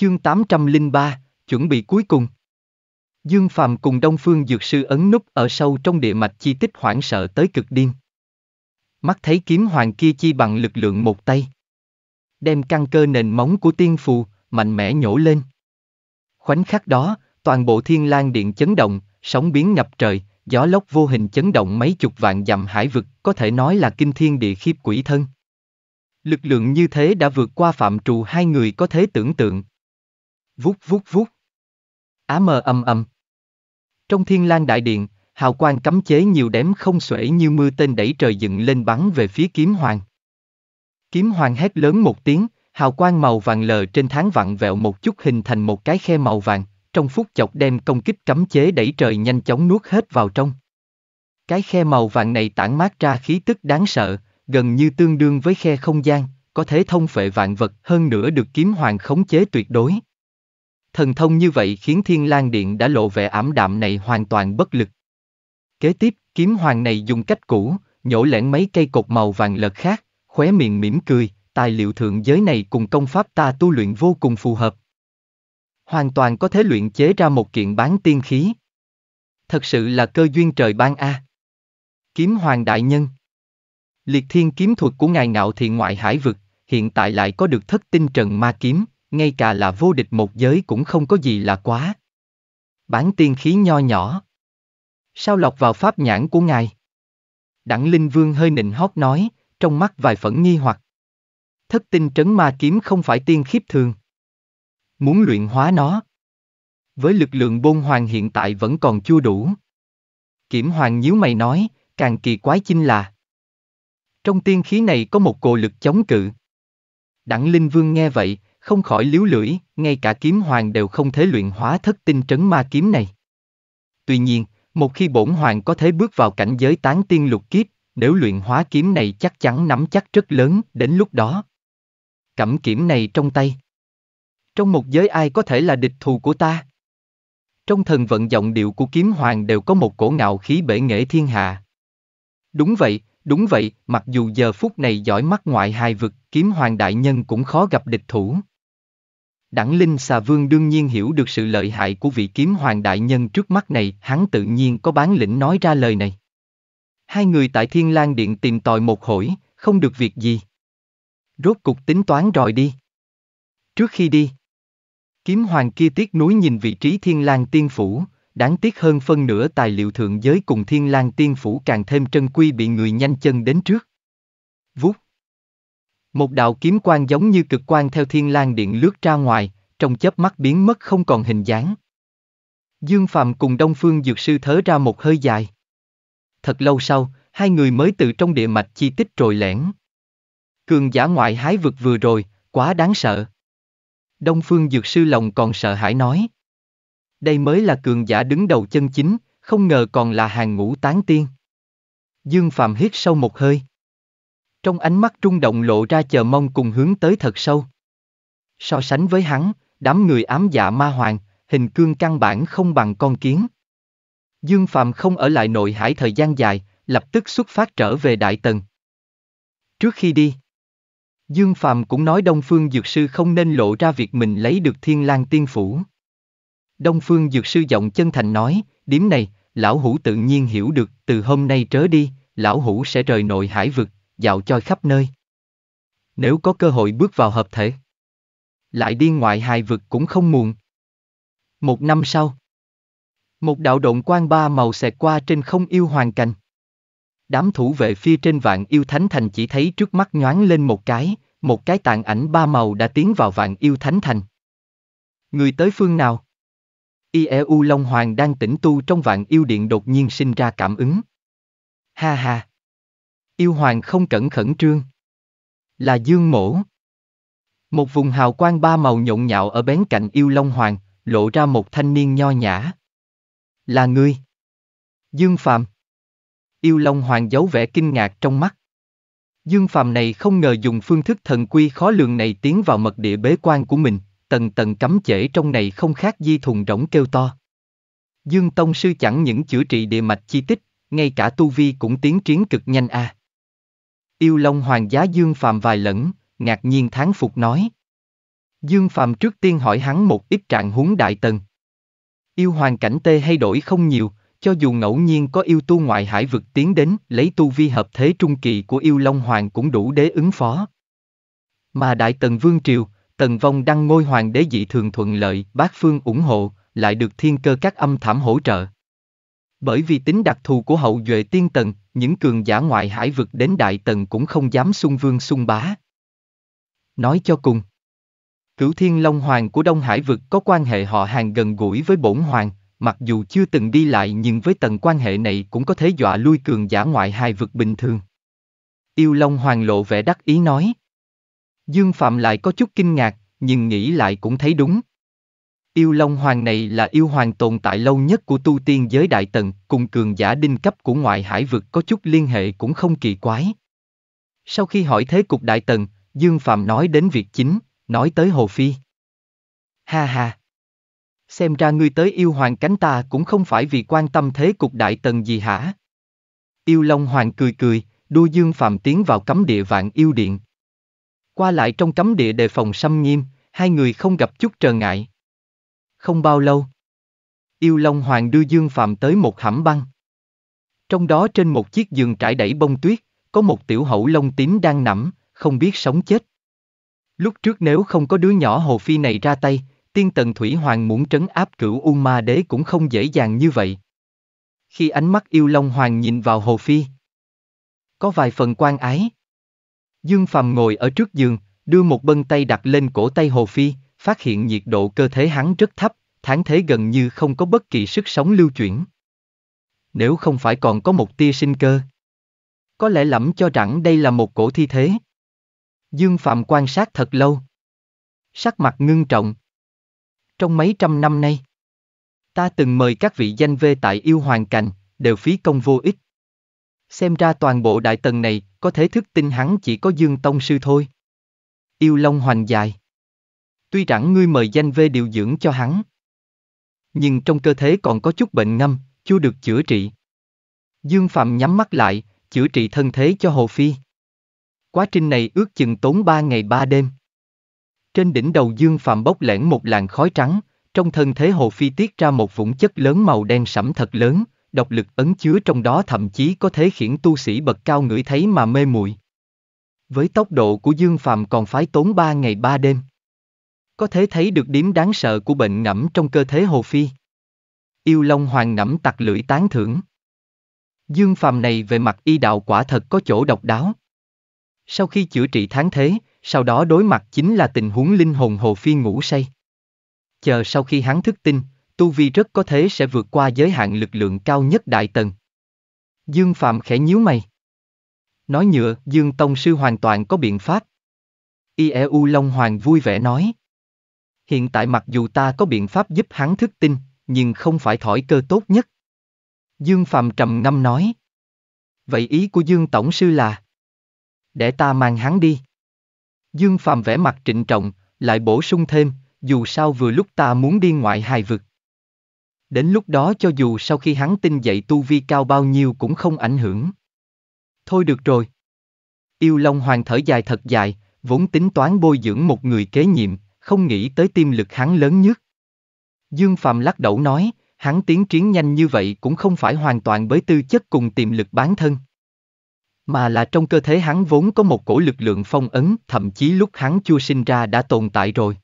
Chương 803, chuẩn bị cuối cùng. Dương Phàm cùng Đông Phương Dược Sư ấn nút ở sâu trong địa mạch chi tích hoảng sợ tới cực điên. Mắt thấy kiếm hoàng kia chi bằng lực lượng một tay. Đem căn cơ nền móng của tiên phù, mạnh mẽ nhổ lên. Khoảnh khắc đó, toàn bộ thiên lang điện chấn động, sóng biến ngập trời, gió lốc vô hình chấn động mấy chục vạn dặm hải vực, có thể nói là kinh thiên địa khiếp quỷ thân. Lực lượng như thế đã vượt qua phạm trù hai người có thể tưởng tượng, vút vút vút Á mờ âm âm Trong thiên lang đại điện, hào quang cấm chế nhiều đếm không xuể như mưa tên đẩy trời dựng lên bắn về phía kiếm hoàng. Kiếm hoàng hét lớn một tiếng, hào quang màu vàng lờ trên tháng vặn vẹo một chút hình thành một cái khe màu vàng, trong phút chọc đem công kích cấm chế đẩy trời nhanh chóng nuốt hết vào trong. Cái khe màu vàng này tản mát ra khí tức đáng sợ, gần như tương đương với khe không gian, có thể thông phệ vạn vật hơn nữa được kiếm hoàng khống chế tuyệt đối thần thông như vậy khiến thiên lang điện đã lộ vẻ ảm đạm này hoàn toàn bất lực. Kế tiếp, kiếm hoàng này dùng cách cũ, nhổ lẻn mấy cây cột màu vàng lợt khác, khóe miệng mỉm cười, tài liệu thượng giới này cùng công pháp ta tu luyện vô cùng phù hợp. Hoàn toàn có thể luyện chế ra một kiện bán tiên khí. Thật sự là cơ duyên trời ban a. Kiếm hoàng đại nhân. Liệt thiên kiếm thuật của ngài ngạo thì ngoại hải vực, hiện tại lại có được thất tinh trần ma kiếm, ngay cả là vô địch một giới cũng không có gì là quá. Bản tiên khí nho nhỏ. Sao lọc vào pháp nhãn của ngài? Đặng Linh Vương hơi nịnh hót nói, trong mắt vài phẫn nghi hoặc. Thất tinh trấn ma kiếm không phải tiên khiếp thường. Muốn luyện hóa nó. Với lực lượng bôn hoàng hiện tại vẫn còn chưa đủ. Kiểm hoàng nhíu mày nói, càng kỳ quái chinh là. Trong tiên khí này có một cồ lực chống cự. Đặng Linh Vương nghe vậy, không khỏi liếu lưỡi, ngay cả kiếm hoàng đều không thể luyện hóa thất tinh trấn ma kiếm này. Tuy nhiên, một khi bổn hoàng có thể bước vào cảnh giới tán tiên lục kiếp, nếu luyện hóa kiếm này chắc chắn nắm chắc rất lớn đến lúc đó. Cẩm kiếm này trong tay. Trong một giới ai có thể là địch thù của ta? Trong thần vận giọng điệu của kiếm hoàng đều có một cổ ngạo khí bể nghệ thiên hạ. Đúng vậy, đúng vậy, mặc dù giờ phút này giỏi mắt ngoại hài vực, kiếm hoàng đại nhân cũng khó gặp địch thủ. Đảng Linh Xà Vương đương nhiên hiểu được sự lợi hại của vị kiếm hoàng đại nhân trước mắt này, hắn tự nhiên có bán lĩnh nói ra lời này. Hai người tại Thiên Lang Điện tìm tòi một hồi, không được việc gì. Rốt cục tính toán rồi đi. Trước khi đi, kiếm hoàng kia tiếc núi nhìn vị trí Thiên Lang Tiên Phủ, đáng tiếc hơn phân nửa tài liệu thượng giới cùng Thiên Lang Tiên Phủ càng thêm trân quy bị người nhanh chân đến trước. Vút một đạo kiếm quang giống như cực quang theo thiên lang điện lướt ra ngoài, trong chớp mắt biến mất không còn hình dáng. Dương Phạm cùng Đông Phương Dược Sư thớ ra một hơi dài. Thật lâu sau, hai người mới từ trong địa mạch chi tích trồi lẻn. Cường giả ngoại hái vực vừa rồi, quá đáng sợ. Đông Phương Dược Sư lòng còn sợ hãi nói. Đây mới là cường giả đứng đầu chân chính, không ngờ còn là hàng ngũ tán tiên. Dương Phạm hít sâu một hơi. Trong ánh mắt trung động lộ ra chờ mong cùng hướng tới thật sâu. So sánh với hắn, đám người ám dạ ma hoàng, hình cương căn bản không bằng con kiến. Dương Phạm không ở lại nội hải thời gian dài, lập tức xuất phát trở về Đại Tần. Trước khi đi, Dương Phạm cũng nói Đông Phương Dược Sư không nên lộ ra việc mình lấy được Thiên lang Tiên Phủ. Đông Phương Dược Sư giọng chân thành nói, điểm này, Lão Hủ tự nhiên hiểu được từ hôm nay trở đi, Lão Hủ sẽ rời nội hải vực, dạo chơi khắp nơi. Nếu có cơ hội bước vào hợp thể, lại đi ngoại hài vực cũng không muộn. Một năm sau, một đạo độn quang ba màu xẹt qua trên không yêu hoàng cảnh, Đám thủ vệ phi trên vạn yêu thánh thành chỉ thấy trước mắt nhoáng lên một cái, một cái tàn ảnh ba màu đã tiến vào vạn yêu thánh thành. Người tới phương nào? IEU Long Hoàng đang tĩnh tu trong vạn yêu điện đột nhiên sinh ra cảm ứng. Ha ha! yêu hoàng không cẩn khẩn trương. Là dương mổ. Một vùng hào quang ba màu nhộn nhạo ở bén cạnh yêu long hoàng, lộ ra một thanh niên nho nhã. Là ngươi. Dương Phạm. Yêu Long Hoàng giấu vẻ kinh ngạc trong mắt. Dương Phạm này không ngờ dùng phương thức thần quy khó lường này tiến vào mật địa bế quan của mình, tầng tầng cấm trễ trong này không khác di thùng rỗng kêu to. Dương Tông Sư chẳng những chữa trị địa mạch chi tích, ngay cả tu vi cũng tiến triển cực nhanh a. À. Yêu Long Hoàng giá Dương Phạm vài lẫn, ngạc nhiên tháng phục nói. Dương Phạm trước tiên hỏi hắn một ít trạng huống đại tần. Yêu Hoàng cảnh tê hay đổi không nhiều, cho dù ngẫu nhiên có yêu tu ngoại hải vực tiến đến, lấy tu vi hợp thế trung kỳ của yêu Long Hoàng cũng đủ để ứng phó. Mà Đại Tần Vương Triều, Tần Vong đăng ngôi hoàng đế dị thường thuận lợi, bác phương ủng hộ, lại được thiên cơ các âm thảm hỗ trợ. Bởi vì tính đặc thù của hậu duệ tiên tần, những cường giả ngoại hải vực đến đại tần cũng không dám xung vương xung bá. Nói cho cùng, cửu thiên long hoàng của Đông Hải vực có quan hệ họ hàng gần gũi với bổn hoàng, mặc dù chưa từng đi lại nhưng với tầng quan hệ này cũng có thể dọa lui cường giả ngoại hải vực bình thường. Yêu Long Hoàng lộ vẻ đắc ý nói. Dương Phạm lại có chút kinh ngạc, nhưng nghĩ lại cũng thấy đúng. Yêu Long Hoàng này là yêu hoàng tồn tại lâu nhất của tu tiên giới Đại Tần, cùng cường giả đinh cấp của ngoại hải vực có chút liên hệ cũng không kỳ quái. Sau khi hỏi thế cục Đại Tần, Dương Phạm nói đến việc chính, nói tới Hồ Phi. Ha ha! Xem ra ngươi tới yêu hoàng cánh ta cũng không phải vì quan tâm thế cục Đại Tần gì hả? Yêu Long Hoàng cười cười, đua Dương Phạm tiến vào cấm địa vạn yêu điện. Qua lại trong cấm địa đề phòng xâm nghiêm, hai người không gặp chút trở ngại, không bao lâu, yêu long hoàng đưa Dương Phạm tới một hãm băng. Trong đó trên một chiếc giường trải đẩy bông tuyết, có một tiểu hậu lông tím đang nằm, không biết sống chết. Lúc trước nếu không có đứa nhỏ Hồ Phi này ra tay, tiên tần Thủy Hoàng muốn trấn áp cửu U Ma Đế cũng không dễ dàng như vậy. Khi ánh mắt yêu Long Hoàng nhìn vào Hồ Phi, có vài phần quan ái. Dương phạm ngồi ở trước giường, đưa một bân tay đặt lên cổ tay Hồ Phi, phát hiện nhiệt độ cơ thể hắn rất thấp, tháng thế gần như không có bất kỳ sức sống lưu chuyển. Nếu không phải còn có một tia sinh cơ. Có lẽ lẫm cho rằng đây là một cổ thi thế. Dương Phạm quan sát thật lâu. Sắc mặt ngưng trọng. Trong mấy trăm năm nay, ta từng mời các vị danh vê tại yêu hoàng cành, đều phí công vô ích. Xem ra toàn bộ đại tần này có thể thức tin hắn chỉ có Dương Tông Sư thôi. Yêu Long Hoành dài. Tuy rằng ngươi mời danh vê điều dưỡng cho hắn. Nhưng trong cơ thể còn có chút bệnh ngâm, chưa được chữa trị. Dương Phạm nhắm mắt lại, chữa trị thân thế cho Hồ Phi. Quá trình này ước chừng tốn ba ngày ba đêm. Trên đỉnh đầu Dương Phạm bốc lẻn một làn khói trắng, trong thân thế Hồ Phi tiết ra một vũng chất lớn màu đen sẫm thật lớn, độc lực ấn chứa trong đó thậm chí có thể khiến tu sĩ bậc cao ngửi thấy mà mê muội. Với tốc độ của Dương Phạm còn phải tốn ba ngày ba đêm có thể thấy được điểm đáng sợ của bệnh ngẫm trong cơ thể Hồ Phi. Yêu Long Hoàng ngẫm tặc lưỡi tán thưởng. Dương phàm này về mặt y đạo quả thật có chỗ độc đáo. Sau khi chữa trị tháng thế, sau đó đối mặt chính là tình huống linh hồn Hồ Phi ngủ say. Chờ sau khi hắn thức tinh, tu vi rất có thế sẽ vượt qua giới hạn lực lượng cao nhất đại tần. Dương Phạm khẽ nhíu mày. Nói nhựa, Dương Tông Sư hoàn toàn có biện pháp. y IEU Long Hoàng vui vẻ nói. Hiện tại mặc dù ta có biện pháp giúp hắn thức tin, nhưng không phải thỏi cơ tốt nhất. Dương Phạm trầm ngâm nói. Vậy ý của Dương Tổng Sư là? Để ta mang hắn đi. Dương Phạm vẽ mặt trịnh trọng, lại bổ sung thêm, dù sao vừa lúc ta muốn đi ngoại hài vực. Đến lúc đó cho dù sau khi hắn tin dậy tu vi cao bao nhiêu cũng không ảnh hưởng. Thôi được rồi. Yêu Long Hoàng thở dài thật dài, vốn tính toán bôi dưỡng một người kế nhiệm, không nghĩ tới tiêm lực hắn lớn nhất. Dương Phạm lắc đầu nói, hắn tiến triển nhanh như vậy cũng không phải hoàn toàn bởi tư chất cùng tiềm lực bản thân. Mà là trong cơ thể hắn vốn có một cổ lực lượng phong ấn, thậm chí lúc hắn chưa sinh ra đã tồn tại rồi.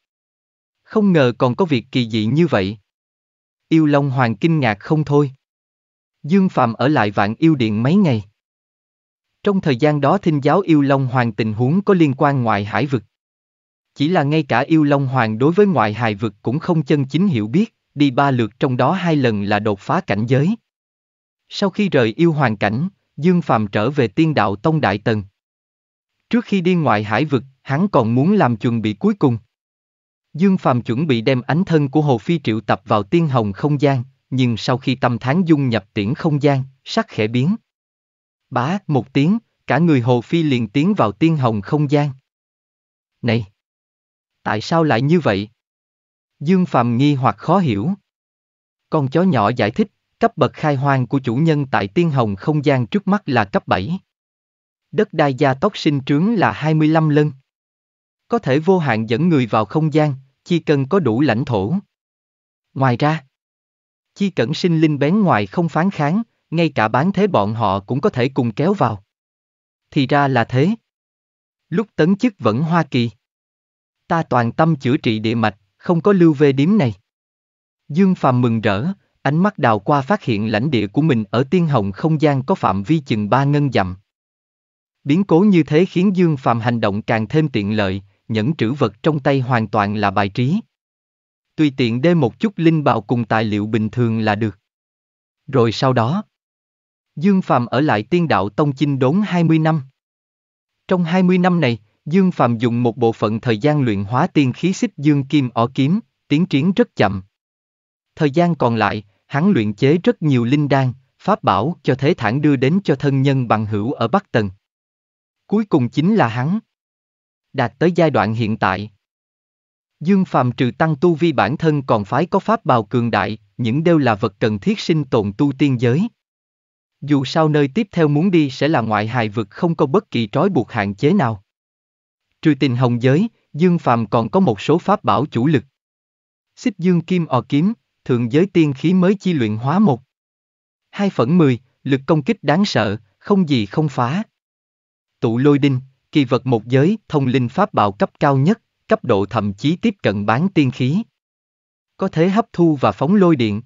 Không ngờ còn có việc kỳ dị như vậy. Yêu Long Hoàng kinh ngạc không thôi. Dương Phạm ở lại vạn yêu điện mấy ngày. Trong thời gian đó thinh giáo Yêu Long Hoàng tình huống có liên quan ngoại hải vực. Chỉ là ngay cả yêu Long Hoàng đối với ngoại hài vực cũng không chân chính hiểu biết, đi ba lượt trong đó hai lần là đột phá cảnh giới. Sau khi rời yêu hoàng cảnh, Dương Phàm trở về tiên đạo Tông Đại Tần. Trước khi đi ngoại hải vực, hắn còn muốn làm chuẩn bị cuối cùng. Dương Phàm chuẩn bị đem ánh thân của Hồ Phi triệu tập vào tiên hồng không gian, nhưng sau khi tâm tháng dung nhập tiễn không gian, sắc khẽ biến. Bá, một tiếng, cả người Hồ Phi liền tiến vào tiên hồng không gian. Này! Tại sao lại như vậy? Dương Phạm nghi hoặc khó hiểu. Con chó nhỏ giải thích, cấp bậc khai hoang của chủ nhân tại tiên hồng không gian trước mắt là cấp 7. Đất đai gia tốc sinh trướng là 25 lân. Có thể vô hạn dẫn người vào không gian, chỉ cần có đủ lãnh thổ. Ngoài ra, chi cẩn sinh linh bén ngoài không phán kháng, ngay cả bán thế bọn họ cũng có thể cùng kéo vào. Thì ra là thế. Lúc tấn chức vẫn Hoa Kỳ ta toàn tâm chữa trị địa mạch, không có lưu về điếm này. Dương Phàm mừng rỡ, ánh mắt đào qua phát hiện lãnh địa của mình ở tiên hồng không gian có phạm vi chừng ba ngân dặm. Biến cố như thế khiến Dương Phàm hành động càng thêm tiện lợi, nhẫn trữ vật trong tay hoàn toàn là bài trí. Tùy tiện đê một chút linh bạo cùng tài liệu bình thường là được. Rồi sau đó, Dương Phàm ở lại tiên đạo tông chinh đốn 20 năm. Trong 20 năm này, Dương Phạm dùng một bộ phận thời gian luyện hóa tiên khí xích dương kim ỏ kiếm, tiến triển rất chậm. Thời gian còn lại, hắn luyện chế rất nhiều linh đan, pháp bảo cho thế thản đưa đến cho thân nhân bằng hữu ở Bắc Tần. Cuối cùng chính là hắn. Đạt tới giai đoạn hiện tại. Dương Phàm trừ tăng tu vi bản thân còn phải có pháp bào cường đại, những đều là vật cần thiết sinh tồn tu tiên giới. Dù sao nơi tiếp theo muốn đi sẽ là ngoại hài vực không có bất kỳ trói buộc hạn chế nào. Trừ tình hồng giới, Dương Phàm còn có một số pháp bảo chủ lực. Xích Dương Kim o Kiếm, thượng giới tiên khí mới chi luyện hóa một. Hai phẩng mười, lực công kích đáng sợ, không gì không phá. Tụ lôi đinh, kỳ vật một giới, thông linh pháp bảo cấp cao nhất, cấp độ thậm chí tiếp cận bán tiên khí. Có thể hấp thu và phóng lôi điện.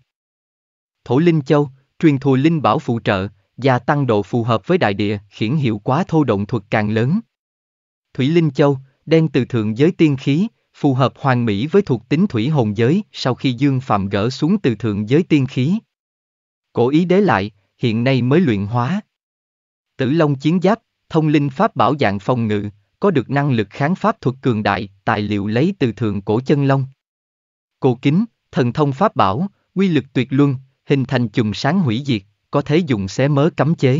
Thổ linh châu, truyền thù linh bảo phụ trợ, gia tăng độ phù hợp với đại địa, khiển hiệu quá thô động thuật càng lớn. Thủy Linh Châu, đen từ thượng giới tiên khí, phù hợp hoàn mỹ với thuộc tính thủy hồn giới sau khi Dương Phạm gỡ xuống từ thượng giới tiên khí. Cổ ý đế lại, hiện nay mới luyện hóa. Tử Long chiến giáp, thông linh pháp bảo dạng phòng ngự, có được năng lực kháng pháp thuật cường đại, tài liệu lấy từ thượng cổ chân long. Cổ kính, thần thông pháp bảo, quy lực tuyệt luân, hình thành chùm sáng hủy diệt, có thể dùng xé mớ cấm chế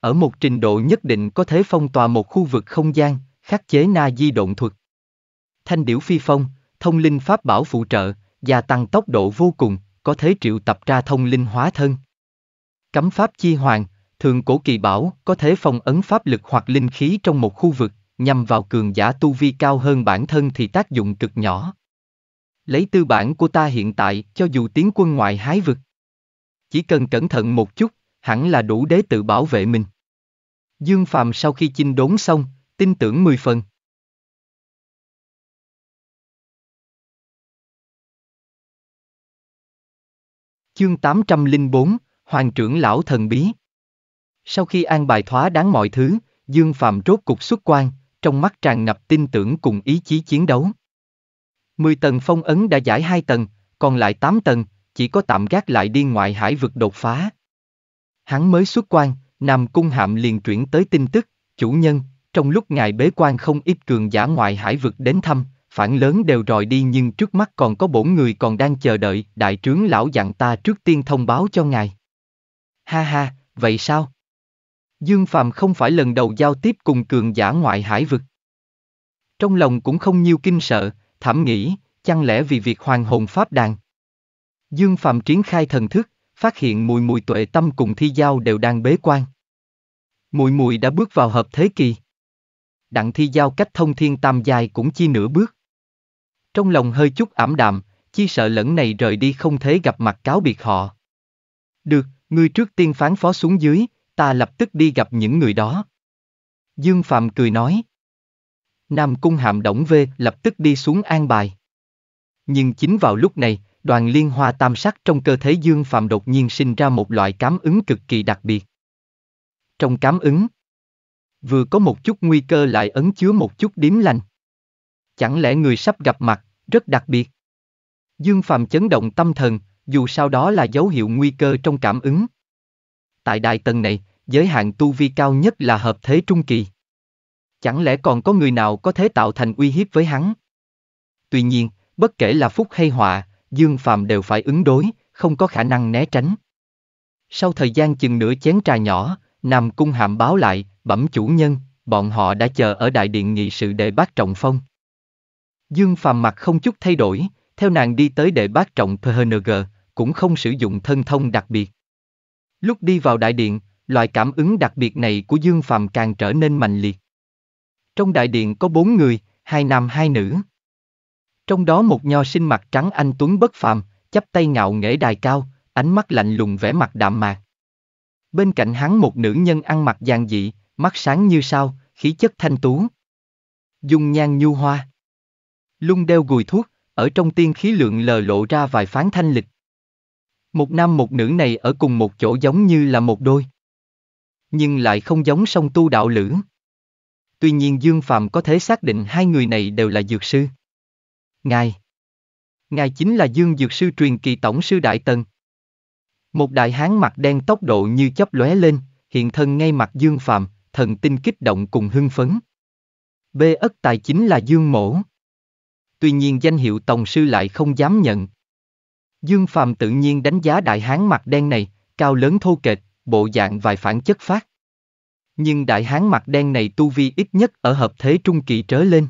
ở một trình độ nhất định có thể phong tỏa một khu vực không gian, khắc chế na di động thuật. Thanh điểu phi phong, thông linh pháp bảo phụ trợ, gia tăng tốc độ vô cùng, có thể triệu tập ra thông linh hóa thân. Cấm pháp chi hoàng, thường cổ kỳ bảo, có thể phong ấn pháp lực hoặc linh khí trong một khu vực, nhằm vào cường giả tu vi cao hơn bản thân thì tác dụng cực nhỏ. Lấy tư bản của ta hiện tại cho dù tiến quân ngoại hái vực. Chỉ cần cẩn thận một chút, hẳn là đủ đế tự bảo vệ mình. Dương Phàm sau khi chinh đốn xong, tin tưởng mười phần. Chương 804, Hoàng trưởng lão thần bí. Sau khi an bài thoá đáng mọi thứ, Dương Phạm rốt cục xuất quan, trong mắt tràn ngập tin tưởng cùng ý chí chiến đấu. 10 tầng phong ấn đã giải hai tầng, còn lại tám tầng, chỉ có tạm gác lại đi ngoại hải vực đột phá, Hắn mới xuất quan, Nam Cung Hạm liền chuyển tới tin tức, chủ nhân, trong lúc ngài bế quan không ít cường giả ngoại hải vực đến thăm, phản lớn đều rời đi nhưng trước mắt còn có bổn người còn đang chờ đợi, đại trướng lão dặn ta trước tiên thông báo cho ngài. Ha ha, vậy sao? Dương phạm không phải lần đầu giao tiếp cùng cường giả ngoại hải vực. Trong lòng cũng không nhiều kinh sợ, thảm nghĩ, chẳng lẽ vì việc hoàng hồn pháp đàn. Dương phạm triển khai thần thức, phát hiện mùi mùi tuệ tâm cùng thi giao đều đang bế quan. Mùi mùi đã bước vào hợp thế kỳ. Đặng thi giao cách thông thiên tam dài cũng chi nửa bước. Trong lòng hơi chút ảm đạm, chi sợ lẫn này rời đi không thể gặp mặt cáo biệt họ. Được, ngươi trước tiên phán phó xuống dưới, ta lập tức đi gặp những người đó. Dương Phạm cười nói. Nam Cung Hạm động Vê lập tức đi xuống an bài. Nhưng chính vào lúc này, đoàn liên hoa tam sắc trong cơ thể Dương Phạm đột nhiên sinh ra một loại cảm ứng cực kỳ đặc biệt. Trong cảm ứng, vừa có một chút nguy cơ lại ấn chứa một chút điếm lành. Chẳng lẽ người sắp gặp mặt, rất đặc biệt. Dương Phạm chấn động tâm thần, dù sau đó là dấu hiệu nguy cơ trong cảm ứng. Tại đại tầng này, giới hạn tu vi cao nhất là hợp thế trung kỳ. Chẳng lẽ còn có người nào có thể tạo thành uy hiếp với hắn? Tuy nhiên, bất kể là phúc hay họa, Dương Phạm đều phải ứng đối, không có khả năng né tránh. Sau thời gian chừng nửa chén trà nhỏ, Nam Cung Hạm báo lại, bẩm chủ nhân, bọn họ đã chờ ở đại điện nghị sự đệ bác Trọng Phong. Dương Phạm mặt không chút thay đổi, theo nàng đi tới đệ bác Trọng PHNG, cũng không sử dụng thân thông đặc biệt. Lúc đi vào đại điện, loại cảm ứng đặc biệt này của Dương Phạm càng trở nên mạnh liệt. Trong đại điện có bốn người, hai nam hai nữ. Trong đó một nho sinh mặt trắng anh Tuấn bất phàm, chắp tay ngạo nghễ đài cao, ánh mắt lạnh lùng vẻ mặt đạm mạc. Bên cạnh hắn một nữ nhân ăn mặc giàn dị, mắt sáng như sao, khí chất thanh tú. Dung nhan nhu hoa. Lung đeo gùi thuốc, ở trong tiên khí lượng lờ lộ ra vài phán thanh lịch. Một nam một nữ này ở cùng một chỗ giống như là một đôi. Nhưng lại không giống song tu đạo lữ. Tuy nhiên Dương phàm có thể xác định hai người này đều là dược sư. Ngài Ngài chính là Dương Dược Sư truyền kỳ tổng sư Đại Tần. Một đại hán mặt đen tốc độ như chấp lóe lên, hiện thân ngay mặt Dương Phạm, thần tinh kích động cùng hưng phấn. Bê ất tài chính là Dương Mổ. Tuy nhiên danh hiệu tổng sư lại không dám nhận. Dương Phạm tự nhiên đánh giá đại hán mặt đen này, cao lớn thô kệch, bộ dạng vài phản chất phát. Nhưng đại hán mặt đen này tu vi ít nhất ở hợp thế trung kỳ trở lên.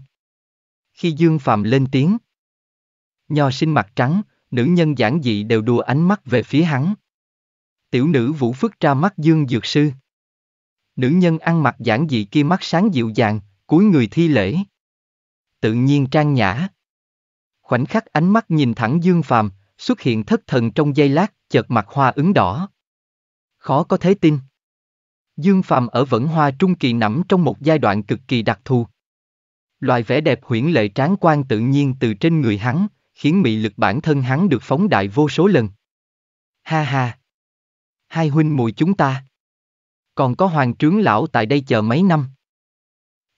Khi Dương Phạm lên tiếng, nho sinh mặt trắng, nữ nhân giản dị đều đùa ánh mắt về phía hắn. Tiểu nữ vũ phức ra mắt dương dược sư. Nữ nhân ăn mặc giản dị kia mắt sáng dịu dàng, cuối người thi lễ. Tự nhiên trang nhã. Khoảnh khắc ánh mắt nhìn thẳng dương phàm, xuất hiện thất thần trong giây lát, chợt mặt hoa ứng đỏ. Khó có thể tin. Dương Phàm ở Vẫn Hoa Trung Kỳ nằm trong một giai đoạn cực kỳ đặc thù. Loại vẻ đẹp huyễn lệ tráng quan tự nhiên từ trên người hắn, khiến mị lực bản thân hắn được phóng đại vô số lần. Ha ha! Hai huynh muội chúng ta! Còn có hoàng trướng lão tại đây chờ mấy năm.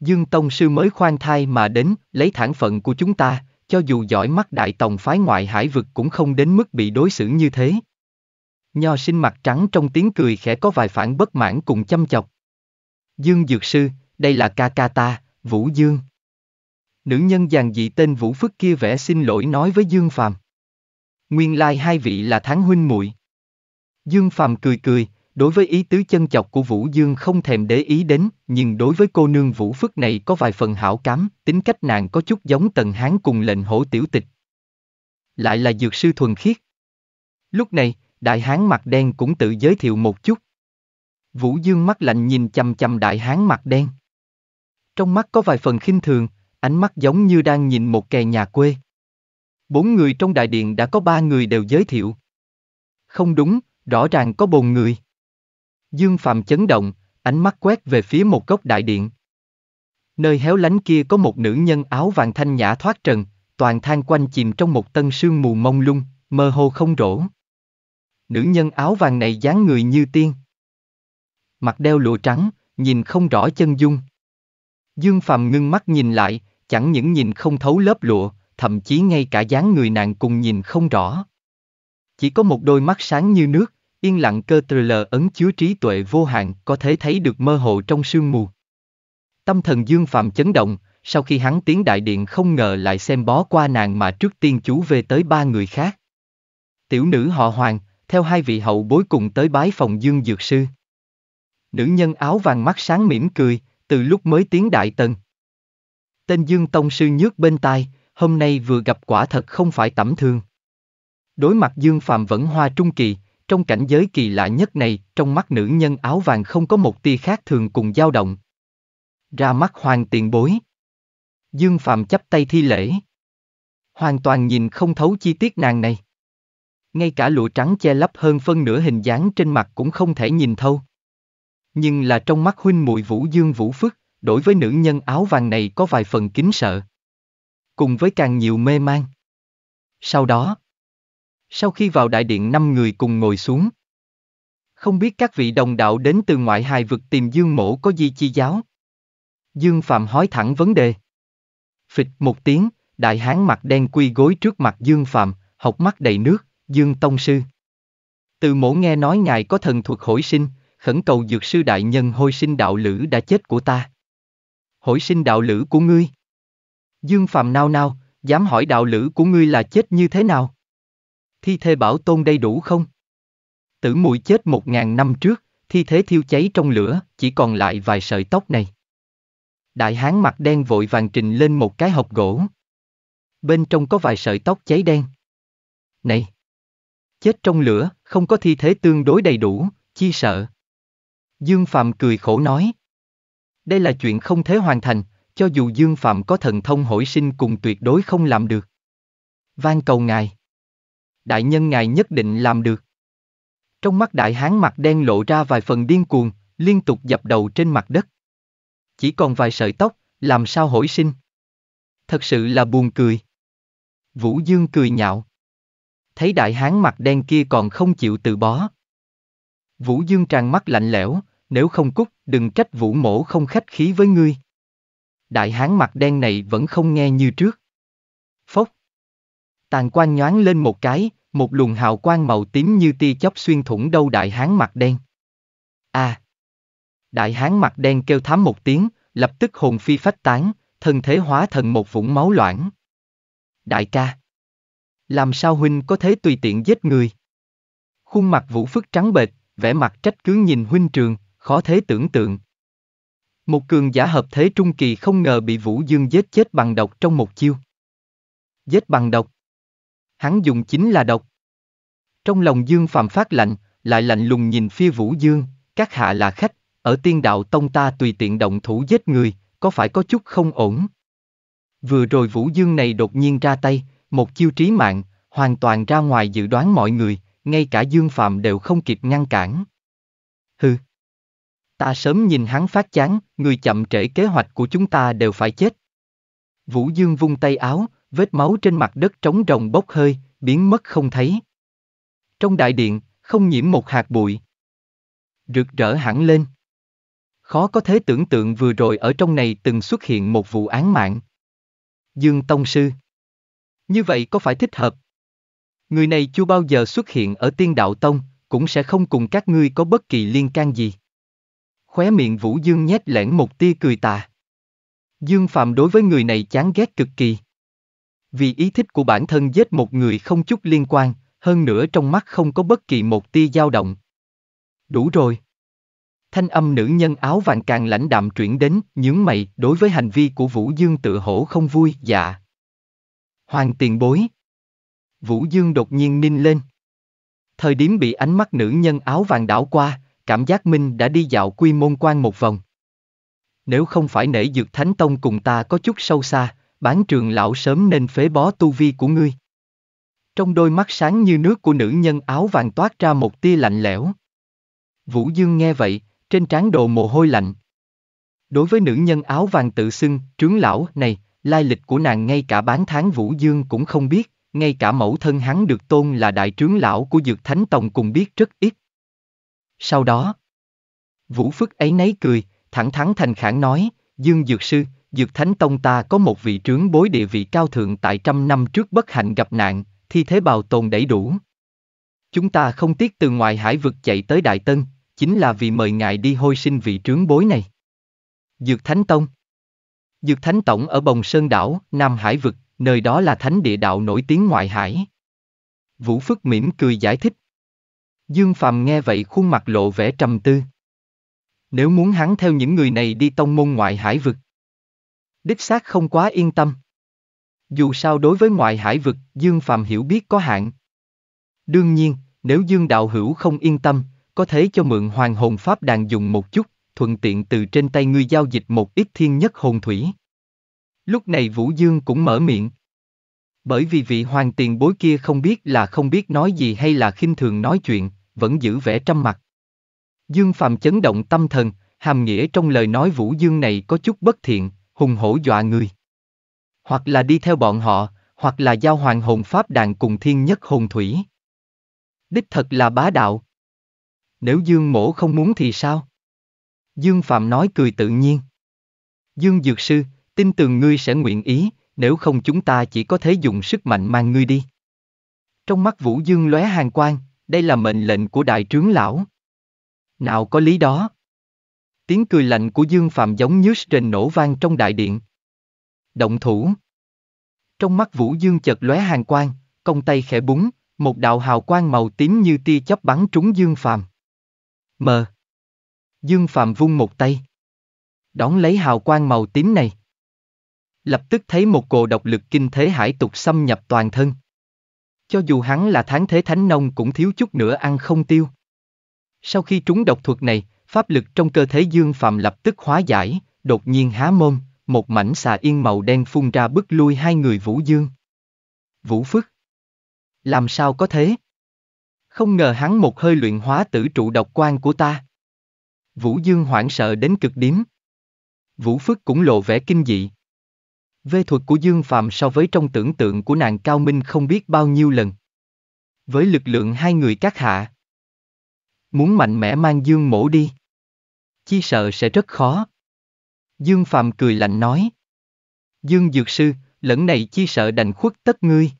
Dương Tông Sư mới khoan thai mà đến, lấy thản phận của chúng ta, cho dù giỏi mắt đại tòng phái ngoại hải vực cũng không đến mức bị đối xử như thế. Nho sinh mặt trắng trong tiếng cười khẽ có vài phản bất mãn cùng chăm chọc. Dương Dược Sư, đây là ca ca ta, Vũ Dương nữ nhân giàn dị tên Vũ Phức kia vẽ xin lỗi nói với Dương Phàm. Nguyên lai like hai vị là tháng huynh muội. Dương Phàm cười cười, đối với ý tứ chân chọc của Vũ Dương không thèm để ý đến, nhưng đối với cô nương Vũ Phức này có vài phần hảo cảm, tính cách nàng có chút giống Tần Hán cùng lệnh hổ tiểu tịch. Lại là dược sư thuần khiết. Lúc này, đại hán mặt đen cũng tự giới thiệu một chút. Vũ Dương mắt lạnh nhìn chằm chằm đại hán mặt đen. Trong mắt có vài phần khinh thường, ánh mắt giống như đang nhìn một kè nhà quê. Bốn người trong đại điện đã có ba người đều giới thiệu. Không đúng, rõ ràng có bồn người. Dương Phạm chấn động, ánh mắt quét về phía một góc đại điện. Nơi héo lánh kia có một nữ nhân áo vàng thanh nhã thoát trần, toàn thang quanh chìm trong một tân sương mù mông lung, mơ hồ không rỗ. Nữ nhân áo vàng này dáng người như tiên. Mặt đeo lụa trắng, nhìn không rõ chân dung. Dương Phạm ngưng mắt nhìn lại, chẳng những nhìn không thấu lớp lụa, thậm chí ngay cả dáng người nàng cùng nhìn không rõ. Chỉ có một đôi mắt sáng như nước, yên lặng cơ trừ lờ ấn chứa trí tuệ vô hạn có thể thấy được mơ hồ trong sương mù. Tâm thần Dương Phạm chấn động, sau khi hắn tiến đại điện không ngờ lại xem bó qua nàng mà trước tiên chú về tới ba người khác. Tiểu nữ họ Hoàng, theo hai vị hậu bối cùng tới bái phòng Dương Dược Sư. Nữ nhân áo vàng mắt sáng mỉm cười, từ lúc mới tiến đại tần. Tên Dương Tông Sư nhước bên tai, hôm nay vừa gặp quả thật không phải tẩm thường. Đối mặt Dương Phạm vẫn hoa trung kỳ, trong cảnh giới kỳ lạ nhất này, trong mắt nữ nhân áo vàng không có một tia khác thường cùng dao động. Ra mắt hoàng tiền bối. Dương Phạm chắp tay thi lễ. Hoàn toàn nhìn không thấu chi tiết nàng này. Ngay cả lụa trắng che lấp hơn phân nửa hình dáng trên mặt cũng không thể nhìn thâu. Nhưng là trong mắt huynh muội Vũ Dương Vũ Phức, đối với nữ nhân áo vàng này có vài phần kính sợ. Cùng với càng nhiều mê mang. Sau đó, sau khi vào đại điện năm người cùng ngồi xuống. Không biết các vị đồng đạo đến từ ngoại hài vực tìm Dương Mổ có gì chi giáo? Dương Phạm hỏi thẳng vấn đề. Phịch một tiếng, đại hán mặt đen quy gối trước mặt Dương Phạm, học mắt đầy nước, Dương Tông Sư. Từ mổ nghe nói ngài có thần thuật hồi sinh, khẩn cầu dược sư đại nhân hồi sinh đạo lữ đã chết của ta hỏi sinh đạo lữ của ngươi. Dương Phạm nao nao, dám hỏi đạo lữ của ngươi là chết như thế nào? Thi thể bảo tôn đầy đủ không? Tử mùi chết một ngàn năm trước, thi thể thiêu cháy trong lửa, chỉ còn lại vài sợi tóc này. Đại hán mặt đen vội vàng trình lên một cái hộp gỗ. Bên trong có vài sợi tóc cháy đen. Này! Chết trong lửa, không có thi thế tương đối đầy đủ, chi sợ. Dương Phạm cười khổ nói. Đây là chuyện không thể hoàn thành, cho dù Dương Phạm có thần thông hội sinh cùng tuyệt đối không làm được. Van cầu ngài. Đại nhân ngài nhất định làm được. Trong mắt đại hán mặt đen lộ ra vài phần điên cuồng, liên tục dập đầu trên mặt đất. Chỉ còn vài sợi tóc, làm sao hỏi sinh? Thật sự là buồn cười. Vũ Dương cười nhạo. Thấy đại hán mặt đen kia còn không chịu từ bó. Vũ Dương tràn mắt lạnh lẽo, nếu không cút, đừng trách vũ mổ không khách khí với ngươi. Đại hán mặt đen này vẫn không nghe như trước. Phốc. Tàn quan nhoáng lên một cái, một luồng hào quang màu tím như tia chớp xuyên thủng đâu đại hán mặt đen. a à. Đại hán mặt đen kêu thám một tiếng, lập tức hồn phi phách tán, thân thế hóa thần một vũng máu loãng. Đại ca. Làm sao huynh có thế tùy tiện giết người? Khuôn mặt vũ phức trắng bệch, vẻ mặt trách cứ nhìn huynh trường, khó thế tưởng tượng. Một cường giả hợp thế trung kỳ không ngờ bị Vũ Dương giết chết bằng độc trong một chiêu. Giết bằng độc. Hắn dùng chính là độc. Trong lòng Dương Phạm phát lạnh, lại lạnh lùng nhìn phía Vũ Dương, các hạ là khách, ở tiên đạo tông ta tùy tiện động thủ giết người, có phải có chút không ổn? Vừa rồi Vũ Dương này đột nhiên ra tay, một chiêu trí mạng, hoàn toàn ra ngoài dự đoán mọi người, ngay cả Dương Phạm đều không kịp ngăn cản. Hừ, Ta sớm nhìn hắn phát chán, người chậm trễ kế hoạch của chúng ta đều phải chết. Vũ Dương vung tay áo, vết máu trên mặt đất trống rồng bốc hơi, biến mất không thấy. Trong đại điện, không nhiễm một hạt bụi. Rực rỡ hẳn lên. Khó có thể tưởng tượng vừa rồi ở trong này từng xuất hiện một vụ án mạng. Dương Tông Sư Như vậy có phải thích hợp? Người này chưa bao giờ xuất hiện ở tiên đạo Tông, cũng sẽ không cùng các ngươi có bất kỳ liên can gì khóe miệng Vũ Dương nhét lẻn một tia cười tà. Dương Phạm đối với người này chán ghét cực kỳ. Vì ý thích của bản thân giết một người không chút liên quan, hơn nữa trong mắt không có bất kỳ một tia dao động. Đủ rồi. Thanh âm nữ nhân áo vàng càng lãnh đạm chuyển đến, những mày, đối với hành vi của Vũ Dương tự hổ không vui, dạ. Hoàng tiền bối. Vũ Dương đột nhiên ninh lên. Thời điểm bị ánh mắt nữ nhân áo vàng đảo qua, cảm giác Minh đã đi dạo quy môn quan một vòng. Nếu không phải nể dược Thánh Tông cùng ta có chút sâu xa, bán trường lão sớm nên phế bó tu vi của ngươi. Trong đôi mắt sáng như nước của nữ nhân áo vàng toát ra một tia lạnh lẽo. Vũ Dương nghe vậy, trên trán đồ mồ hôi lạnh. Đối với nữ nhân áo vàng tự xưng, trướng lão này, lai lịch của nàng ngay cả bán tháng Vũ Dương cũng không biết, ngay cả mẫu thân hắn được tôn là đại trướng lão của Dược Thánh Tông cùng biết rất ít. Sau đó, Vũ Phức ấy nấy cười, thẳng thắn thành khản nói, Dương Dược Sư, Dược Thánh Tông ta có một vị trướng bối địa vị cao thượng tại trăm năm trước bất hạnh gặp nạn, thi thế bào tồn đầy đủ. Chúng ta không tiếc từ ngoài hải vực chạy tới Đại Tân, chính là vì mời ngài đi hôi sinh vị trướng bối này. Dược Thánh Tông Dược Thánh Tổng ở Bồng Sơn Đảo, Nam Hải Vực, nơi đó là thánh địa đạo nổi tiếng ngoại hải. Vũ Phức mỉm cười giải thích. Dương Phạm nghe vậy khuôn mặt lộ vẻ trầm tư. Nếu muốn hắn theo những người này đi tông môn ngoại hải vực. Đích xác không quá yên tâm. Dù sao đối với ngoại hải vực, Dương Phạm hiểu biết có hạn. Đương nhiên, nếu Dương Đạo Hữu không yên tâm, có thể cho mượn hoàng hồn pháp đàn dùng một chút, thuận tiện từ trên tay ngươi giao dịch một ít thiên nhất hồn thủy. Lúc này Vũ Dương cũng mở miệng. Bởi vì vị hoàng tiền bối kia không biết là không biết nói gì hay là khinh thường nói chuyện, vẫn giữ vẻ trăm mặt. Dương Phạm chấn động tâm thần, hàm nghĩa trong lời nói Vũ Dương này có chút bất thiện, hùng hổ dọa người. Hoặc là đi theo bọn họ, hoặc là giao hoàng hồn pháp đàn cùng thiên nhất hồn thủy. Đích thật là bá đạo. Nếu Dương mổ không muốn thì sao? Dương Phạm nói cười tự nhiên. Dương Dược Sư, tin tưởng ngươi sẽ nguyện ý, nếu không chúng ta chỉ có thể dùng sức mạnh mang ngươi đi. Trong mắt Vũ Dương lóe hàng quang, đây là mệnh lệnh của đại trướng lão. Nào có lý đó. Tiếng cười lạnh của Dương Phạm giống như rền nổ vang trong đại điện. Động thủ. Trong mắt Vũ Dương chợt lóe hàng quang, công tay khẽ búng, một đạo hào quang màu tím như tia chớp bắn trúng Dương Phạm. Mờ. Dương Phạm vung một tay. Đón lấy hào quang màu tím này. Lập tức thấy một cồ độc lực kinh thế hải tục xâm nhập toàn thân. Cho dù hắn là tháng thế thánh nông cũng thiếu chút nữa ăn không tiêu. Sau khi trúng độc thuật này, pháp lực trong cơ thể Dương Phạm lập tức hóa giải, đột nhiên há môn, một mảnh xà yên màu đen phun ra bức lui hai người Vũ Dương. Vũ Phức Làm sao có thế? Không ngờ hắn một hơi luyện hóa tử trụ độc quan của ta. Vũ Dương hoảng sợ đến cực điếm. Vũ Phức cũng lộ vẻ kinh dị. Vê thuật của Dương Phạm so với trong tưởng tượng của nàng cao minh không biết bao nhiêu lần. Với lực lượng hai người các hạ. Muốn mạnh mẽ mang Dương mổ đi. Chi sợ sẽ rất khó. Dương Phạm cười lạnh nói. Dương Dược Sư, lẫn này chi sợ đành khuất tất ngươi.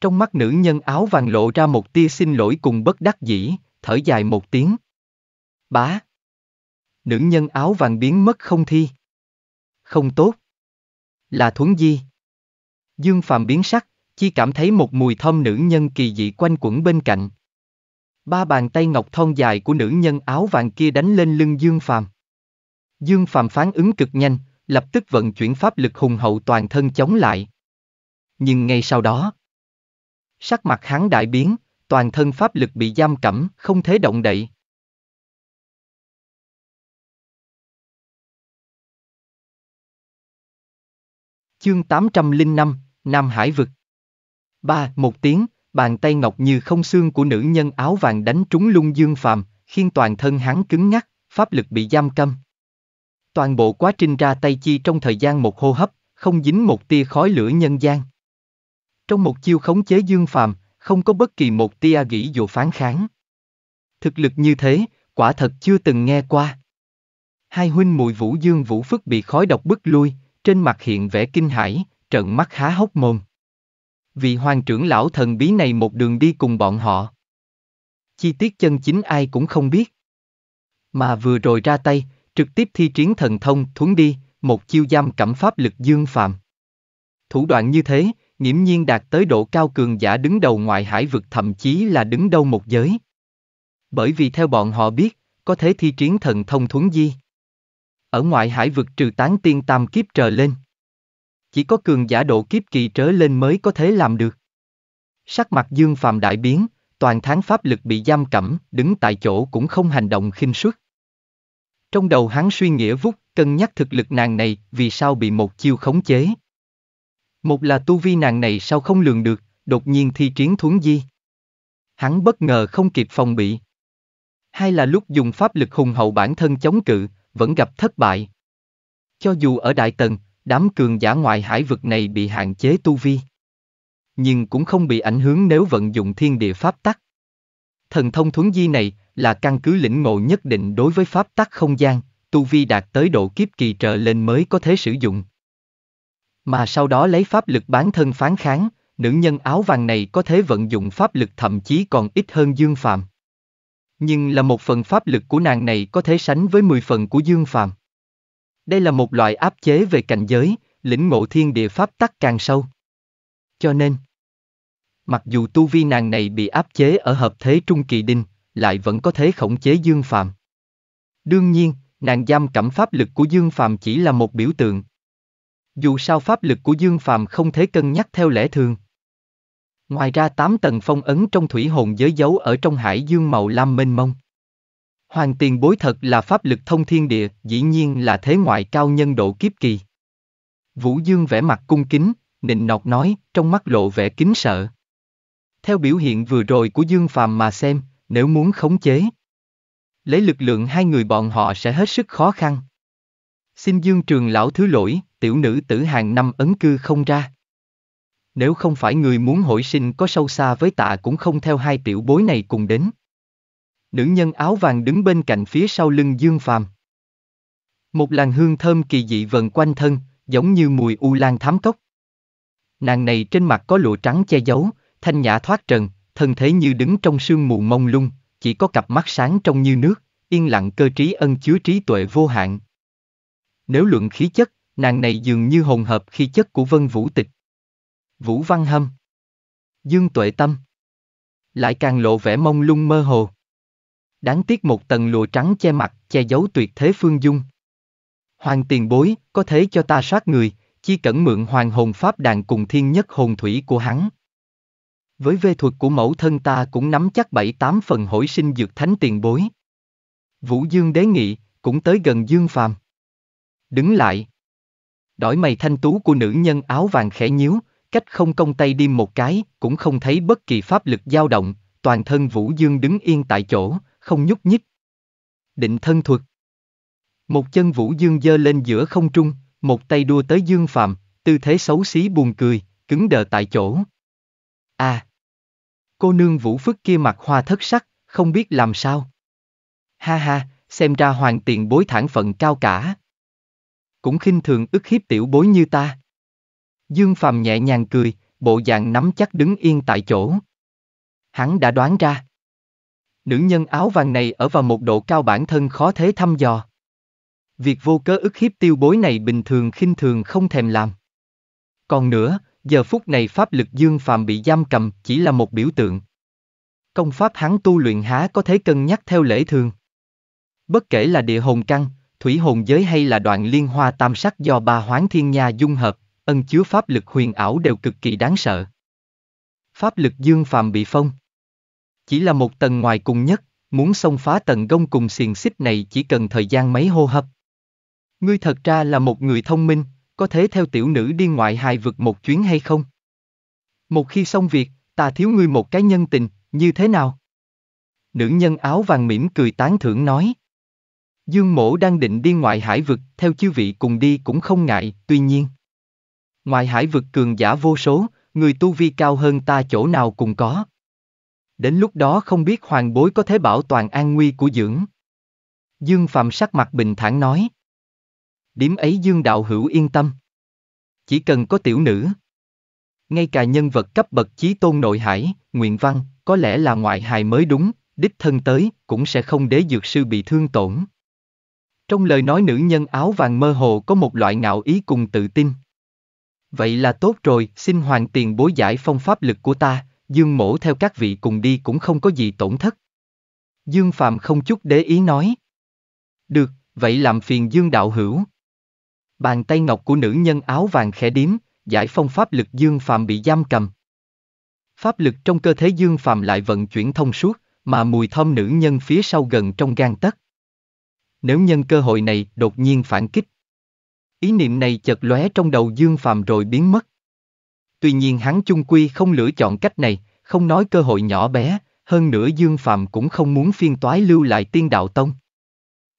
Trong mắt nữ nhân áo vàng lộ ra một tia xin lỗi cùng bất đắc dĩ, thở dài một tiếng. Bá. Nữ nhân áo vàng biến mất không thi. Không tốt. Là Thuấn Di. Dương Phạm biến sắc, chi cảm thấy một mùi thơm nữ nhân kỳ dị quanh quẩn bên cạnh. Ba bàn tay ngọc thon dài của nữ nhân áo vàng kia đánh lên lưng Dương Phạm. Dương Phạm phán ứng cực nhanh, lập tức vận chuyển pháp lực hùng hậu toàn thân chống lại. Nhưng ngay sau đó, sắc mặt hắn đại biến, toàn thân pháp lực bị giam cẩm, không thể động đậy. Chương 805, Nam Hải Vực Ba, một tiếng, bàn tay ngọc như không xương của nữ nhân áo vàng đánh trúng lung dương phàm, khiến toàn thân hắn cứng ngắc, pháp lực bị giam cầm. Toàn bộ quá trình ra tay chi trong thời gian một hô hấp, không dính một tia khói lửa nhân gian. Trong một chiêu khống chế dương phàm, không có bất kỳ một tia gỉ dụ phán kháng. Thực lực như thế, quả thật chưa từng nghe qua. Hai huynh mùi Vũ Dương Vũ Phức bị khói độc bức lui, trên mặt hiện vẻ kinh hãi, trận mắt há hốc mồm. Vị hoàng trưởng lão thần bí này một đường đi cùng bọn họ. Chi tiết chân chính ai cũng không biết. Mà vừa rồi ra tay, trực tiếp thi triển thần thông thuấn đi, một chiêu giam cẩm pháp lực dương phạm. Thủ đoạn như thế, nghiễm nhiên đạt tới độ cao cường giả đứng đầu ngoại hải vực thậm chí là đứng đầu một giới. Bởi vì theo bọn họ biết, có thể thi triển thần thông thuấn di. Ở ngoại hải vực trừ tán tiên tam kiếp trở lên. Chỉ có cường giả độ kiếp kỳ trở lên mới có thể làm được. Sắc mặt dương phạm đại biến, toàn tháng pháp lực bị giam cẩm, đứng tại chỗ cũng không hành động khinh suất. Trong đầu hắn suy nghĩa vút, cân nhắc thực lực nàng này vì sao bị một chiêu khống chế. Một là tu vi nàng này sao không lường được, đột nhiên thi triển thuấn di. Hắn bất ngờ không kịp phòng bị. Hai là lúc dùng pháp lực hùng hậu bản thân chống cự, vẫn gặp thất bại. Cho dù ở Đại Tần, đám cường giả ngoài hải vực này bị hạn chế tu vi, nhưng cũng không bị ảnh hưởng nếu vận dụng thiên địa pháp tắc. Thần thông thuấn di này là căn cứ lĩnh ngộ nhất định đối với pháp tắc không gian, tu vi đạt tới độ kiếp kỳ trở lên mới có thể sử dụng. Mà sau đó lấy pháp lực bán thân phán kháng, nữ nhân áo vàng này có thể vận dụng pháp lực thậm chí còn ít hơn dương phạm nhưng là một phần pháp lực của nàng này có thể sánh với 10 phần của Dương Phàm. Đây là một loại áp chế về cảnh giới, lĩnh ngộ thiên địa pháp tắc càng sâu. Cho nên, mặc dù tu vi nàng này bị áp chế ở hợp thế trung kỳ đinh, lại vẫn có thể khống chế Dương Phàm. Đương nhiên, nàng giam cảm pháp lực của Dương Phàm chỉ là một biểu tượng. Dù sao pháp lực của Dương Phàm không thể cân nhắc theo lẽ thường. Ngoài ra tám tầng phong ấn trong thủy hồn giới giấu ở trong hải dương màu lam mênh mông. Hoàng tiền bối thật là pháp lực thông thiên địa, dĩ nhiên là thế ngoại cao nhân độ kiếp kỳ. Vũ Dương vẻ mặt cung kính, nịnh nọt nói, trong mắt lộ vẻ kính sợ. Theo biểu hiện vừa rồi của Dương Phàm mà xem, nếu muốn khống chế, lấy lực lượng hai người bọn họ sẽ hết sức khó khăn. Xin Dương Trường Lão thứ lỗi, tiểu nữ tử hàng năm ấn cư không ra nếu không phải người muốn hội sinh có sâu xa với tạ cũng không theo hai tiểu bối này cùng đến. Nữ nhân áo vàng đứng bên cạnh phía sau lưng Dương Phàm. Một làn hương thơm kỳ dị vần quanh thân, giống như mùi u lan thám cốc. Nàng này trên mặt có lụa trắng che giấu, thanh nhã thoát trần, thân thế như đứng trong sương mù mông lung, chỉ có cặp mắt sáng trong như nước, yên lặng cơ trí ân chứa trí tuệ vô hạn. Nếu luận khí chất, nàng này dường như hồn hợp khí chất của Vân Vũ Tịch, Vũ Văn Hâm, Dương Tuệ Tâm, lại càng lộ vẻ mông lung mơ hồ. Đáng tiếc một tầng lụa trắng che mặt, che giấu tuyệt thế phương dung. Hoàng tiền bối, có thế cho ta soát người, chi cẩn mượn hoàng hồn pháp đàn cùng thiên nhất hồn thủy của hắn. Với vê thuật của mẫu thân ta cũng nắm chắc bảy tám phần hỏi sinh dược thánh tiền bối. Vũ Dương đế nghị, cũng tới gần Dương Phàm. Đứng lại. Đổi mày thanh tú của nữ nhân áo vàng khẽ nhíu, cách không công tay đi một cái, cũng không thấy bất kỳ pháp lực dao động, toàn thân Vũ Dương đứng yên tại chỗ, không nhúc nhích. Định thân thuật Một chân Vũ Dương dơ lên giữa không trung, một tay đua tới Dương Phạm, tư thế xấu xí buồn cười, cứng đờ tại chỗ. À! Cô nương Vũ Phức kia mặt hoa thất sắc, không biết làm sao. Ha ha, xem ra hoàng tiện bối thản phận cao cả. Cũng khinh thường ức hiếp tiểu bối như ta. Dương Phạm nhẹ nhàng cười, bộ dạng nắm chắc đứng yên tại chỗ. Hắn đã đoán ra. Nữ nhân áo vàng này ở vào một độ cao bản thân khó thế thăm dò. Việc vô cớ ức hiếp tiêu bối này bình thường khinh thường không thèm làm. Còn nữa, giờ phút này pháp lực dương phàm bị giam cầm chỉ là một biểu tượng. Công pháp hắn tu luyện há có thể cân nhắc theo lễ thường. Bất kể là địa hồn căn, thủy hồn giới hay là đoạn liên hoa tam sắc do ba hoán thiên nha dung hợp, ân chứa pháp lực huyền ảo đều cực kỳ đáng sợ. Pháp lực dương phàm bị phong. Chỉ là một tầng ngoài cùng nhất, muốn xông phá tầng gông cùng xiềng xích này chỉ cần thời gian mấy hô hấp. Ngươi thật ra là một người thông minh, có thể theo tiểu nữ đi ngoại hài vực một chuyến hay không? Một khi xong việc, ta thiếu ngươi một cái nhân tình, như thế nào? Nữ nhân áo vàng mỉm cười tán thưởng nói. Dương mổ đang định đi ngoại hải vực, theo chư vị cùng đi cũng không ngại, tuy nhiên. Ngoài hải vực cường giả vô số, người tu vi cao hơn ta chỗ nào cũng có. Đến lúc đó không biết hoàng bối có thể bảo toàn an nguy của dưỡng. Dương Phạm sắc mặt bình thản nói. Điểm ấy Dương Đạo Hữu yên tâm. Chỉ cần có tiểu nữ. Ngay cả nhân vật cấp bậc chí tôn nội hải, nguyện văn, có lẽ là ngoại hài mới đúng, đích thân tới, cũng sẽ không để dược sư bị thương tổn. Trong lời nói nữ nhân áo vàng mơ hồ có một loại ngạo ý cùng tự tin. Vậy là tốt rồi, xin hoàng tiền bối giải phong pháp lực của ta, dương mổ theo các vị cùng đi cũng không có gì tổn thất. Dương Phạm không chút để ý nói. Được, vậy làm phiền Dương đạo hữu. Bàn tay ngọc của nữ nhân áo vàng khẽ điếm, giải phong pháp lực Dương Phạm bị giam cầm. Pháp lực trong cơ thể Dương Phạm lại vận chuyển thông suốt, mà mùi thơm nữ nhân phía sau gần trong gan tất. Nếu nhân cơ hội này đột nhiên phản kích, Ý niệm này chợt lóe trong đầu Dương Phàm rồi biến mất. Tuy nhiên hắn chung quy không lựa chọn cách này, không nói cơ hội nhỏ bé, hơn nữa Dương Phàm cũng không muốn phiên toái lưu lại tiên đạo tông.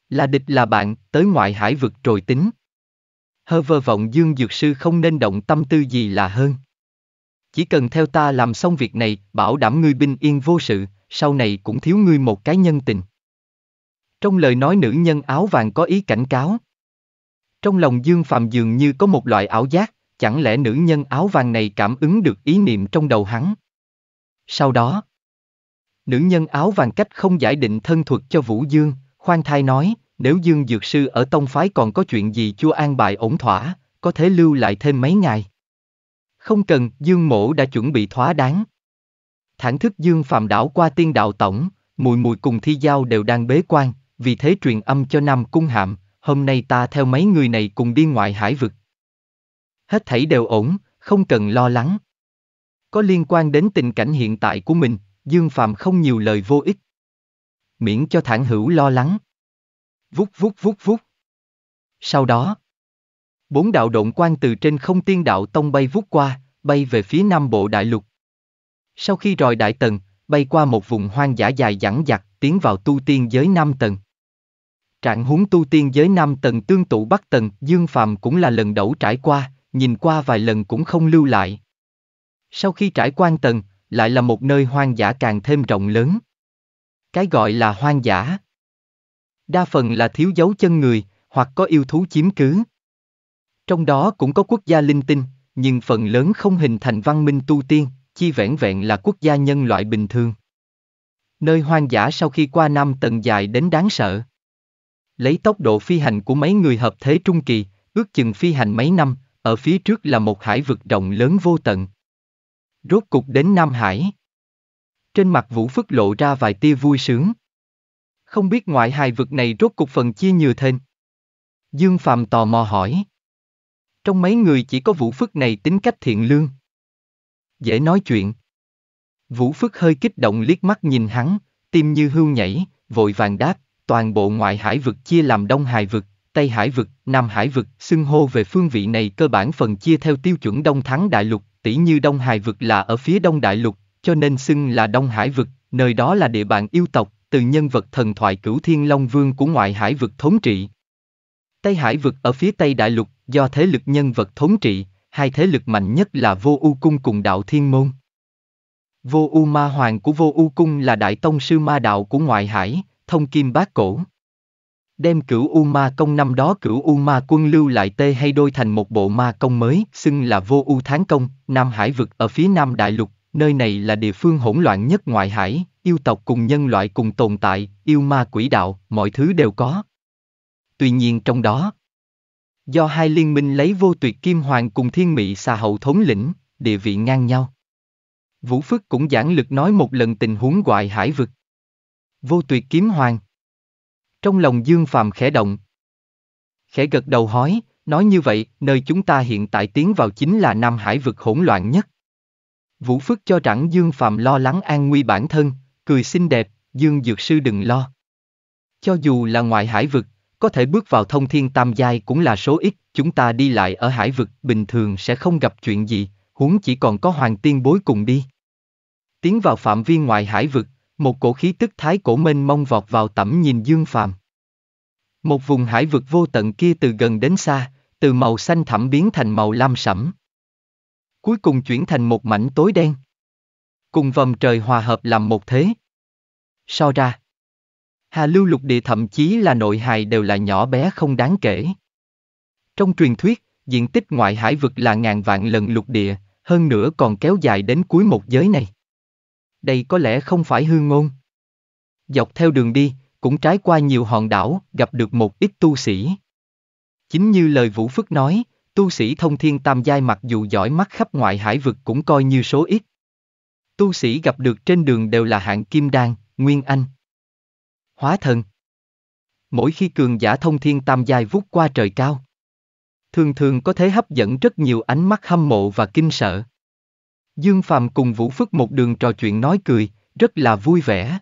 Là địch là bạn, tới ngoại hải vực rồi tính. Hơ vơ vọng Dương Dược Sư không nên động tâm tư gì là hơn. Chỉ cần theo ta làm xong việc này, bảo đảm ngươi bình yên vô sự, sau này cũng thiếu ngươi một cái nhân tình. Trong lời nói nữ nhân áo vàng có ý cảnh cáo, trong lòng Dương Phạm dường như có một loại ảo giác, chẳng lẽ nữ nhân áo vàng này cảm ứng được ý niệm trong đầu hắn? Sau đó, nữ nhân áo vàng cách không giải định thân thuật cho Vũ Dương, khoan thai nói, nếu Dương Dược Sư ở Tông Phái còn có chuyện gì chưa an bài ổn thỏa, có thể lưu lại thêm mấy ngày. Không cần, Dương Mổ đã chuẩn bị thỏa đáng. Thẳng thức Dương Phạm đảo qua tiên đạo tổng, mùi mùi cùng thi giao đều đang bế quan, vì thế truyền âm cho Nam Cung Hạm, hôm nay ta theo mấy người này cùng đi ngoại hải vực. Hết thảy đều ổn, không cần lo lắng. Có liên quan đến tình cảnh hiện tại của mình, Dương Phạm không nhiều lời vô ích. Miễn cho thản hữu lo lắng. Vút vút vút vút. Sau đó, bốn đạo động quan từ trên không tiên đạo tông bay vút qua, bay về phía nam bộ đại lục. Sau khi rời đại tần, bay qua một vùng hoang dã dài dẳng dặc, tiến vào tu tiên giới nam tầng. Trạng huống tu tiên giới nam tầng tương tụ bắc tầng, Dương Phàm cũng là lần đầu trải qua, nhìn qua vài lần cũng không lưu lại. Sau khi trải qua tầng, lại là một nơi hoang dã càng thêm rộng lớn. Cái gọi là hoang dã. Đa phần là thiếu dấu chân người, hoặc có yêu thú chiếm cứ. Trong đó cũng có quốc gia linh tinh, nhưng phần lớn không hình thành văn minh tu tiên, chi vẻn vẹn là quốc gia nhân loại bình thường. Nơi hoang dã sau khi qua năm tầng dài đến đáng sợ. Lấy tốc độ phi hành của mấy người hợp thế trung kỳ, ước chừng phi hành mấy năm, ở phía trước là một hải vực rộng lớn vô tận. Rốt cục đến Nam Hải. Trên mặt Vũ Phức lộ ra vài tia vui sướng. Không biết ngoại hải vực này rốt cục phần chia nhiều thêm. Dương Phạm tò mò hỏi. Trong mấy người chỉ có Vũ Phức này tính cách thiện lương. Dễ nói chuyện. Vũ Phức hơi kích động liếc mắt nhìn hắn, tim như hưu nhảy, vội vàng đáp, toàn bộ ngoại hải vực chia làm Đông Hải vực, Tây Hải vực, Nam Hải vực, xưng hô về phương vị này cơ bản phần chia theo tiêu chuẩn Đông Thắng Đại Lục, tỉ như Đông Hải vực là ở phía Đông Đại Lục, cho nên xưng là Đông Hải vực, nơi đó là địa bàn yêu tộc, từ nhân vật thần thoại cửu thiên long vương của ngoại hải vực thống trị. Tây Hải vực ở phía Tây Đại Lục, do thế lực nhân vật thống trị, hai thế lực mạnh nhất là Vô U Cung cùng Đạo Thiên Môn. Vô U Ma Hoàng của Vô U Cung là Đại Tông Sư Ma Đạo của ngoại hải, thông kim bát cổ. Đem cửu U Ma Công năm đó cửu U Ma Quân lưu lại tê hay đôi thành một bộ ma công mới, xưng là vô U Tháng Công, Nam Hải vực ở phía Nam Đại Lục, nơi này là địa phương hỗn loạn nhất ngoại hải, yêu tộc cùng nhân loại cùng tồn tại, yêu ma quỷ đạo, mọi thứ đều có. Tuy nhiên trong đó, do hai liên minh lấy vô tuyệt kim hoàng cùng thiên mị xà hậu thống lĩnh, địa vị ngang nhau. Vũ Phước cũng giảng lực nói một lần tình huống ngoại hải vực. Vô tuyệt kiếm hoàng. Trong lòng Dương Phàm khẽ động. Khẽ gật đầu hói, nói như vậy, nơi chúng ta hiện tại tiến vào chính là Nam Hải vực hỗn loạn nhất. Vũ Phước cho rằng Dương Phàm lo lắng an nguy bản thân, cười xinh đẹp, Dương Dược Sư đừng lo. Cho dù là ngoại hải vực, có thể bước vào thông thiên tam giai cũng là số ít, chúng ta đi lại ở hải vực bình thường sẽ không gặp chuyện gì, huống chỉ còn có hoàng tiên bối cùng đi. Tiến vào phạm vi ngoại hải vực, một cổ khí tức thái cổ mênh mông vọt vào tẩm nhìn Dương Phàm. Một vùng hải vực vô tận kia từ gần đến xa, từ màu xanh thẳm biến thành màu lam sẫm. Cuối cùng chuyển thành một mảnh tối đen. Cùng vòng trời hòa hợp làm một thế. So ra, hà lưu lục địa thậm chí là nội hài đều là nhỏ bé không đáng kể. Trong truyền thuyết, diện tích ngoại hải vực là ngàn vạn lần lục địa, hơn nữa còn kéo dài đến cuối một giới này đây có lẽ không phải hương ngôn. Dọc theo đường đi, cũng trái qua nhiều hòn đảo, gặp được một ít tu sĩ. Chính như lời Vũ Phức nói, tu sĩ thông thiên tam giai mặc dù giỏi mắt khắp ngoại hải vực cũng coi như số ít. Tu sĩ gặp được trên đường đều là hạng kim đan, nguyên anh. Hóa thần. Mỗi khi cường giả thông thiên tam giai vút qua trời cao, thường thường có thể hấp dẫn rất nhiều ánh mắt hâm mộ và kinh sợ. Dương Phạm cùng Vũ Phức một đường trò chuyện nói cười, rất là vui vẻ.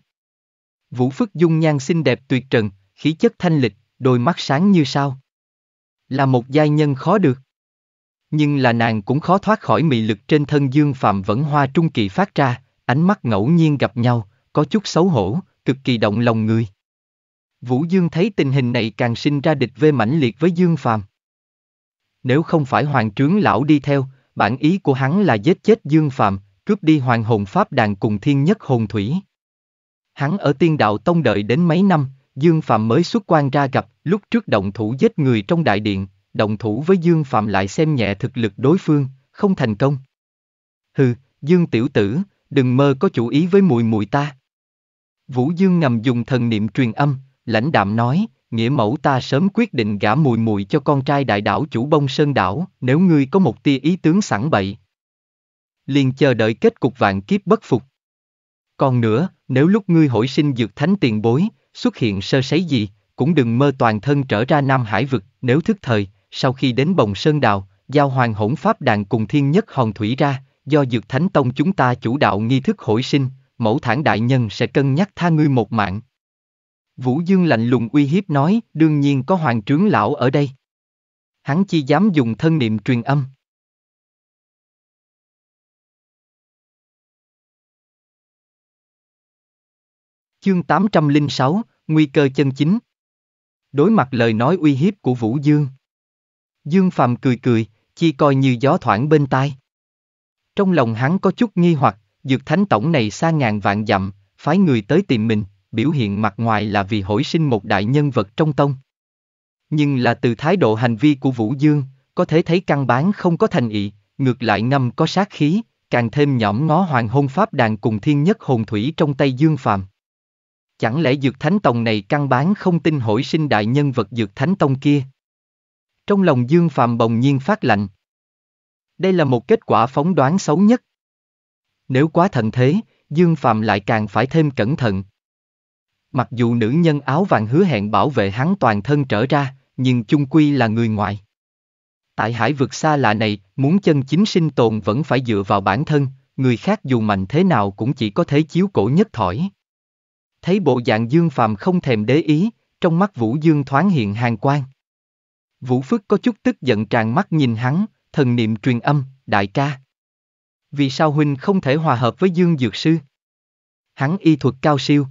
Vũ Phức dung nhan xinh đẹp tuyệt trần, khí chất thanh lịch, đôi mắt sáng như sao. Là một giai nhân khó được. Nhưng là nàng cũng khó thoát khỏi mị lực trên thân Dương Phạm vẫn hoa trung kỳ phát ra, ánh mắt ngẫu nhiên gặp nhau, có chút xấu hổ, cực kỳ động lòng người. Vũ Dương thấy tình hình này càng sinh ra địch vê mãnh liệt với Dương Phạm. Nếu không phải hoàng trướng lão đi theo, bản ý của hắn là giết chết Dương Phạm, cướp đi hoàng hồn pháp đàn cùng thiên nhất hồn thủy. Hắn ở tiên đạo tông đợi đến mấy năm, Dương Phạm mới xuất quan ra gặp, lúc trước động thủ giết người trong đại điện, động thủ với Dương Phạm lại xem nhẹ thực lực đối phương, không thành công. Hừ, Dương tiểu tử, đừng mơ có chủ ý với mùi mùi ta. Vũ Dương ngầm dùng thần niệm truyền âm, lãnh đạm nói, nghĩa mẫu ta sớm quyết định gả mùi mùi cho con trai đại đảo chủ bông sơn đảo, nếu ngươi có một tia ý tướng sẵn bậy. Liền chờ đợi kết cục vạn kiếp bất phục. Còn nữa, nếu lúc ngươi hỏi sinh dược thánh tiền bối, xuất hiện sơ sấy gì, cũng đừng mơ toàn thân trở ra Nam Hải vực, nếu thức thời, sau khi đến bồng sơn đào, giao hoàng hỗn pháp đàn cùng thiên nhất hòn thủy ra, do dược thánh tông chúng ta chủ đạo nghi thức hội sinh, mẫu thản đại nhân sẽ cân nhắc tha ngươi một mạng. Vũ Dương lạnh lùng uy hiếp nói, đương nhiên có hoàng trướng lão ở đây. Hắn chi dám dùng thân niệm truyền âm. Chương 806, Nguy cơ chân chính. Đối mặt lời nói uy hiếp của Vũ Dương. Dương Phạm cười cười, chi coi như gió thoảng bên tai. Trong lòng hắn có chút nghi hoặc, dược thánh tổng này xa ngàn vạn dặm, phái người tới tìm mình, biểu hiện mặt ngoài là vì hồi sinh một đại nhân vật trong tông. Nhưng là từ thái độ hành vi của Vũ Dương, có thể thấy căn bán không có thành ý, ngược lại ngâm có sát khí, càng thêm nhõm ngó hoàng hôn pháp đàn cùng thiên nhất hồn thủy trong tay Dương Phàm. Chẳng lẽ Dược Thánh Tông này căn bán không tin hồi sinh đại nhân vật Dược Thánh Tông kia? Trong lòng Dương Phàm bồng nhiên phát lạnh. Đây là một kết quả phóng đoán xấu nhất. Nếu quá thận thế, Dương Phàm lại càng phải thêm cẩn thận, Mặc dù nữ nhân áo vàng hứa hẹn bảo vệ hắn toàn thân trở ra, nhưng chung quy là người ngoại. Tại hải vực xa lạ này, muốn chân chính sinh tồn vẫn phải dựa vào bản thân, người khác dù mạnh thế nào cũng chỉ có thể chiếu cổ nhất thỏi. Thấy bộ dạng Dương Phàm không thèm để ý, trong mắt Vũ Dương thoáng hiện hàng quang. Vũ Phước có chút tức giận tràn mắt nhìn hắn, thần niệm truyền âm, đại ca. Vì sao Huynh không thể hòa hợp với Dương Dược Sư? Hắn y thuật cao siêu,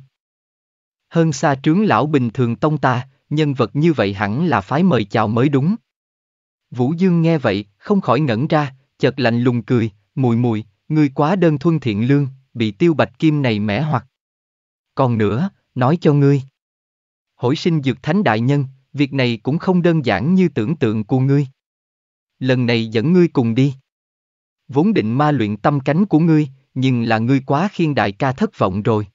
hơn xa trướng lão bình thường tông ta, nhân vật như vậy hẳn là phái mời chào mới đúng. Vũ Dương nghe vậy, không khỏi ngẩn ra, chợt lạnh lùng cười, mùi mùi, ngươi quá đơn thuân thiện lương, bị tiêu bạch kim này mẻ hoặc. Còn nữa, nói cho ngươi. hỏi sinh dược thánh đại nhân, việc này cũng không đơn giản như tưởng tượng của ngươi. Lần này dẫn ngươi cùng đi. Vốn định ma luyện tâm cánh của ngươi, nhưng là ngươi quá khiên đại ca thất vọng rồi.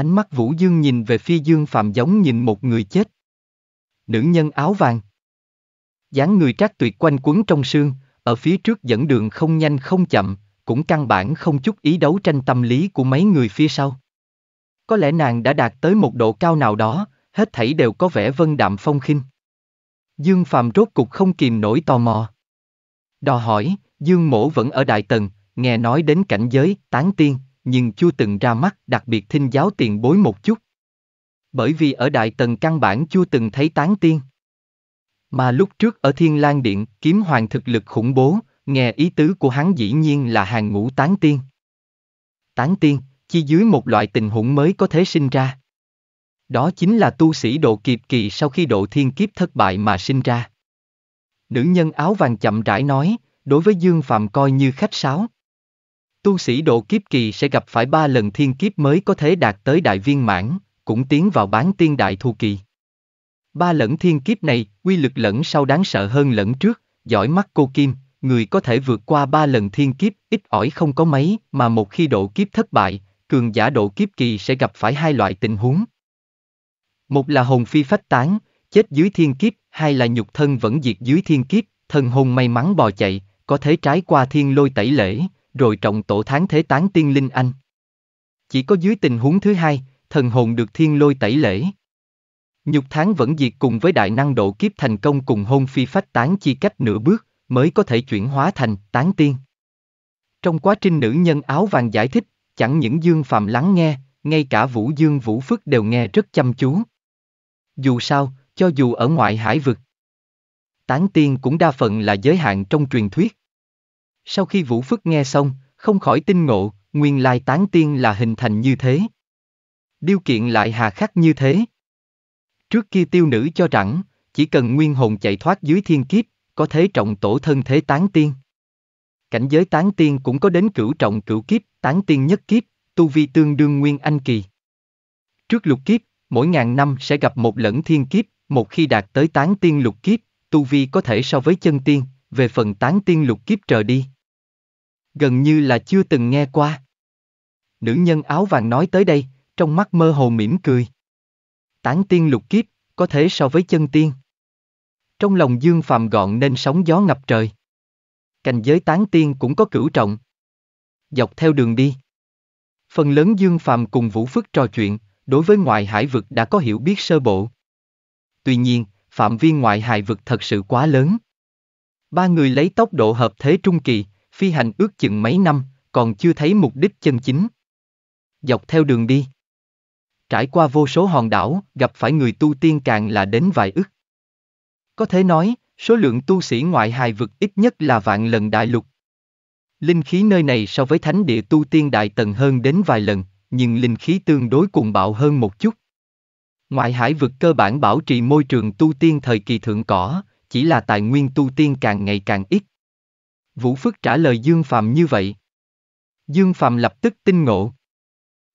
Ánh mắt Vũ Dương nhìn về Phi Dương Phạm giống nhìn một người chết. Nữ nhân áo vàng. dáng người trác tuyệt quanh quấn trong sương, ở phía trước dẫn đường không nhanh không chậm, cũng căn bản không chút ý đấu tranh tâm lý của mấy người phía sau. Có lẽ nàng đã đạt tới một độ cao nào đó, hết thảy đều có vẻ vân đạm phong khinh. Dương Phạm rốt cục không kìm nổi tò mò. Đò hỏi, Dương Mổ vẫn ở Đại Tần, nghe nói đến cảnh giới, tán tiên, nhưng chưa từng ra mắt đặc biệt thinh giáo tiền bối một chút. Bởi vì ở Đại Tần căn bản chưa từng thấy tán tiên. Mà lúc trước ở Thiên Lan Điện, kiếm hoàng thực lực khủng bố, nghe ý tứ của hắn dĩ nhiên là hàng ngũ tán tiên. Tán tiên, chỉ dưới một loại tình huống mới có thể sinh ra. Đó chính là tu sĩ độ kiệt kỳ sau khi độ thiên kiếp thất bại mà sinh ra. Nữ nhân áo vàng chậm rãi nói, đối với Dương Phạm coi như khách sáo. Tu sĩ độ kiếp kỳ sẽ gặp phải ba lần thiên kiếp mới có thể đạt tới đại viên mãn, cũng tiến vào bán tiên đại thu kỳ. Ba lẫn thiên kiếp này, quy lực lẫn sau đáng sợ hơn lẫn trước, giỏi mắt cô Kim, người có thể vượt qua ba lần thiên kiếp, ít ỏi không có mấy, mà một khi độ kiếp thất bại, cường giả độ kiếp kỳ sẽ gặp phải hai loại tình huống. Một là hồn phi phách tán, chết dưới thiên kiếp, hai là nhục thân vẫn diệt dưới thiên kiếp, thân hồn may mắn bò chạy, có thể trái qua thiên lôi tẩy lễ, rồi trọng tổ tháng thế tán tiên linh anh. Chỉ có dưới tình huống thứ hai, thần hồn được thiên lôi tẩy lễ. Nhục tháng vẫn diệt cùng với đại năng độ kiếp thành công cùng hôn phi phách tán chi cách nửa bước, mới có thể chuyển hóa thành tán tiên. Trong quá trình nữ nhân áo vàng giải thích, chẳng những Dương Phạm lắng nghe, ngay cả Vũ Dương Vũ Phước đều nghe rất chăm chú. Dù sao, cho dù ở ngoại hải vực, tán tiên cũng đa phần là giới hạn trong truyền thuyết. Sau khi Vũ Phức nghe xong, không khỏi tinh ngộ, nguyên lai tán tiên là hình thành như thế. Điều kiện lại hà khắc như thế. Trước kia tiêu nữ cho rằng, chỉ cần nguyên hồn chạy thoát dưới thiên kiếp, có thế trọng tổ thân thế tán tiên. Cảnh giới tán tiên cũng có đến cửu trọng cửu kiếp, tán tiên nhất kiếp, tu vi tương đương nguyên anh kỳ. Trước lục kiếp, mỗi ngàn năm sẽ gặp một lẫn thiên kiếp, một khi đạt tới tán tiên lục kiếp, tu vi có thể so với chân tiên, về phần tán tiên lục kiếp trở đi, gần như là chưa từng nghe qua. Nữ nhân áo vàng nói tới đây, trong mắt mơ hồ mỉm cười. Tán tiên lục kiếp, có thể so với chân tiên. Trong lòng Dương Phàm gọn nên sóng gió ngập trời. Cành giới tán tiên cũng có cửu trọng. Dọc theo đường đi. Phần lớn Dương Phàm cùng Vũ Phức trò chuyện, đối với ngoại hải vực đã có hiểu biết sơ bộ. Tuy nhiên, phạm vi ngoại hải vực thật sự quá lớn. Ba người lấy tốc độ hợp thế trung kỳ, phi hành ước chừng mấy năm, còn chưa thấy mục đích chân chính. Dọc theo đường đi. Trải qua vô số hòn đảo, gặp phải người tu tiên càng là đến vài ức. Có thể nói, số lượng tu sĩ ngoại hài vực ít nhất là vạn lần đại lục. Linh khí nơi này so với thánh địa tu tiên đại tần hơn đến vài lần, nhưng linh khí tương đối cuồng bạo hơn một chút. Ngoại hải vực cơ bản bảo trì môi trường tu tiên thời kỳ thượng cỏ, chỉ là tài nguyên tu tiên càng ngày càng ít. Vũ Phước trả lời Dương Phạm như vậy. Dương Phạm lập tức tinh ngộ.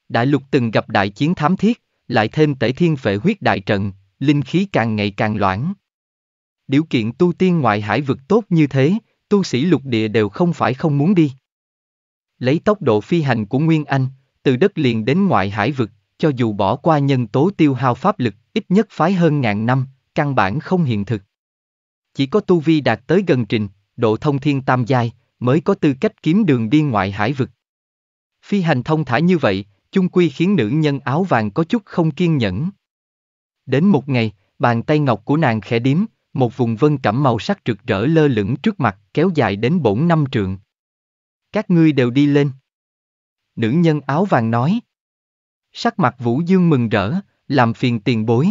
Đại lục từng gặp đại chiến thám thiết, lại thêm tể thiên phệ huyết đại trận, linh khí càng ngày càng loãng. Điều kiện tu tiên ngoại hải vực tốt như thế, tu sĩ lục địa đều không phải không muốn đi. Lấy tốc độ phi hành của Nguyên Anh, từ đất liền đến ngoại hải vực, cho dù bỏ qua nhân tố tiêu hao pháp lực, ít nhất phái hơn ngàn năm, căn bản không hiện thực. Chỉ có tu vi đạt tới gần trình, độ thông thiên tam giai, mới có tư cách kiếm đường đi ngoại hải vực. Phi hành thông thả như vậy, chung quy khiến nữ nhân áo vàng có chút không kiên nhẫn. Đến một ngày, bàn tay ngọc của nàng khẽ điếm, một vùng vân cẩm màu sắc rực rỡ lơ lửng trước mặt kéo dài đến bổn năm trượng. Các ngươi đều đi lên. Nữ nhân áo vàng nói. Sắc mặt Vũ Dương mừng rỡ, làm phiền tiền bối.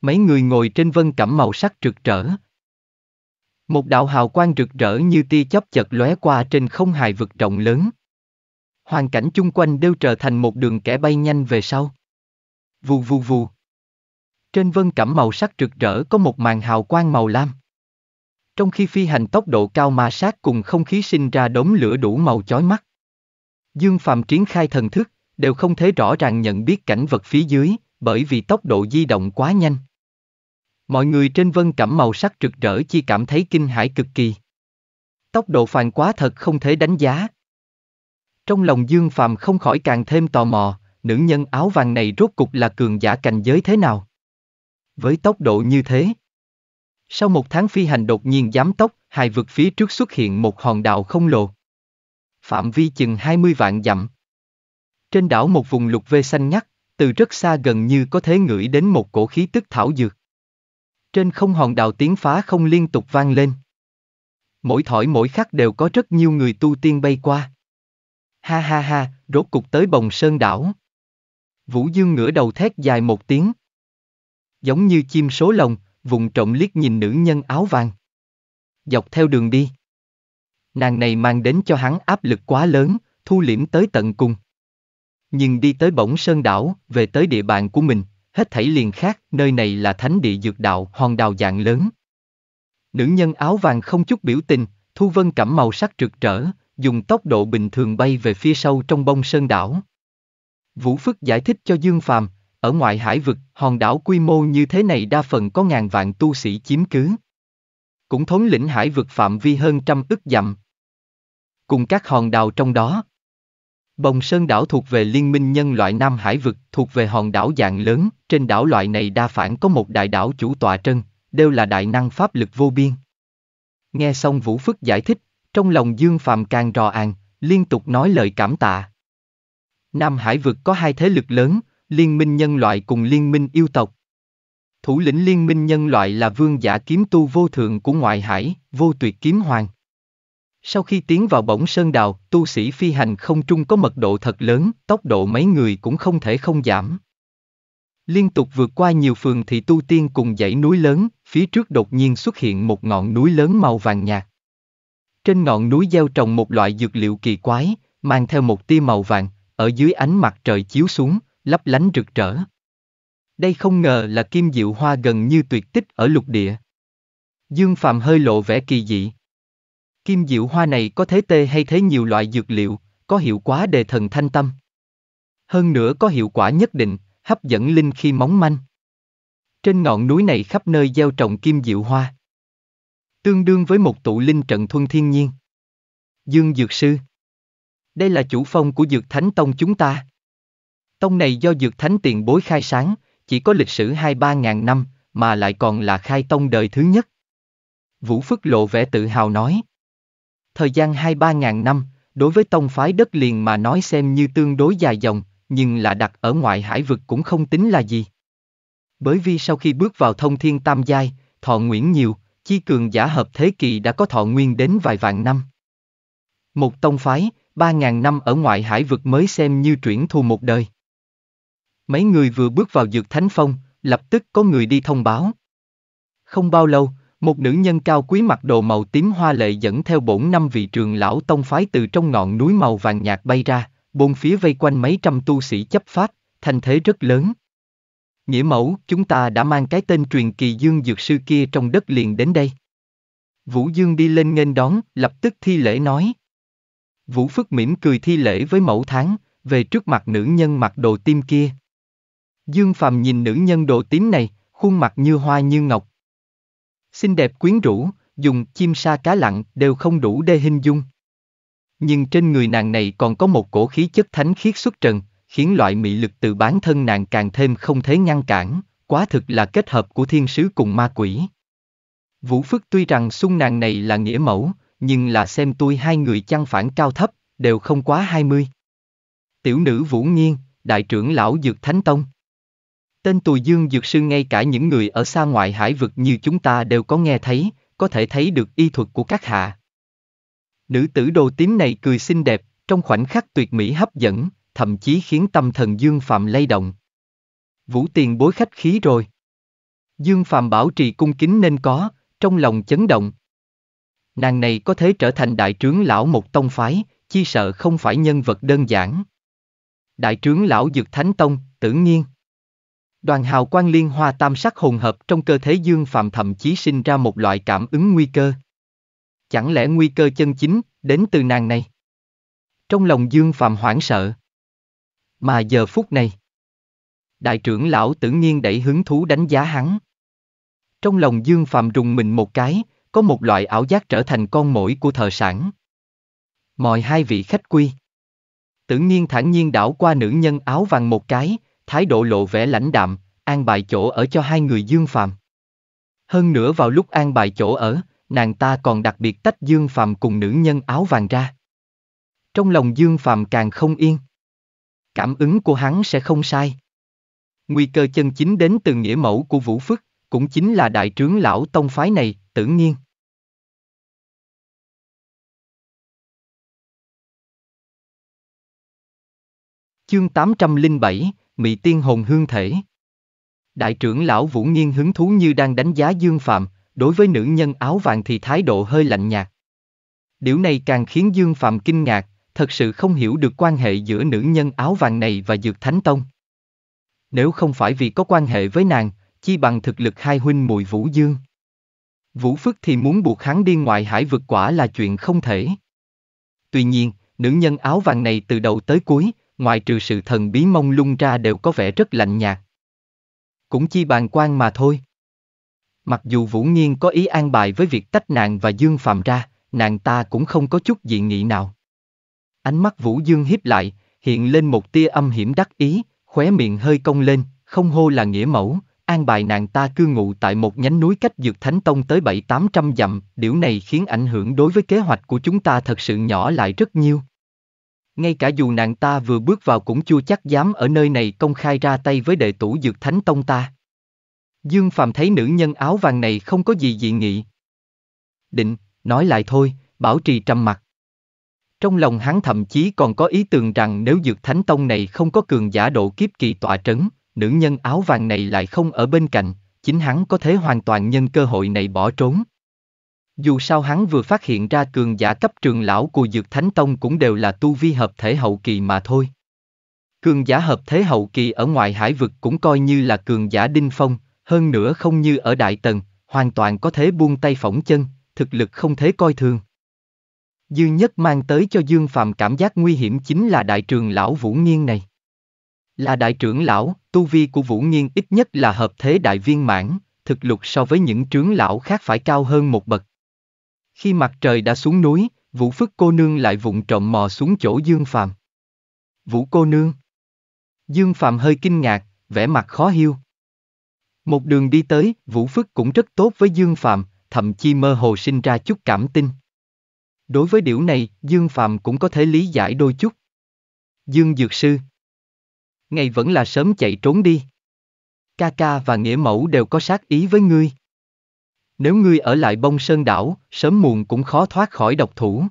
Mấy người ngồi trên vân cẩm màu sắc rực rỡ, một đạo hào quang rực rỡ như tia chớp chật lóe qua trên không hài vực rộng lớn. Hoàn cảnh chung quanh đều trở thành một đường kẻ bay nhanh về sau. Vù vù vù. Trên vân cẩm màu sắc rực rỡ có một màn hào quang màu lam. Trong khi phi hành tốc độ cao ma sát cùng không khí sinh ra đốm lửa đủ màu chói mắt. Dương Phạm triển khai thần thức, đều không thể rõ ràng nhận biết cảnh vật phía dưới, bởi vì tốc độ di động quá nhanh. Mọi người trên vân cẩm màu sắc rực rỡ chi cảm thấy kinh hãi cực kỳ. Tốc độ phàn quá thật không thể đánh giá. Trong lòng Dương Phàm không khỏi càng thêm tò mò, nữ nhân áo vàng này rốt cục là cường giả cảnh giới thế nào? Với tốc độ như thế, sau một tháng phi hành đột nhiên giám tốc, hai vực phía trước xuất hiện một hòn đảo không lồ. Phạm vi chừng 20 vạn dặm. Trên đảo một vùng lục vê xanh nhắc, từ rất xa gần như có thể ngửi đến một cổ khí tức thảo dược. Trên không hòn đảo tiếng phá không liên tục vang lên. Mỗi thỏi mỗi khắc đều có rất nhiều người tu tiên bay qua. Ha ha ha, rốt cục tới bồng sơn đảo. Vũ Dương ngửa đầu thét dài một tiếng. Giống như chim số lồng, vùng trộm liếc nhìn nữ nhân áo vàng. Dọc theo đường đi. Nàng này mang đến cho hắn áp lực quá lớn, thu liễm tới tận cùng. Nhưng đi tới bổng sơn đảo, về tới địa bàn của mình, hết thảy liền khác, nơi này là thánh địa dược đạo, hòn đào dạng lớn. Nữ nhân áo vàng không chút biểu tình, Thu Vân cẩm màu sắc rực rỡ, dùng tốc độ bình thường bay về phía sâu trong bông sơn đảo. Vũ Phức giải thích cho Dương Phàm, ở ngoại hải vực, hòn đảo quy mô như thế này đa phần có ngàn vạn tu sĩ chiếm cứ. Cũng thống lĩnh hải vực phạm vi hơn trăm ức dặm. Cùng các hòn đảo trong đó, Bồng Sơn đảo thuộc về Liên minh nhân loại Nam Hải vực, thuộc về hòn đảo dạng lớn, trên đảo loại này đa phản có một đại đảo chủ tọa trân, đều là đại năng pháp lực vô biên. Nghe xong Vũ Phức giải thích, trong lòng Dương Phạm càng rò àng, liên tục nói lời cảm tạ. Nam Hải vực có hai thế lực lớn, Liên minh nhân loại cùng Liên minh yêu tộc. Thủ lĩnh Liên minh nhân loại là vương giả kiếm tu vô thượng của ngoại hải, vô tuyệt kiếm hoàng. Sau khi tiến vào bổng sơn đào, tu sĩ phi hành không trung có mật độ thật lớn, tốc độ mấy người cũng không thể không giảm. Liên tục vượt qua nhiều phường thì tu tiên cùng dãy núi lớn, phía trước đột nhiên xuất hiện một ngọn núi lớn màu vàng nhạt. Trên ngọn núi gieo trồng một loại dược liệu kỳ quái, mang theo một tia màu vàng, ở dưới ánh mặt trời chiếu xuống, lấp lánh rực rỡ. Đây không ngờ là kim diệu hoa gần như tuyệt tích ở lục địa. Dương Phạm hơi lộ vẻ kỳ dị. Kim diệu hoa này có thế tê hay thế nhiều loại dược liệu, có hiệu quả đề thần thanh tâm. Hơn nữa có hiệu quả nhất định, hấp dẫn linh khi móng manh. Trên ngọn núi này khắp nơi gieo trồng kim diệu hoa. Tương đương với một tụ linh trận thuân thiên nhiên. Dương Dược Sư Đây là chủ phong của Dược Thánh Tông chúng ta. Tông này do Dược Thánh tiền bối khai sáng, chỉ có lịch sử hai ba ngàn năm, mà lại còn là khai tông đời thứ nhất. Vũ Phức lộ vẻ tự hào nói thời gian 2-3 ngàn năm, đối với tông phái đất liền mà nói xem như tương đối dài dòng, nhưng là đặt ở ngoại hải vực cũng không tính là gì. Bởi vì sau khi bước vào thông thiên tam giai, thọ nguyễn nhiều, chi cường giả hợp thế kỳ đã có thọ nguyên đến vài vạn năm. Một tông phái, ba ngàn năm ở ngoại hải vực mới xem như chuyển thu một đời. Mấy người vừa bước vào dược thánh phong, lập tức có người đi thông báo. Không bao lâu, một nữ nhân cao quý mặc đồ màu tím hoa lệ dẫn theo bổn năm vị trường lão tông phái từ trong ngọn núi màu vàng nhạt bay ra, bốn phía vây quanh mấy trăm tu sĩ chấp pháp, thành thế rất lớn. Nghĩa mẫu, chúng ta đã mang cái tên truyền kỳ dương dược sư kia trong đất liền đến đây. Vũ Dương đi lên nghênh đón, lập tức thi lễ nói. Vũ Phước mỉm cười thi lễ với mẫu tháng, về trước mặt nữ nhân mặc đồ tim kia. Dương Phàm nhìn nữ nhân đồ tím này, khuôn mặt như hoa như ngọc, Xinh đẹp quyến rũ, dùng chim sa cá lặng đều không đủ để hình dung. Nhưng trên người nàng này còn có một cổ khí chất thánh khiết xuất trần, khiến loại mị lực từ bản thân nàng càng thêm không thể ngăn cản, quá thực là kết hợp của thiên sứ cùng ma quỷ. Vũ Phức tuy rằng xung nàng này là nghĩa mẫu, nhưng là xem tôi hai người chăn phản cao thấp, đều không quá hai mươi. Tiểu nữ Vũ Nhiên, đại trưởng lão Dược Thánh Tông. Tên Tùy Dương Dược Sư ngay cả những người ở xa ngoại hải vực như chúng ta đều có nghe thấy, có thể thấy được y thuật của các hạ. Nữ tử đồ tím này cười xinh đẹp, trong khoảnh khắc tuyệt mỹ hấp dẫn, thậm chí khiến tâm thần Dương Phạm lay động. Vũ tiền bối khách khí rồi. Dương Phạm bảo trì cung kính nên có, trong lòng chấn động. Nàng này có thể trở thành đại trướng lão một tông phái, chi sợ không phải nhân vật đơn giản. Đại trướng lão dược thánh tông, tự nhiên. Đoàn hào quang liên hoa tam sắc hồn hợp trong cơ thế Dương Phạm thậm chí sinh ra một loại cảm ứng nguy cơ. Chẳng lẽ nguy cơ chân chính đến từ nàng này? Trong lòng Dương Phạm hoảng sợ. Mà giờ phút này, đại trưởng lão tự nhiên đẩy hứng thú đánh giá hắn. Trong lòng Dương Phạm rùng mình một cái, có một loại ảo giác trở thành con mồi của thợ sản. Mọi hai vị khách quy. tự nhiên thản nhiên đảo qua nữ nhân áo vàng một cái, thái độ lộ vẻ lãnh đạm, an bài chỗ ở cho hai người Dương Phạm. Hơn nữa vào lúc an bài chỗ ở, nàng ta còn đặc biệt tách Dương Phạm cùng nữ nhân áo vàng ra. Trong lòng Dương Phạm càng không yên. Cảm ứng của hắn sẽ không sai. Nguy cơ chân chính đến từ nghĩa mẫu của Vũ Phức, cũng chính là đại trướng lão tông phái này, tự nhiên. Chương 807, mị tiên hồn hương thể. Đại trưởng lão Vũ Nghiên hứng thú như đang đánh giá Dương Phạm, đối với nữ nhân áo vàng thì thái độ hơi lạnh nhạt. Điều này càng khiến Dương Phạm kinh ngạc, thật sự không hiểu được quan hệ giữa nữ nhân áo vàng này và Dược Thánh Tông. Nếu không phải vì có quan hệ với nàng, chi bằng thực lực hai huynh mùi Vũ Dương. Vũ Phức thì muốn buộc hắn đi ngoại hải vượt quả là chuyện không thể. Tuy nhiên, nữ nhân áo vàng này từ đầu tới cuối, ngoại trừ sự thần bí mông lung ra đều có vẻ rất lạnh nhạt. Cũng chi bàn quan mà thôi. Mặc dù Vũ Nghiên có ý an bài với việc tách nàng và Dương Phạm ra, nàng ta cũng không có chút dị nghị nào. Ánh mắt Vũ Dương hiếp lại, hiện lên một tia âm hiểm đắc ý, khóe miệng hơi cong lên, không hô là nghĩa mẫu, an bài nàng ta cư ngụ tại một nhánh núi cách Dược Thánh Tông tới bảy tám trăm dặm, điều này khiến ảnh hưởng đối với kế hoạch của chúng ta thật sự nhỏ lại rất nhiều. Ngay cả dù nàng ta vừa bước vào cũng chưa chắc dám ở nơi này công khai ra tay với đệ tử dược thánh tông ta. Dương Phạm thấy nữ nhân áo vàng này không có gì dị nghị. Định, nói lại thôi, bảo trì trầm mặt. Trong lòng hắn thậm chí còn có ý tưởng rằng nếu dược thánh tông này không có cường giả độ kiếp kỳ tọa trấn, nữ nhân áo vàng này lại không ở bên cạnh, chính hắn có thể hoàn toàn nhân cơ hội này bỏ trốn. Dù sao hắn vừa phát hiện ra cường giả cấp trường lão của Dược Thánh Tông cũng đều là tu vi hợp thể hậu kỳ mà thôi. Cường giả hợp thế hậu kỳ ở ngoài hải vực cũng coi như là cường giả đinh phong, hơn nữa không như ở Đại Tần, hoàn toàn có thể buông tay phỏng chân, thực lực không thể coi thường. Duy nhất mang tới cho Dương Phạm cảm giác nguy hiểm chính là đại trường lão Vũ Nghiên này. Là đại trưởng lão, tu vi của Vũ Nghiên ít nhất là hợp thế đại viên mãn, thực lực so với những trưởng lão khác phải cao hơn một bậc. Khi mặt trời đã xuống núi, Vũ Phức cô nương lại vụng trộm mò xuống chỗ Dương Phàm. Vũ cô nương. Dương Phạm hơi kinh ngạc, vẻ mặt khó hiu. Một đường đi tới, Vũ Phức cũng rất tốt với Dương Phạm, thậm chí mơ hồ sinh ra chút cảm tin. Đối với điều này, Dương Phạm cũng có thể lý giải đôi chút. Dương Dược Sư Ngày vẫn là sớm chạy trốn đi. Ca ca và nghĩa mẫu đều có sát ý với ngươi. Nếu ngươi ở lại bông sơn đảo, sớm muộn cũng khó thoát khỏi độc thủ.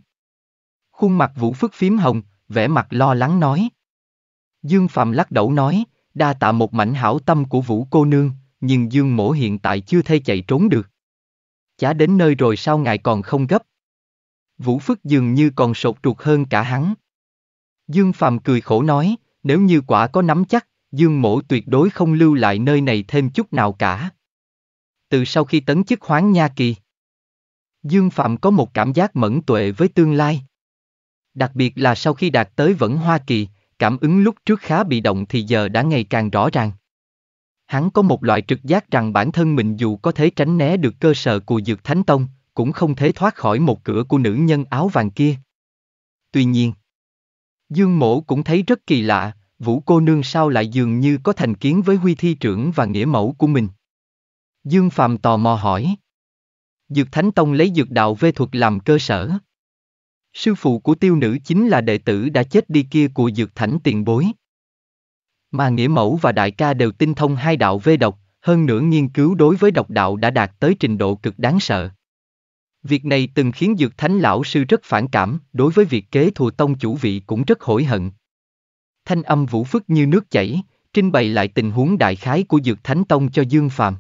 Khuôn mặt vũ phức phím hồng, vẻ mặt lo lắng nói. Dương Phạm lắc đầu nói, đa tạ một mảnh hảo tâm của vũ cô nương, nhưng Dương mổ hiện tại chưa thể chạy trốn được. Chả đến nơi rồi sao ngài còn không gấp. Vũ Phức dường như còn sột ruột hơn cả hắn. Dương Phạm cười khổ nói, nếu như quả có nắm chắc, Dương mổ tuyệt đối không lưu lại nơi này thêm chút nào cả từ sau khi tấn chức hoán Nha Kỳ. Dương Phạm có một cảm giác mẫn tuệ với tương lai. Đặc biệt là sau khi đạt tới vẫn Hoa Kỳ, cảm ứng lúc trước khá bị động thì giờ đã ngày càng rõ ràng. Hắn có một loại trực giác rằng bản thân mình dù có thể tránh né được cơ sở của Dược Thánh Tông, cũng không thể thoát khỏi một cửa của nữ nhân áo vàng kia. Tuy nhiên, Dương Mổ cũng thấy rất kỳ lạ, Vũ cô nương sao lại dường như có thành kiến với Huy Thi trưởng và nghĩa mẫu của mình. Dương Phạm tò mò hỏi. Dược Thánh Tông lấy dược đạo vê thuật làm cơ sở. Sư phụ của tiêu nữ chính là đệ tử đã chết đi kia của dược thánh tiền bối. Mà nghĩa mẫu và đại ca đều tinh thông hai đạo vê độc, hơn nữa nghiên cứu đối với độc đạo đã đạt tới trình độ cực đáng sợ. Việc này từng khiến dược thánh lão sư rất phản cảm, đối với việc kế thừa tông chủ vị cũng rất hối hận. Thanh âm vũ phức như nước chảy, trình bày lại tình huống đại khái của dược thánh tông cho Dương Phàm.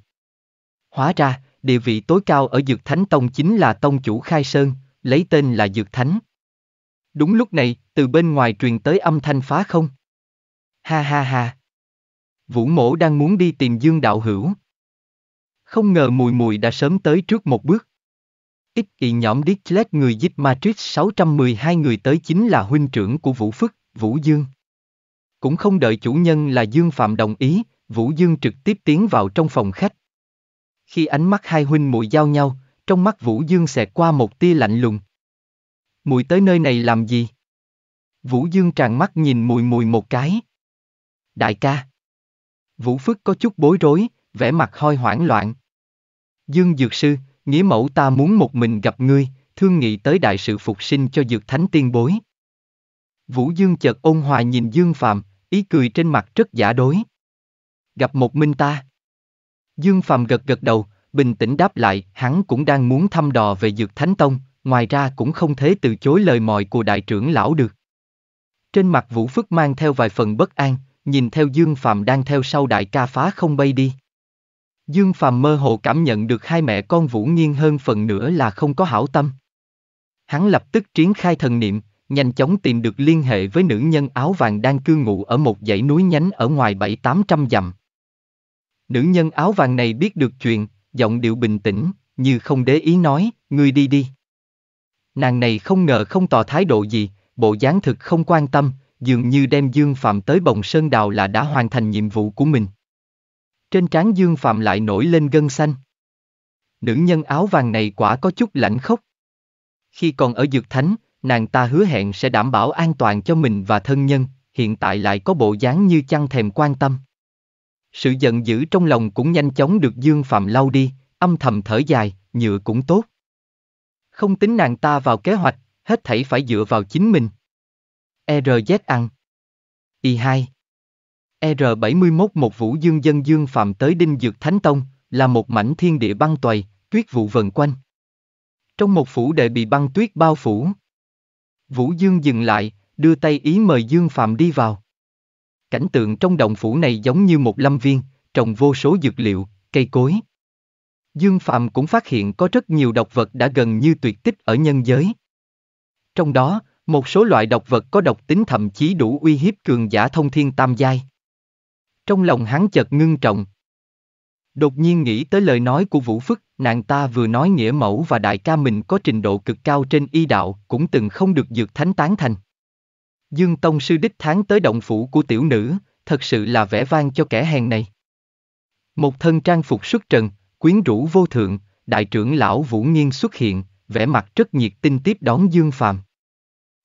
Hóa ra, địa vị tối cao ở Dược Thánh Tông chính là Tông chủ Khai Sơn, lấy tên là Dược Thánh. Đúng lúc này, từ bên ngoài truyền tới âm thanh phá không. Ha ha ha. Vũ mổ đang muốn đi tìm Dương Đạo Hữu. Không ngờ mùi mùi đã sớm tới trước một bước. Ít kỳ nhóm Dicklet người Zip Matrix 612 người tới chính là huynh trưởng của Vũ Phức, Vũ Dương. Cũng không đợi chủ nhân là Dương Phạm đồng ý, Vũ Dương trực tiếp tiến vào trong phòng khách. Khi ánh mắt hai huynh muội giao nhau, trong mắt Vũ Dương xẹt qua một tia lạnh lùng. Muội tới nơi này làm gì? Vũ Dương tràn mắt nhìn mùi mùi một cái. Đại ca. Vũ Phước có chút bối rối, vẻ mặt hoi hoảng loạn. Dương Dược Sư, nghĩa mẫu ta muốn một mình gặp ngươi, thương nghị tới đại sự phục sinh cho Dược Thánh tiên bối. Vũ Dương chợt ôn hòa nhìn Dương Phạm, ý cười trên mặt rất giả đối. Gặp một mình ta. Dương Phạm gật gật đầu, bình tĩnh đáp lại, hắn cũng đang muốn thăm đò về Dược Thánh Tông, ngoài ra cũng không thể từ chối lời mời của đại trưởng lão được. Trên mặt Vũ Phức mang theo vài phần bất an, nhìn theo Dương Phạm đang theo sau đại ca phá không bay đi. Dương Phạm mơ hồ cảm nhận được hai mẹ con Vũ Nghiên hơn phần nữa là không có hảo tâm. Hắn lập tức triển khai thần niệm, nhanh chóng tìm được liên hệ với nữ nhân áo vàng đang cư ngụ ở một dãy núi nhánh ở ngoài 7-800 dặm. Nữ nhân áo vàng này biết được chuyện, giọng điệu bình tĩnh, như không để ý nói, ngươi đi đi. Nàng này không ngờ không tỏ thái độ gì, bộ dáng thực không quan tâm, dường như đem Dương Phạm tới bồng sơn đào là đã hoàn thành nhiệm vụ của mình. Trên trán Dương Phạm lại nổi lên gân xanh. Nữ nhân áo vàng này quả có chút lạnh khốc. Khi còn ở Dược Thánh, nàng ta hứa hẹn sẽ đảm bảo an toàn cho mình và thân nhân, hiện tại lại có bộ dáng như chăng thèm quan tâm. Sự giận dữ trong lòng cũng nhanh chóng được Dương Phạm lau đi, âm thầm thở dài, nhựa cũng tốt. Không tính nàng ta vào kế hoạch, hết thảy phải dựa vào chính mình. ERZ ăn. Y2. ER71 một vũ dương dân Dương Phạm tới Đinh Dược Thánh Tông, là một mảnh thiên địa băng toày, tuyết vụ vần quanh. Trong một phủ đệ bị băng tuyết bao phủ. Vũ Dương dừng lại, đưa tay ý mời Dương Phạm đi vào. Cảnh tượng trong đồng phủ này giống như một lâm viên, trồng vô số dược liệu, cây cối. Dương Phạm cũng phát hiện có rất nhiều độc vật đã gần như tuyệt tích ở nhân giới. Trong đó, một số loại độc vật có độc tính thậm chí đủ uy hiếp cường giả thông thiên tam giai. Trong lòng hắn chợt ngưng trọng. Đột nhiên nghĩ tới lời nói của Vũ Phức, nàng ta vừa nói nghĩa mẫu và đại ca mình có trình độ cực cao trên y đạo cũng từng không được dược thánh tán thành. Dương Tông Sư đích tháng tới động phủ của tiểu nữ, thật sự là vẻ vang cho kẻ hèn này. Một thân trang phục xuất trần, quyến rũ vô thượng, đại trưởng lão Vũ Nghiên xuất hiện, vẻ mặt rất nhiệt tinh tiếp đón Dương Phàm.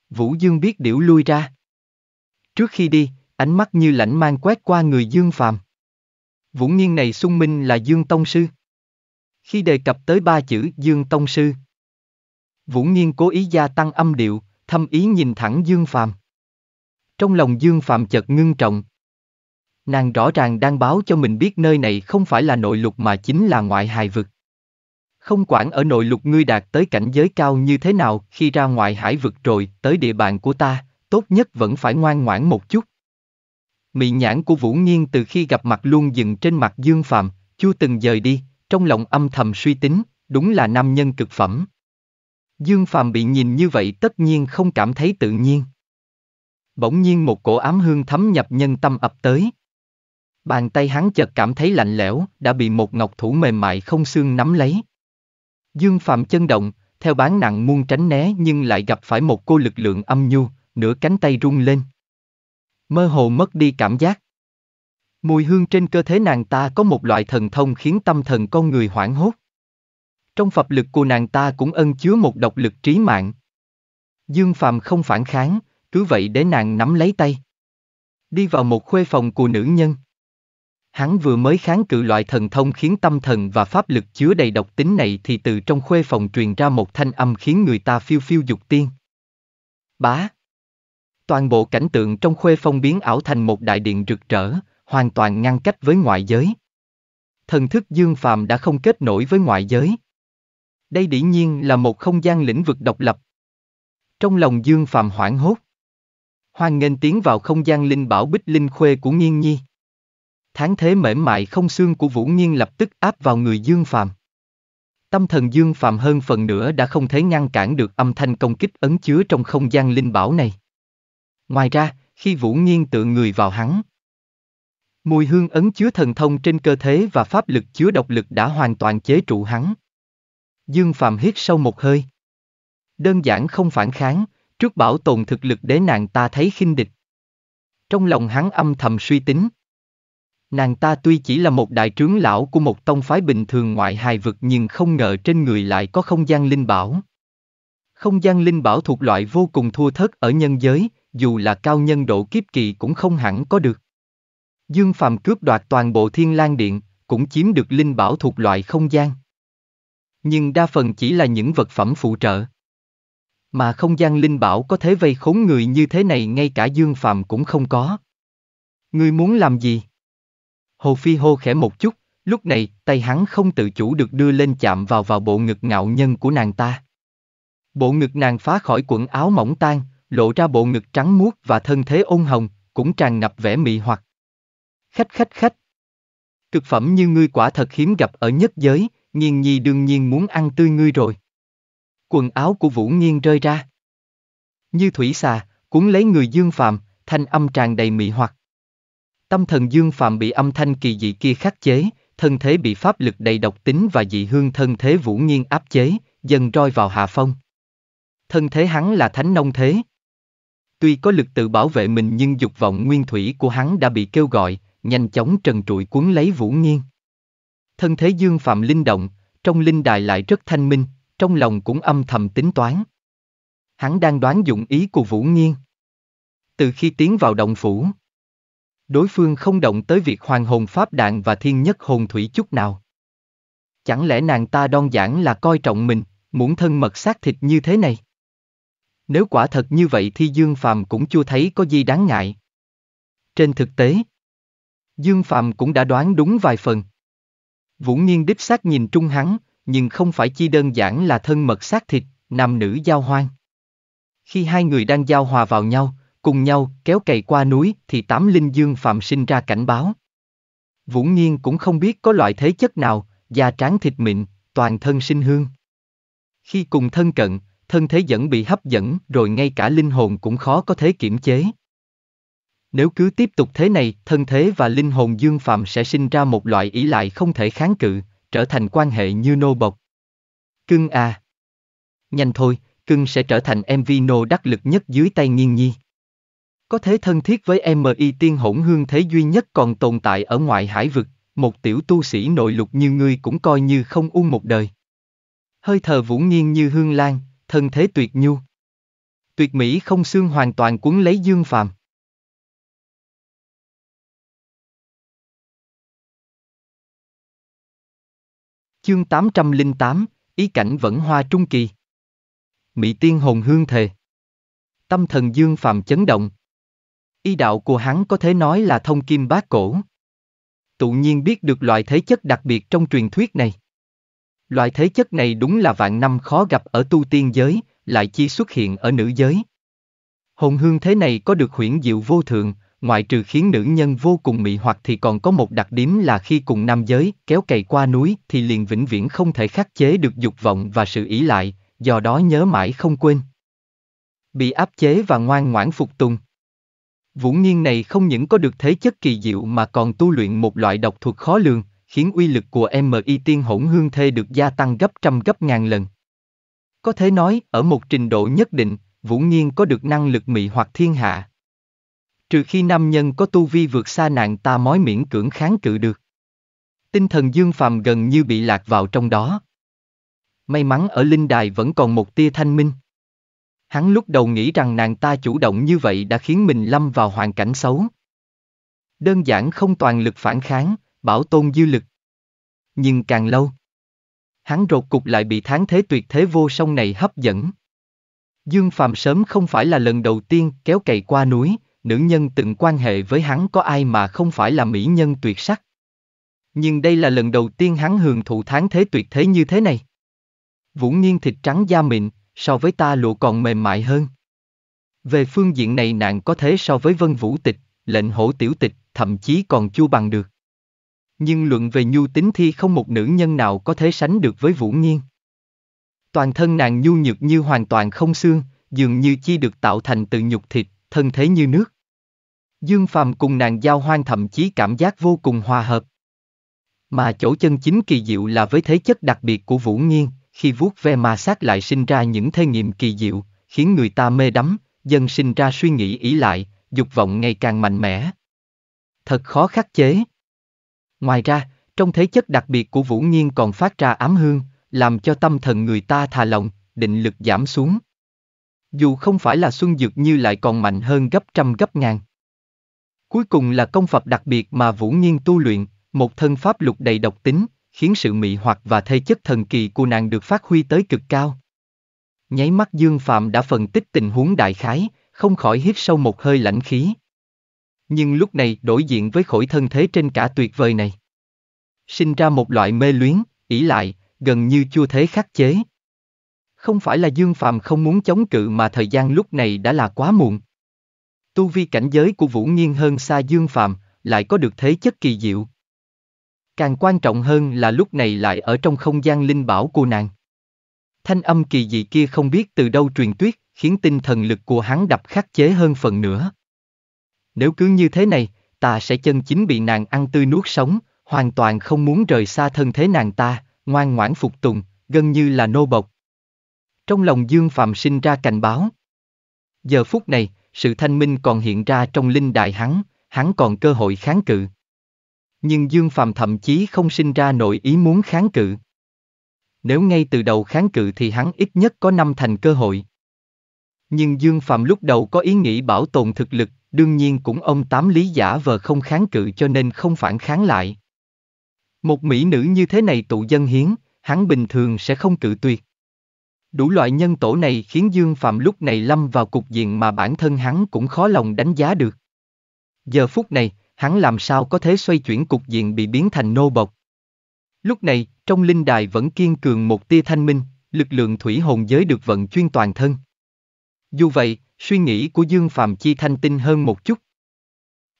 Vũ Dương biết điểu lui ra. Trước khi đi, ánh mắt như lãnh mang quét qua người Dương Phàm. Vũ Nghiên này xung minh là Dương Tông Sư. Khi đề cập tới ba chữ Dương Tông Sư, Vũ Nghiên cố ý gia tăng âm điệu, thâm ý nhìn thẳng Dương Phàm. Trong lòng Dương Phạm chợt ngưng trọng. Nàng rõ ràng đang báo cho mình biết nơi này không phải là nội lục mà chính là ngoại hài vực. Không quản ở nội lục ngươi đạt tới cảnh giới cao như thế nào khi ra ngoại hải vực rồi tới địa bàn của ta, tốt nhất vẫn phải ngoan ngoãn một chút. Mị nhãn của Vũ Nghiên từ khi gặp mặt luôn dừng trên mặt Dương Phạm, chưa từng rời đi, trong lòng âm thầm suy tính, đúng là nam nhân cực phẩm. Dương phạm bị nhìn như vậy tất nhiên không cảm thấy tự nhiên bỗng nhiên một cổ ám hương thấm nhập nhân tâm ập tới. Bàn tay hắn chợt cảm thấy lạnh lẽo, đã bị một ngọc thủ mềm mại không xương nắm lấy. Dương Phạm chân động, theo bán nặng muôn tránh né nhưng lại gặp phải một cô lực lượng âm nhu, nửa cánh tay rung lên. Mơ hồ mất đi cảm giác. Mùi hương trên cơ thể nàng ta có một loại thần thông khiến tâm thần con người hoảng hốt. Trong phập lực của nàng ta cũng ân chứa một độc lực trí mạng. Dương Phạm không phản kháng, cứ vậy để nàng nắm lấy tay. Đi vào một khuê phòng của nữ nhân. Hắn vừa mới kháng cự loại thần thông khiến tâm thần và pháp lực chứa đầy độc tính này thì từ trong khuê phòng truyền ra một thanh âm khiến người ta phiêu phiêu dục tiên. Bá! Toàn bộ cảnh tượng trong khuê phong biến ảo thành một đại điện rực rỡ, hoàn toàn ngăn cách với ngoại giới. Thần thức dương phàm đã không kết nổi với ngoại giới. Đây dĩ nhiên là một không gian lĩnh vực độc lập. Trong lòng dương phàm hoảng hốt hoan nghênh tiến vào không gian linh bảo bích linh khuê của Nghiên Nhi. Tháng thế mềm mại không xương của Vũ Nghiên lập tức áp vào người Dương Phàm. Tâm thần Dương Phàm hơn phần nữa đã không thể ngăn cản được âm thanh công kích ấn chứa trong không gian linh bảo này. Ngoài ra, khi Vũ Nghiên tự người vào hắn, mùi hương ấn chứa thần thông trên cơ thế và pháp lực chứa độc lực đã hoàn toàn chế trụ hắn. Dương Phạm hít sâu một hơi. Đơn giản không phản kháng, Trước bảo tồn thực lực để nàng ta thấy khinh địch. Trong lòng hắn âm thầm suy tính. Nàng ta tuy chỉ là một đại trướng lão của một tông phái bình thường ngoại hài vực nhưng không ngờ trên người lại có không gian linh bảo. Không gian linh bảo thuộc loại vô cùng thua thất ở nhân giới, dù là cao nhân độ kiếp kỳ cũng không hẳn có được. Dương Phàm cướp đoạt toàn bộ thiên lang điện, cũng chiếm được linh bảo thuộc loại không gian. Nhưng đa phần chỉ là những vật phẩm phụ trợ mà không gian linh bảo có thế vây khốn người như thế này ngay cả Dương phàm cũng không có. Ngươi muốn làm gì? Hồ Phi hô khẽ một chút, lúc này tay hắn không tự chủ được đưa lên chạm vào vào bộ ngực ngạo nhân của nàng ta. Bộ ngực nàng phá khỏi quần áo mỏng tan, lộ ra bộ ngực trắng muốt và thân thế ôn hồng, cũng tràn ngập vẻ mị hoặc. Khách khách khách. Cực phẩm như ngươi quả thật hiếm gặp ở nhất giới, nghiền nhi đương nhiên muốn ăn tươi ngươi rồi. Quần áo của Vũ Nghiên rơi ra. Như thủy xà, cuốn lấy người Dương Phạm, thanh âm tràn đầy mị hoặc. Tâm thần Dương Phạm bị âm thanh kỳ dị kia khắc chế, thân thế bị pháp lực đầy độc tính và dị hương thân thế Vũ Nghiên áp chế, dần roi vào hạ phong. Thân thế hắn là thánh nông thế. Tuy có lực tự bảo vệ mình nhưng dục vọng nguyên thủy của hắn đã bị kêu gọi, nhanh chóng trần trụi cuốn lấy Vũ Nghiên. Thân thế Dương Phạm linh động, trong linh đài lại rất thanh minh, trong lòng cũng âm thầm tính toán. Hắn đang đoán dụng ý của Vũ Nhiên. Từ khi tiến vào động phủ, đối phương không động tới việc hoàng hồn pháp đạn và thiên nhất hồn thủy chút nào. Chẳng lẽ nàng ta đơn giản là coi trọng mình, muốn thân mật xác thịt như thế này? Nếu quả thật như vậy thì Dương Phàm cũng chưa thấy có gì đáng ngại. Trên thực tế, Dương Phàm cũng đã đoán đúng vài phần. Vũ Nhiên đích xác nhìn trung hắn, nhưng không phải chi đơn giản là thân mật xác thịt, nam nữ giao hoang. Khi hai người đang giao hòa vào nhau, cùng nhau kéo cày qua núi thì tám linh dương phạm sinh ra cảnh báo. Vũ Nghiên cũng không biết có loại thế chất nào, da trắng thịt mịn, toàn thân sinh hương. Khi cùng thân cận, thân thế dẫn bị hấp dẫn rồi ngay cả linh hồn cũng khó có thể kiểm chế. Nếu cứ tiếp tục thế này, thân thế và linh hồn dương phạm sẽ sinh ra một loại ý lại không thể kháng cự trở thành quan hệ như nô bộc. Cưng à! Nhanh thôi, cưng sẽ trở thành MV nô đắc lực nhất dưới tay nghiêng nhi. Có thế thân thiết với MI tiên hỗn hương thế duy nhất còn tồn tại ở ngoại hải vực, một tiểu tu sĩ nội lục như ngươi cũng coi như không uông một đời. Hơi thờ vũ nghiêng như hương lan, thân thế tuyệt nhu. Tuyệt mỹ không xương hoàn toàn cuốn lấy dương phàm. Chương 808, ý cảnh vẫn hoa trung kỳ. Mỹ tiên hồn hương thề. Tâm thần dương phàm chấn động. Y đạo của hắn có thể nói là thông kim bát cổ. Tự nhiên biết được loại thế chất đặc biệt trong truyền thuyết này. Loại thế chất này đúng là vạn năm khó gặp ở tu tiên giới, lại chi xuất hiện ở nữ giới. Hồn hương thế này có được huyễn diệu vô thượng, ngoại trừ khiến nữ nhân vô cùng mị hoặc thì còn có một đặc điểm là khi cùng nam giới kéo cày qua núi thì liền vĩnh viễn không thể khắc chế được dục vọng và sự ỷ lại, do đó nhớ mãi không quên. Bị áp chế và ngoan ngoãn phục tùng. Vũ nghiên này không những có được thế chất kỳ diệu mà còn tu luyện một loại độc thuật khó lường, khiến uy lực của MI tiên hỗn hương thê được gia tăng gấp trăm gấp ngàn lần. Có thể nói, ở một trình độ nhất định, Vũ nhiên có được năng lực mị hoặc thiên hạ trừ khi nam nhân có tu vi vượt xa nạn ta mới miễn cưỡng kháng cự được. Tinh thần Dương Phàm gần như bị lạc vào trong đó. May mắn ở linh đài vẫn còn một tia thanh minh. Hắn lúc đầu nghĩ rằng nàng ta chủ động như vậy đã khiến mình lâm vào hoàn cảnh xấu. Đơn giản không toàn lực phản kháng, bảo tôn dư lực. Nhưng càng lâu, hắn rột cục lại bị tháng thế tuyệt thế vô song này hấp dẫn. Dương Phàm sớm không phải là lần đầu tiên kéo cày qua núi, nữ nhân từng quan hệ với hắn có ai mà không phải là mỹ nhân tuyệt sắc. Nhưng đây là lần đầu tiên hắn hưởng thụ tháng thế tuyệt thế như thế này. Vũ nghiêng thịt trắng da mịn, so với ta lụa còn mềm mại hơn. Về phương diện này nàng có thế so với vân vũ tịch, lệnh hổ tiểu tịch, thậm chí còn chua bằng được. Nhưng luận về nhu tính thi không một nữ nhân nào có thể sánh được với vũ nghiêng. Toàn thân nàng nhu nhược như hoàn toàn không xương, dường như chi được tạo thành từ nhục thịt, thân thế như nước. Dương Phàm cùng nàng giao hoang thậm chí cảm giác vô cùng hòa hợp. Mà chỗ chân chính kỳ diệu là với thế chất đặc biệt của Vũ Nghiên, khi vuốt ve mà sát lại sinh ra những thê nghiệm kỳ diệu, khiến người ta mê đắm, dân sinh ra suy nghĩ ý lại, dục vọng ngày càng mạnh mẽ. Thật khó khắc chế. Ngoài ra, trong thế chất đặc biệt của Vũ Nghiên còn phát ra ám hương, làm cho tâm thần người ta thà lòng, định lực giảm xuống. Dù không phải là xuân dược như lại còn mạnh hơn gấp trăm gấp ngàn. Cuối cùng là công pháp đặc biệt mà Vũ Nhiên tu luyện, một thân pháp luật đầy độc tính, khiến sự mị hoặc và thê chất thần kỳ của nàng được phát huy tới cực cao. Nháy mắt Dương Phạm đã phân tích tình huống đại khái, không khỏi hít sâu một hơi lãnh khí. Nhưng lúc này đối diện với khối thân thế trên cả tuyệt vời này. Sinh ra một loại mê luyến, ỷ lại, gần như chưa thế khắc chế. Không phải là Dương Phạm không muốn chống cự mà thời gian lúc này đã là quá muộn. Tu vi cảnh giới của Vũ Nghiên hơn xa Dương Phạm, lại có được thế chất kỳ diệu. Càng quan trọng hơn là lúc này lại ở trong không gian linh bảo của nàng. Thanh âm kỳ dị kia không biết từ đâu truyền tuyết, khiến tinh thần lực của hắn đập khắc chế hơn phần nữa. Nếu cứ như thế này, ta sẽ chân chính bị nàng ăn tươi nuốt sống, hoàn toàn không muốn rời xa thân thế nàng ta, ngoan ngoãn phục tùng, gần như là nô bộc. Trong lòng Dương Phạm sinh ra cảnh báo. Giờ phút này, sự thanh minh còn hiện ra trong linh đại hắn, hắn còn cơ hội kháng cự. Nhưng Dương Phàm thậm chí không sinh ra nội ý muốn kháng cự. Nếu ngay từ đầu kháng cự thì hắn ít nhất có năm thành cơ hội. Nhưng Dương Phàm lúc đầu có ý nghĩ bảo tồn thực lực, đương nhiên cũng ông tám lý giả vờ không kháng cự cho nên không phản kháng lại. Một mỹ nữ như thế này tụ dân hiến, hắn bình thường sẽ không cự tuyệt. Đủ loại nhân tổ này khiến Dương Phạm lúc này lâm vào cục diện mà bản thân hắn cũng khó lòng đánh giá được. Giờ phút này, hắn làm sao có thể xoay chuyển cục diện bị biến thành nô bộc. Lúc này, trong linh đài vẫn kiên cường một tia thanh minh, lực lượng thủy hồn giới được vận chuyên toàn thân. Dù vậy, suy nghĩ của Dương Phạm Chi thanh tinh hơn một chút.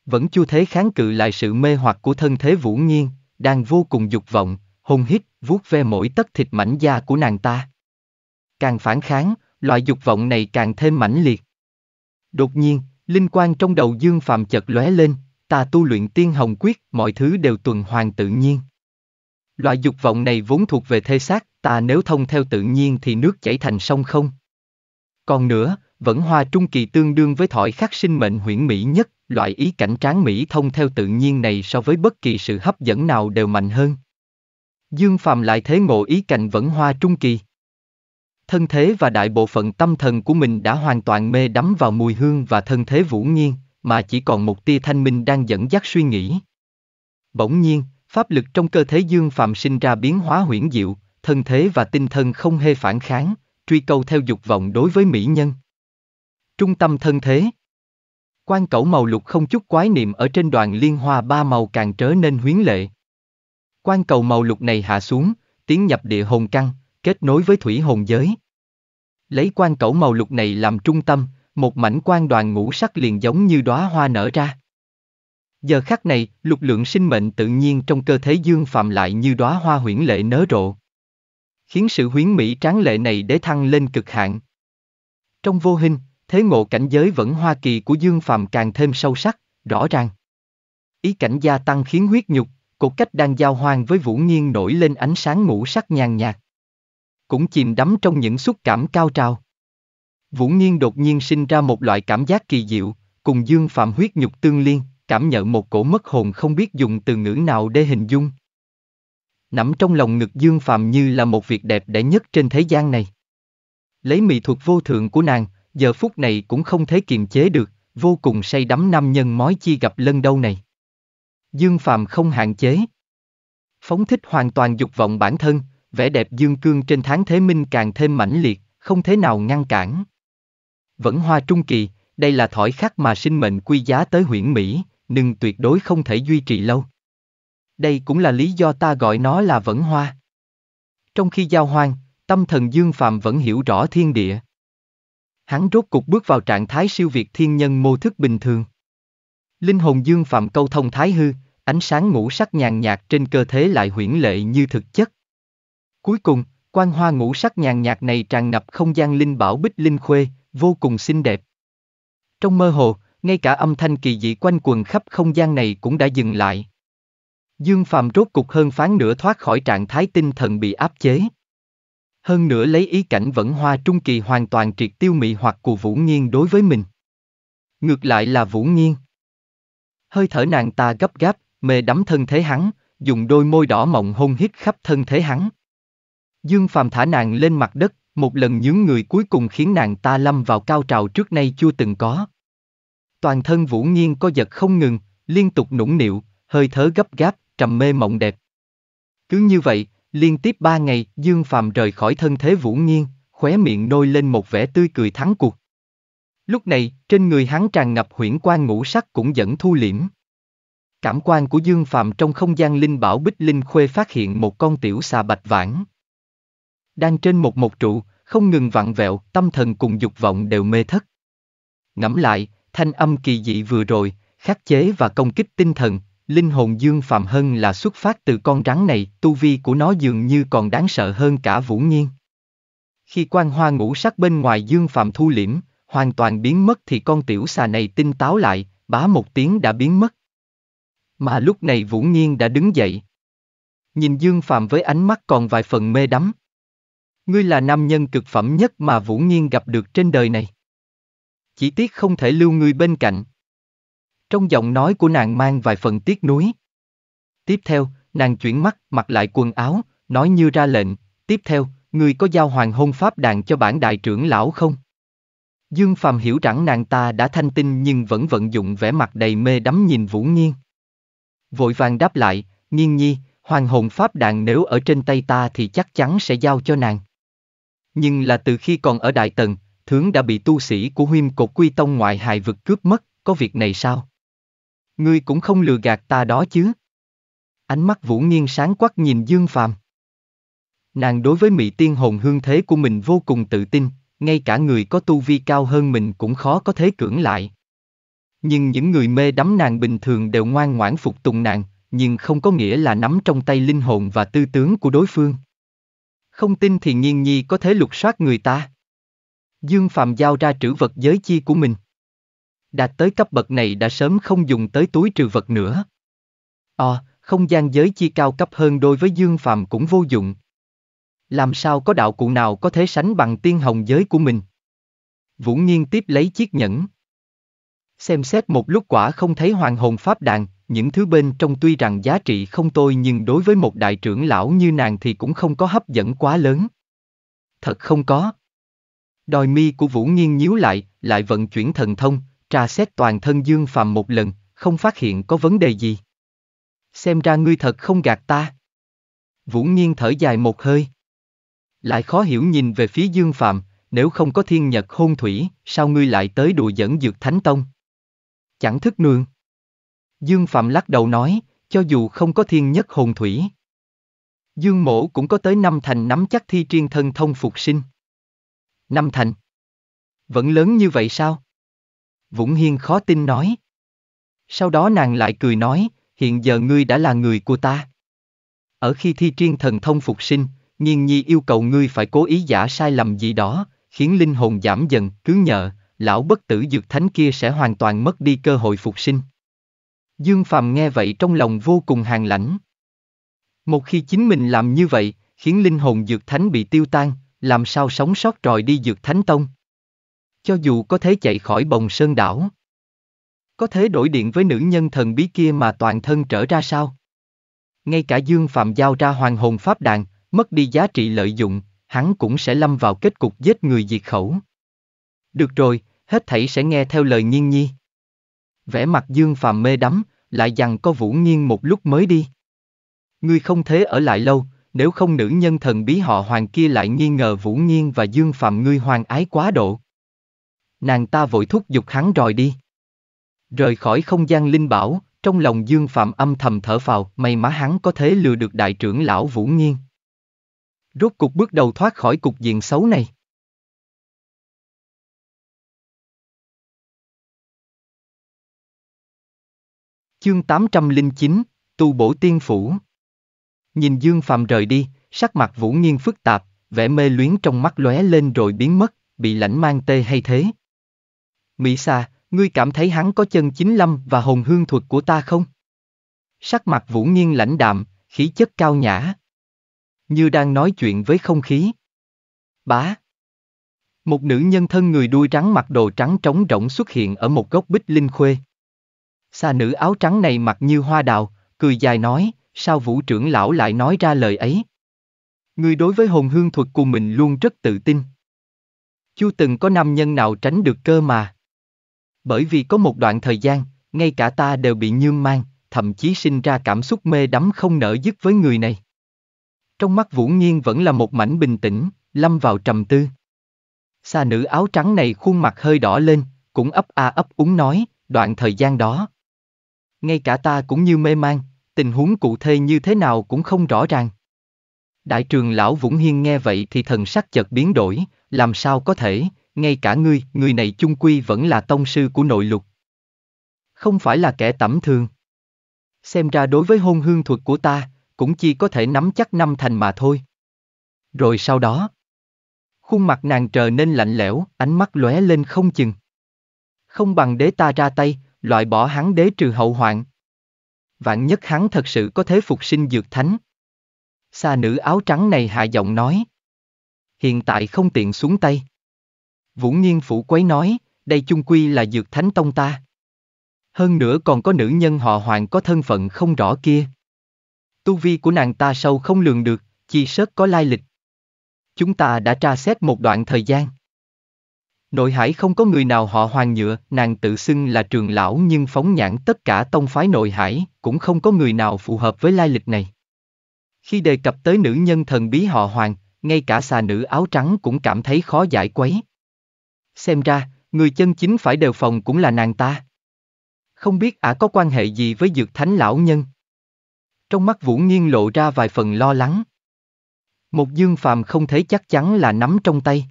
Vẫn chưa thế kháng cự lại sự mê hoặc của thân thế Vũ nhiên đang vô cùng dục vọng, hôn hít, vuốt ve mỗi tấc thịt mảnh da của nàng ta càng phản kháng, loại dục vọng này càng thêm mãnh liệt. Đột nhiên, linh quan trong đầu Dương Phạm chợt lóe lên, ta tu luyện tiên hồng quyết, mọi thứ đều tuần hoàn tự nhiên. Loại dục vọng này vốn thuộc về thế xác, ta nếu thông theo tự nhiên thì nước chảy thành sông không. Còn nữa, vẫn hoa trung kỳ tương đương với thỏi khắc sinh mệnh huyễn mỹ nhất, loại ý cảnh tráng mỹ thông theo tự nhiên này so với bất kỳ sự hấp dẫn nào đều mạnh hơn. Dương phạm lại thế ngộ ý cảnh vẫn hoa trung kỳ thân thế và đại bộ phận tâm thần của mình đã hoàn toàn mê đắm vào mùi hương và thân thế vũ nhiên, mà chỉ còn một tia thanh minh đang dẫn dắt suy nghĩ. Bỗng nhiên, pháp lực trong cơ thế Dương Phạm sinh ra biến hóa huyễn diệu, thân thế và tinh thần không hề phản kháng, truy cầu theo dục vọng đối với mỹ nhân. Trung tâm thân thế Quan cẩu màu lục không chút quái niệm ở trên đoàn liên hoa ba màu càng trở nên huyến lệ. Quan cầu màu lục này hạ xuống, tiến nhập địa hồn căng, kết nối với thủy hồn giới. Lấy quan cẩu màu lục này làm trung tâm, một mảnh quan đoàn ngũ sắc liền giống như đóa hoa nở ra. Giờ khắc này, lục lượng sinh mệnh tự nhiên trong cơ thể Dương Phạm lại như đóa hoa huyễn lệ nở rộ. Khiến sự huyến mỹ tráng lệ này để thăng lên cực hạn. Trong vô hình, thế ngộ cảnh giới vẫn hoa kỳ của Dương Phạm càng thêm sâu sắc, rõ ràng. Ý cảnh gia tăng khiến huyết nhục, cột cách đang giao hoang với Vũ Nghiên nổi lên ánh sáng ngũ sắc nhàn nhạt cũng chìm đắm trong những xúc cảm cao trào. Vũ Nghiên đột nhiên sinh ra một loại cảm giác kỳ diệu, cùng Dương Phạm huyết nhục tương liên, cảm nhận một cổ mất hồn không biết dùng từ ngữ nào để hình dung. nắm trong lòng ngực Dương Phạm như là một việc đẹp đẽ nhất trên thế gian này. Lấy mỹ thuật vô thượng của nàng, giờ phút này cũng không thể kiềm chế được, vô cùng say đắm nam nhân mói chi gặp lân đâu này. Dương Phạm không hạn chế. Phóng thích hoàn toàn dục vọng bản thân, vẻ đẹp dương cương trên tháng thế minh càng thêm mãnh liệt, không thế nào ngăn cản. Vẫn hoa trung kỳ, đây là thỏi khắc mà sinh mệnh quy giá tới huyện Mỹ, nhưng tuyệt đối không thể duy trì lâu. Đây cũng là lý do ta gọi nó là vẫn hoa. Trong khi giao hoang, tâm thần Dương Phạm vẫn hiểu rõ thiên địa. Hắn rốt cục bước vào trạng thái siêu việt thiên nhân mô thức bình thường. Linh hồn Dương Phạm câu thông thái hư, ánh sáng ngũ sắc nhàn nhạt trên cơ thế lại huyễn lệ như thực chất. Cuối cùng, quan hoa ngũ sắc nhàn nhạt này tràn ngập không gian linh bảo bích linh khuê, vô cùng xinh đẹp. Trong mơ hồ, ngay cả âm thanh kỳ dị quanh quần khắp không gian này cũng đã dừng lại. Dương Phạm rốt cục hơn phán nửa thoát khỏi trạng thái tinh thần bị áp chế. Hơn nữa lấy ý cảnh vẫn hoa trung kỳ hoàn toàn triệt tiêu mị hoặc của Vũ Nghiên đối với mình. Ngược lại là Vũ Nghiên. Hơi thở nàng ta gấp gáp, mê đắm thân thế hắn, dùng đôi môi đỏ mộng hôn hít khắp thân thế hắn. Dương Phạm thả nàng lên mặt đất, một lần nhướng người cuối cùng khiến nàng ta lâm vào cao trào trước nay chưa từng có. Toàn thân Vũ Nghiên có giật không ngừng, liên tục nũng nịu, hơi thở gấp gáp, trầm mê mộng đẹp. Cứ như vậy, liên tiếp ba ngày, Dương Phạm rời khỏi thân thế Vũ Nghiên, khóe miệng nôi lên một vẻ tươi cười thắng cuộc. Lúc này, trên người hắn tràn ngập huyễn quan ngũ sắc cũng dẫn thu liễm. Cảm quan của Dương Phạm trong không gian linh bảo Bích Linh Khuê phát hiện một con tiểu xà bạch vãng đang trên một một trụ, không ngừng vặn vẹo, tâm thần cùng dục vọng đều mê thất. Ngẫm lại, thanh âm kỳ dị vừa rồi, khắc chế và công kích tinh thần, linh hồn Dương Phạm Hân là xuất phát từ con rắn này, tu vi của nó dường như còn đáng sợ hơn cả Vũ Nhiên. Khi quan hoa ngũ sắc bên ngoài Dương Phạm thu liễm, hoàn toàn biến mất thì con tiểu xà này tinh táo lại, bá một tiếng đã biến mất. Mà lúc này Vũ Nhiên đã đứng dậy. Nhìn Dương Phạm với ánh mắt còn vài phần mê đắm. Ngươi là nam nhân cực phẩm nhất mà Vũ Nhiên gặp được trên đời này. Chỉ tiếc không thể lưu ngươi bên cạnh. Trong giọng nói của nàng mang vài phần tiếc nuối. Tiếp theo, nàng chuyển mắt, mặc lại quần áo, nói như ra lệnh. Tiếp theo, ngươi có giao hoàng hôn pháp đàn cho bản đại trưởng lão không? Dương Phàm hiểu rằng nàng ta đã thanh tinh nhưng vẫn vận dụng vẻ mặt đầy mê đắm nhìn Vũ Nhiên. Vội vàng đáp lại, Nghiên nhi, hoàng hồn pháp đàn nếu ở trên tay ta thì chắc chắn sẽ giao cho nàng. Nhưng là từ khi còn ở Đại Tần, Thướng đã bị tu sĩ của huyêm cột quy tông ngoại hài vực cướp mất, có việc này sao? Ngươi cũng không lừa gạt ta đó chứ? Ánh mắt Vũ Nghiên sáng quắc nhìn Dương Phàm. Nàng đối với mỹ tiên hồn hương thế của mình vô cùng tự tin, ngay cả người có tu vi cao hơn mình cũng khó có thế cưỡng lại. Nhưng những người mê đắm nàng bình thường đều ngoan ngoãn phục tùng nàng, nhưng không có nghĩa là nắm trong tay linh hồn và tư tướng của đối phương. Không tin thì Nhiên Nhi có thể lục soát người ta. Dương Phạm giao ra trữ vật giới chi của mình. Đạt tới cấp bậc này đã sớm không dùng tới túi trừ vật nữa. Ờ, à, không gian giới chi cao cấp hơn đối với Dương Phạm cũng vô dụng. Làm sao có đạo cụ nào có thể sánh bằng tiên hồng giới của mình? Vũ Nghiên tiếp lấy chiếc nhẫn. Xem xét một lúc quả không thấy hoàng hồn pháp đàn, những thứ bên trong tuy rằng giá trị không tôi nhưng đối với một đại trưởng lão như nàng thì cũng không có hấp dẫn quá lớn. Thật không có. Đòi mi của Vũ Nghiên nhíu lại, lại vận chuyển thần thông, tra xét toàn thân Dương Phàm một lần, không phát hiện có vấn đề gì. Xem ra ngươi thật không gạt ta. Vũ Nghiên thở dài một hơi. Lại khó hiểu nhìn về phía Dương Phạm, nếu không có thiên nhật hôn thủy, sao ngươi lại tới đùa dẫn dược Thánh Tông? Chẳng thức nương. Dương Phạm lắc đầu nói, cho dù không có thiên nhất hồn thủy. Dương mổ cũng có tới năm thành nắm chắc thi triên thân thông phục sinh. Năm thành. Vẫn lớn như vậy sao? Vũng Hiên khó tin nói. Sau đó nàng lại cười nói, hiện giờ ngươi đã là người của ta. Ở khi thi triên thần thông phục sinh, nghiên nhi yêu cầu ngươi phải cố ý giả sai lầm gì đó, khiến linh hồn giảm dần, cứ nhờ, lão bất tử dược thánh kia sẽ hoàn toàn mất đi cơ hội phục sinh. Dương Phàm nghe vậy trong lòng vô cùng hàng lãnh. Một khi chính mình làm như vậy, khiến linh hồn dược thánh bị tiêu tan, làm sao sống sót tròi đi dược thánh tông? Cho dù có thể chạy khỏi bồng sơn đảo, có thể đổi điện với nữ nhân thần bí kia mà toàn thân trở ra sao? Ngay cả Dương Phạm giao ra hoàng hồn pháp đàn, mất đi giá trị lợi dụng, hắn cũng sẽ lâm vào kết cục giết người diệt khẩu. Được rồi, hết thảy sẽ nghe theo lời nghiên nhi vẻ mặt Dương Phàm mê đắm, lại dằn có Vũ Nghiên một lúc mới đi. Ngươi không thế ở lại lâu, nếu không nữ nhân thần bí họ hoàng kia lại nghi ngờ Vũ Nghiên và Dương Phạm ngươi hoàng ái quá độ. Nàng ta vội thúc giục hắn rồi đi. Rời khỏi không gian linh bảo, trong lòng Dương Phạm âm thầm thở phào, may má hắn có thể lừa được đại trưởng lão Vũ Nghiên. Rốt cục bước đầu thoát khỏi cục diện xấu này. Chương 809, Tu Bổ Tiên Phủ Nhìn Dương Phạm rời đi, sắc mặt Vũ Nghiên phức tạp, vẻ mê luyến trong mắt lóe lên rồi biến mất, bị lãnh mang tê hay thế. Mỹ Sa, ngươi cảm thấy hắn có chân chính lâm và hồn hương thuật của ta không? Sắc mặt Vũ Nghiên lãnh đạm, khí chất cao nhã. Như đang nói chuyện với không khí. Bá. Một nữ nhân thân người đuôi trắng, mặc đồ trắng trống rỗng xuất hiện ở một góc bích linh khuê. Xa nữ áo trắng này mặc như hoa đào, cười dài nói, sao vũ trưởng lão lại nói ra lời ấy? Người đối với hồn hương thuật của mình luôn rất tự tin. Chưa từng có nam nhân nào tránh được cơ mà. Bởi vì có một đoạn thời gian, ngay cả ta đều bị nhương mang, thậm chí sinh ra cảm xúc mê đắm không nỡ dứt với người này. Trong mắt Vũ Nghiên vẫn là một mảnh bình tĩnh, lâm vào trầm tư. Xa nữ áo trắng này khuôn mặt hơi đỏ lên, cũng ấp a ấp úng nói, đoạn thời gian đó ngay cả ta cũng như mê man, tình huống cụ thể như thế nào cũng không rõ ràng. Đại trường lão Vũng Hiên nghe vậy thì thần sắc chợt biến đổi, làm sao có thể, ngay cả ngươi, người này chung quy vẫn là tông sư của nội lục. Không phải là kẻ tẩm thường. Xem ra đối với hôn hương thuật của ta, cũng chỉ có thể nắm chắc năm thành mà thôi. Rồi sau đó, khuôn mặt nàng trở nên lạnh lẽo, ánh mắt lóe lên không chừng. Không bằng để ta ra tay, loại bỏ hắn đế trừ hậu hoạn. Vạn nhất hắn thật sự có thế phục sinh dược thánh. Xa nữ áo trắng này hạ giọng nói. Hiện tại không tiện xuống tay. Vũ Nghiên Phủ Quấy nói, đây chung quy là dược thánh tông ta. Hơn nữa còn có nữ nhân họ hoàng có thân phận không rõ kia. Tu vi của nàng ta sâu không lường được, chi sớt có lai lịch. Chúng ta đã tra xét một đoạn thời gian. Nội hải không có người nào họ hoàng nhựa, nàng tự xưng là trường lão nhưng phóng nhãn tất cả tông phái nội hải, cũng không có người nào phù hợp với lai lịch này. Khi đề cập tới nữ nhân thần bí họ hoàng, ngay cả xà nữ áo trắng cũng cảm thấy khó giải quấy. Xem ra, người chân chính phải đều phòng cũng là nàng ta. Không biết ả có quan hệ gì với dược thánh lão nhân? Trong mắt Vũ Nghiên lộ ra vài phần lo lắng. Một dương phàm không thấy chắc chắn là nắm trong tay.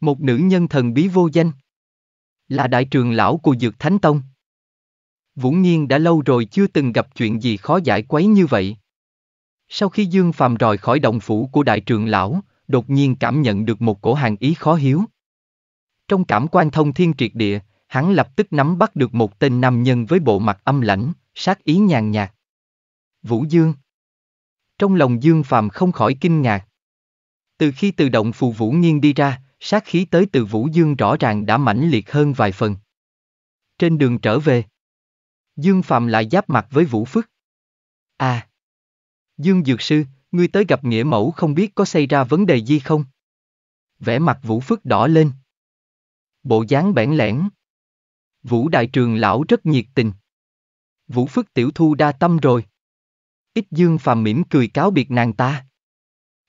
Một nữ nhân thần bí vô danh. Là đại trường lão của Dược Thánh Tông. Vũ nhiên đã lâu rồi chưa từng gặp chuyện gì khó giải quấy như vậy. Sau khi Dương Phàm rời khỏi động phủ của đại trường lão, đột nhiên cảm nhận được một cổ hàng ý khó hiếu. Trong cảm quan thông thiên triệt địa, hắn lập tức nắm bắt được một tên nam nhân với bộ mặt âm lãnh, sát ý nhàn nhạt. Vũ Dương Trong lòng Dương Phàm không khỏi kinh ngạc. Từ khi từ động phù Vũ nhiên đi ra, sát khí tới từ Vũ Dương rõ ràng đã mãnh liệt hơn vài phần. Trên đường trở về, Dương Phạm lại giáp mặt với Vũ Phức. À, Dương Dược Sư, ngươi tới gặp nghĩa mẫu không biết có xảy ra vấn đề gì không? Vẻ mặt Vũ Phức đỏ lên. Bộ dáng bẽn lẽn. Vũ Đại Trường Lão rất nhiệt tình. Vũ Phức tiểu thu đa tâm rồi. Ít Dương phạm mỉm cười cáo biệt nàng ta.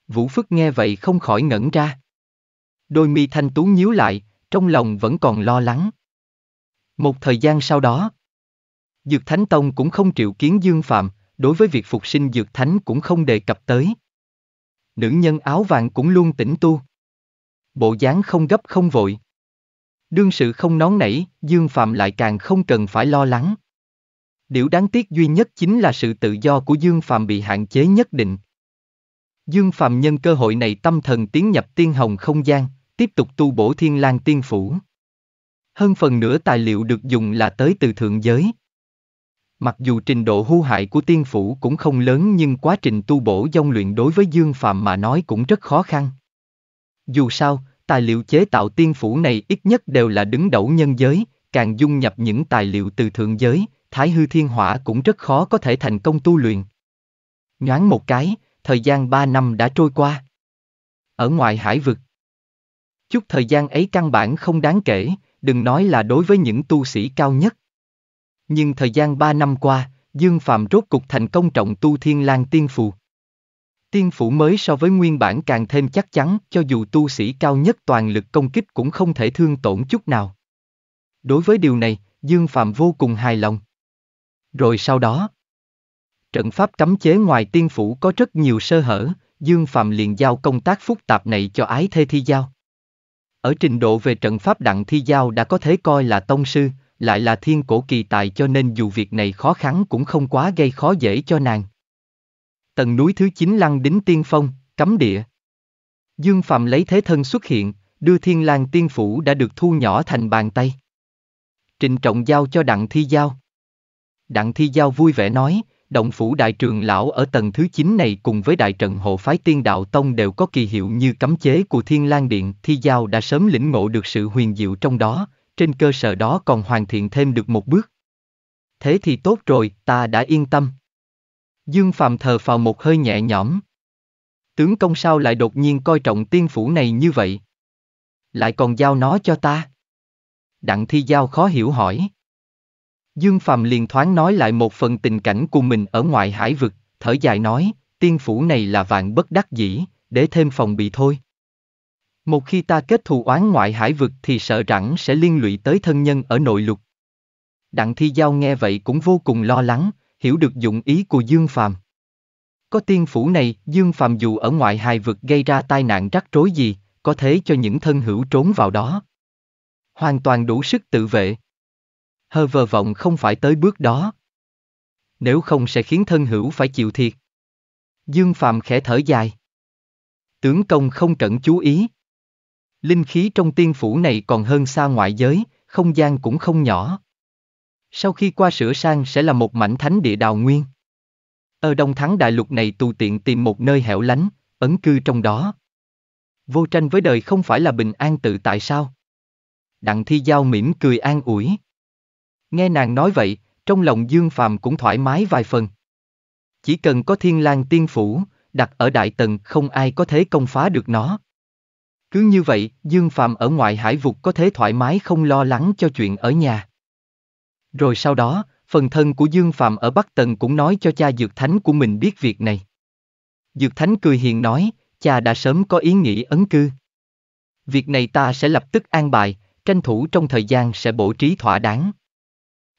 Vũ Phức nghe vậy không khỏi ngẩn ra. Đôi mi thanh tú nhíu lại, trong lòng vẫn còn lo lắng. Một thời gian sau đó, Dược Thánh Tông cũng không triệu kiến Dương Phạm, đối với việc phục sinh Dược Thánh cũng không đề cập tới. Nữ nhân áo vàng cũng luôn tĩnh tu. Bộ dáng không gấp không vội. Đương sự không nón nảy, Dương Phạm lại càng không cần phải lo lắng. Điều đáng tiếc duy nhất chính là sự tự do của Dương Phạm bị hạn chế nhất định. Dương Phạm nhân cơ hội này tâm thần tiến nhập tiên hồng không gian, tiếp tục tu bổ thiên lang tiên phủ. Hơn phần nửa tài liệu được dùng là tới từ thượng giới. Mặc dù trình độ hư hại của tiên phủ cũng không lớn nhưng quá trình tu bổ dông luyện đối với Dương Phạm mà nói cũng rất khó khăn. Dù sao, tài liệu chế tạo tiên phủ này ít nhất đều là đứng đầu nhân giới, càng dung nhập những tài liệu từ thượng giới, Thái Hư Thiên Hỏa cũng rất khó có thể thành công tu luyện. Nhoáng một cái, thời gian ba năm đã trôi qua. Ở ngoài hải vực, Chút thời gian ấy căn bản không đáng kể, đừng nói là đối với những tu sĩ cao nhất. Nhưng thời gian ba năm qua, Dương Phạm rốt cục thành công trọng tu Thiên Lang Tiên Phù. Tiên Phủ mới so với nguyên bản càng thêm chắc chắn, cho dù tu sĩ cao nhất toàn lực công kích cũng không thể thương tổn chút nào. Đối với điều này, Dương Phạm vô cùng hài lòng. Rồi sau đó, trận pháp cấm chế ngoài Tiên Phủ có rất nhiều sơ hở, Dương Phạm liền giao công tác phức tạp này cho ái thê thi giao. Ở trình độ về trận pháp Đặng Thi Giao đã có thể coi là tông sư, lại là thiên cổ kỳ tài cho nên dù việc này khó khăn cũng không quá gây khó dễ cho nàng. Tầng núi thứ 9 lăng đính tiên phong, cấm địa. Dương Phạm lấy thế thân xuất hiện, đưa thiên lang tiên phủ đã được thu nhỏ thành bàn tay. Trình trọng giao cho đặng thi giao. Đặng thi giao vui vẻ nói, động phủ đại trường lão ở tầng thứ 9 này cùng với đại trận hộ phái tiên đạo tông đều có kỳ hiệu như cấm chế của thiên lang điện, thi giao đã sớm lĩnh ngộ được sự huyền diệu trong đó, trên cơ sở đó còn hoàn thiện thêm được một bước. Thế thì tốt rồi, ta đã yên tâm. Dương Phạm thờ phào một hơi nhẹ nhõm. Tướng công sao lại đột nhiên coi trọng tiên phủ này như vậy? Lại còn giao nó cho ta? Đặng thi giao khó hiểu hỏi. Dương Phạm liền thoáng nói lại một phần tình cảnh của mình ở ngoại hải vực, thở dài nói, tiên phủ này là vạn bất đắc dĩ, để thêm phòng bị thôi. Một khi ta kết thù oán ngoại hải vực thì sợ rằng sẽ liên lụy tới thân nhân ở nội lục. Đặng Thi Giao nghe vậy cũng vô cùng lo lắng, hiểu được dụng ý của Dương Phàm. Có tiên phủ này, Dương Phàm dù ở ngoại hài vực gây ra tai nạn rắc rối gì, có thế cho những thân hữu trốn vào đó. Hoàn toàn đủ sức tự vệ hơ vờ vọng không phải tới bước đó. Nếu không sẽ khiến thân hữu phải chịu thiệt. Dương Phạm khẽ thở dài. Tướng công không cẩn chú ý. Linh khí trong tiên phủ này còn hơn xa ngoại giới, không gian cũng không nhỏ. Sau khi qua sửa sang sẽ là một mảnh thánh địa đào nguyên. Ở đông thắng đại lục này tù tiện tìm một nơi hẻo lánh, ấn cư trong đó. Vô tranh với đời không phải là bình an tự tại sao? Đặng thi giao mỉm cười an ủi. Nghe nàng nói vậy, trong lòng Dương Phàm cũng thoải mái vài phần. Chỉ cần có thiên lang tiên phủ, đặt ở Đại Tần không ai có thể công phá được nó. Cứ như vậy, Dương Phàm ở ngoại hải vực có thể thoải mái không lo lắng cho chuyện ở nhà. Rồi sau đó, phần thân của Dương Phạm ở Bắc Tần cũng nói cho cha Dược Thánh của mình biết việc này. Dược Thánh cười hiền nói, cha đã sớm có ý nghĩ ấn cư. Việc này ta sẽ lập tức an bài, tranh thủ trong thời gian sẽ bổ trí thỏa đáng.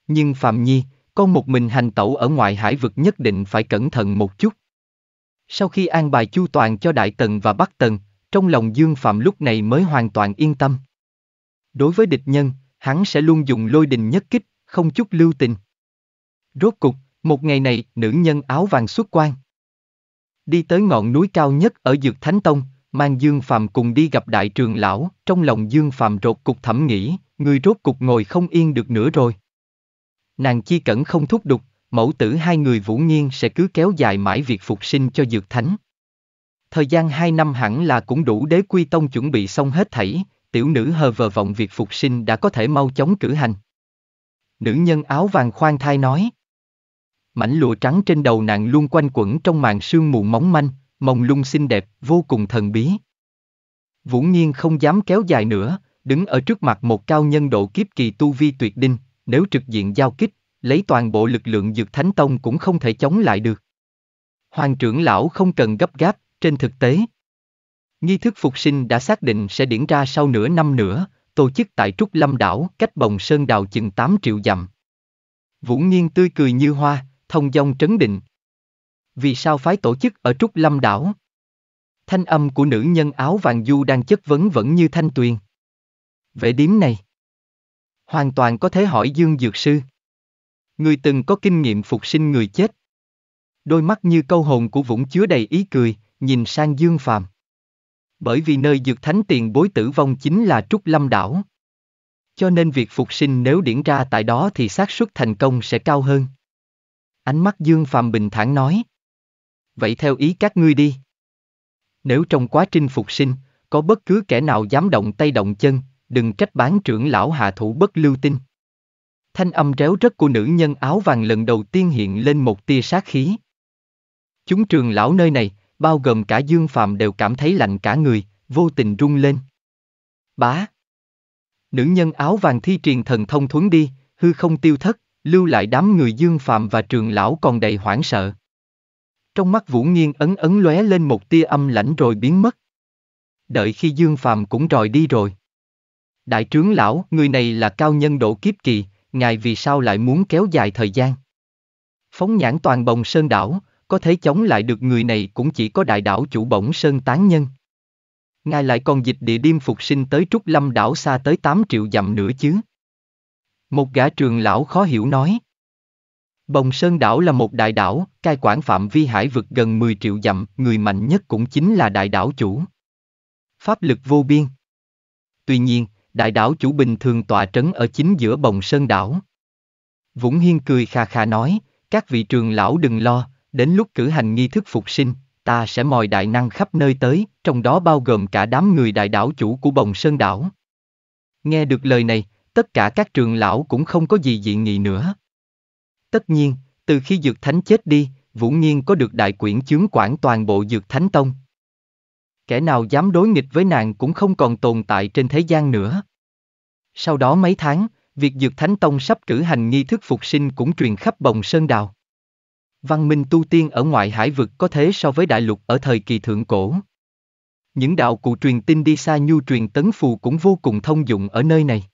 Nhưng Phạm Nhi, con một mình hành tẩu ở ngoài hải vực nhất định phải cẩn thận một chút. Sau khi an bài chu toàn cho Đại Tần và Bắc Tần, trong lòng Dương Phạm lúc này mới hoàn toàn yên tâm. Đối với địch nhân, hắn sẽ luôn dùng lôi đình nhất kích, không chút lưu tình. Rốt cục, một ngày này, nữ nhân áo vàng xuất quan. Đi tới ngọn núi cao nhất ở Dược Thánh Tông, mang Dương Phạm cùng đi gặp Đại Trường Lão, trong lòng Dương Phạm rột cục thẩm nghĩ, người rốt cục ngồi không yên được nữa rồi nàng chi cẩn không thúc đục, mẫu tử hai người vũ nhiên sẽ cứ kéo dài mãi việc phục sinh cho dược thánh. Thời gian hai năm hẳn là cũng đủ đế quy tông chuẩn bị xong hết thảy, tiểu nữ hờ vờ vọng việc phục sinh đã có thể mau chóng cử hành. Nữ nhân áo vàng khoan thai nói. Mảnh lụa trắng trên đầu nàng luôn quanh quẩn trong màn sương mù móng manh, mông lung xinh đẹp, vô cùng thần bí. Vũ nhiên không dám kéo dài nữa, đứng ở trước mặt một cao nhân độ kiếp kỳ tu vi tuyệt đinh, nếu trực diện giao kích, lấy toàn bộ lực lượng dược thánh tông cũng không thể chống lại được. Hoàng trưởng lão không cần gấp gáp, trên thực tế. Nghi thức phục sinh đã xác định sẽ diễn ra sau nửa năm nữa, tổ chức tại Trúc Lâm Đảo, cách bồng sơn đào chừng 8 triệu dặm. Vũ nhiên tươi cười như hoa, thông dong trấn định. Vì sao phái tổ chức ở Trúc Lâm Đảo? Thanh âm của nữ nhân áo vàng du đang chất vấn vẫn như thanh tuyền. Vẻ điếm này. Hoàn toàn có thể hỏi Dương Dược Sư. Người từng có kinh nghiệm phục sinh người chết. Đôi mắt như câu hồn của Vũng chứa đầy ý cười, nhìn sang Dương Phàm. Bởi vì nơi dược thánh tiền bối tử vong chính là Trúc Lâm Đảo. Cho nên việc phục sinh nếu điển ra tại đó thì xác suất thành công sẽ cao hơn. Ánh mắt Dương Phàm bình thản nói. Vậy theo ý các ngươi đi. Nếu trong quá trình phục sinh, có bất cứ kẻ nào dám động tay động chân, đừng trách bán trưởng lão hạ thủ bất lưu tinh. Thanh âm réo rắt của nữ nhân áo vàng lần đầu tiên hiện lên một tia sát khí. Chúng trường lão nơi này, bao gồm cả Dương Phạm đều cảm thấy lạnh cả người, vô tình rung lên. Bá. Nữ nhân áo vàng thi truyền thần thông thuấn đi, hư không tiêu thất, lưu lại đám người Dương Phạm và trường lão còn đầy hoảng sợ. Trong mắt Vũ nghiêng ấn ấn lóe lên một tia âm lãnh rồi biến mất. Đợi khi Dương Phạm cũng rời đi rồi. Đại trướng lão, người này là cao nhân độ kiếp kỳ, ngài vì sao lại muốn kéo dài thời gian? Phóng nhãn toàn bồng sơn đảo, có thể chống lại được người này cũng chỉ có đại đảo chủ bổng sơn tán nhân. Ngài lại còn dịch địa điêm phục sinh tới Trúc Lâm đảo xa tới 8 triệu dặm nữa chứ. Một gã trường lão khó hiểu nói. Bồng Sơn đảo là một đại đảo, cai quản phạm vi hải vực gần 10 triệu dặm, người mạnh nhất cũng chính là đại đảo chủ. Pháp lực vô biên. Tuy nhiên, đại đảo chủ bình thường tọa trấn ở chính giữa bồng sơn đảo. Vũng Hiên cười khà khà nói, các vị trường lão đừng lo, đến lúc cử hành nghi thức phục sinh, ta sẽ mời đại năng khắp nơi tới, trong đó bao gồm cả đám người đại đảo chủ của bồng sơn đảo. Nghe được lời này, tất cả các trường lão cũng không có gì dị nghị nữa. Tất nhiên, từ khi Dược Thánh chết đi, Vũ Nghiên có được đại quyển chướng quản toàn bộ Dược Thánh Tông. Kẻ nào dám đối nghịch với nàng cũng không còn tồn tại trên thế gian nữa. Sau đó mấy tháng, việc Dược Thánh Tông sắp cử hành nghi thức phục sinh cũng truyền khắp bồng sơn đào. Văn minh tu tiên ở ngoại hải vực có thế so với đại lục ở thời kỳ thượng cổ. Những đạo cụ truyền tin đi xa nhu truyền tấn phù cũng vô cùng thông dụng ở nơi này.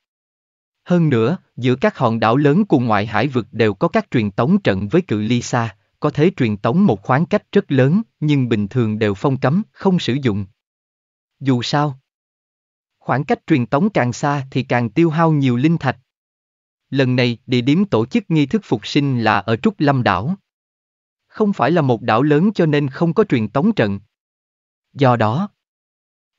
Hơn nữa, giữa các hòn đảo lớn cùng ngoại hải vực đều có các truyền tống trận với cự ly xa, có thể truyền tống một khoảng cách rất lớn, nhưng bình thường đều phong cấm, không sử dụng. Dù sao, Khoảng cách truyền tống càng xa thì càng tiêu hao nhiều linh thạch. Lần này, địa điểm tổ chức nghi thức phục sinh là ở Trúc Lâm Đảo. Không phải là một đảo lớn cho nên không có truyền tống trận. Do đó,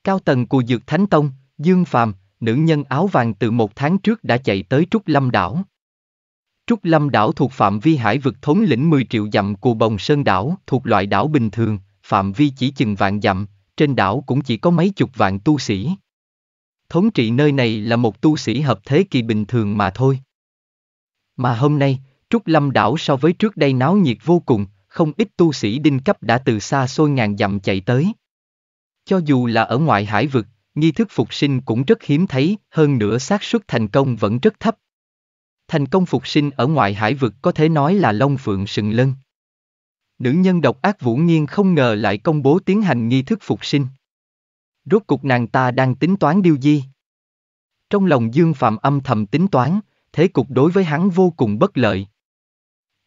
cao tầng của Dược Thánh Tông, Dương Phàm, nữ nhân áo vàng từ một tháng trước đã chạy tới Trúc Lâm Đảo. Trúc Lâm Đảo thuộc phạm vi hải vực thống lĩnh 10 triệu dặm của Bồng Sơn Đảo thuộc loại đảo bình thường, phạm vi chỉ chừng vạn dặm, trên đảo cũng chỉ có mấy chục vạn tu sĩ thống trị nơi này là một tu sĩ hợp thế kỳ bình thường mà thôi. Mà hôm nay, Trúc Lâm đảo so với trước đây náo nhiệt vô cùng, không ít tu sĩ đinh cấp đã từ xa xôi ngàn dặm chạy tới. Cho dù là ở ngoại hải vực, nghi thức phục sinh cũng rất hiếm thấy, hơn nữa xác suất thành công vẫn rất thấp. Thành công phục sinh ở ngoại hải vực có thể nói là long phượng sừng lân. Nữ nhân độc ác Vũ Nghiên không ngờ lại công bố tiến hành nghi thức phục sinh. Rốt cục nàng ta đang tính toán điều gì? Trong lòng Dương Phạm âm thầm tính toán, thế cục đối với hắn vô cùng bất lợi.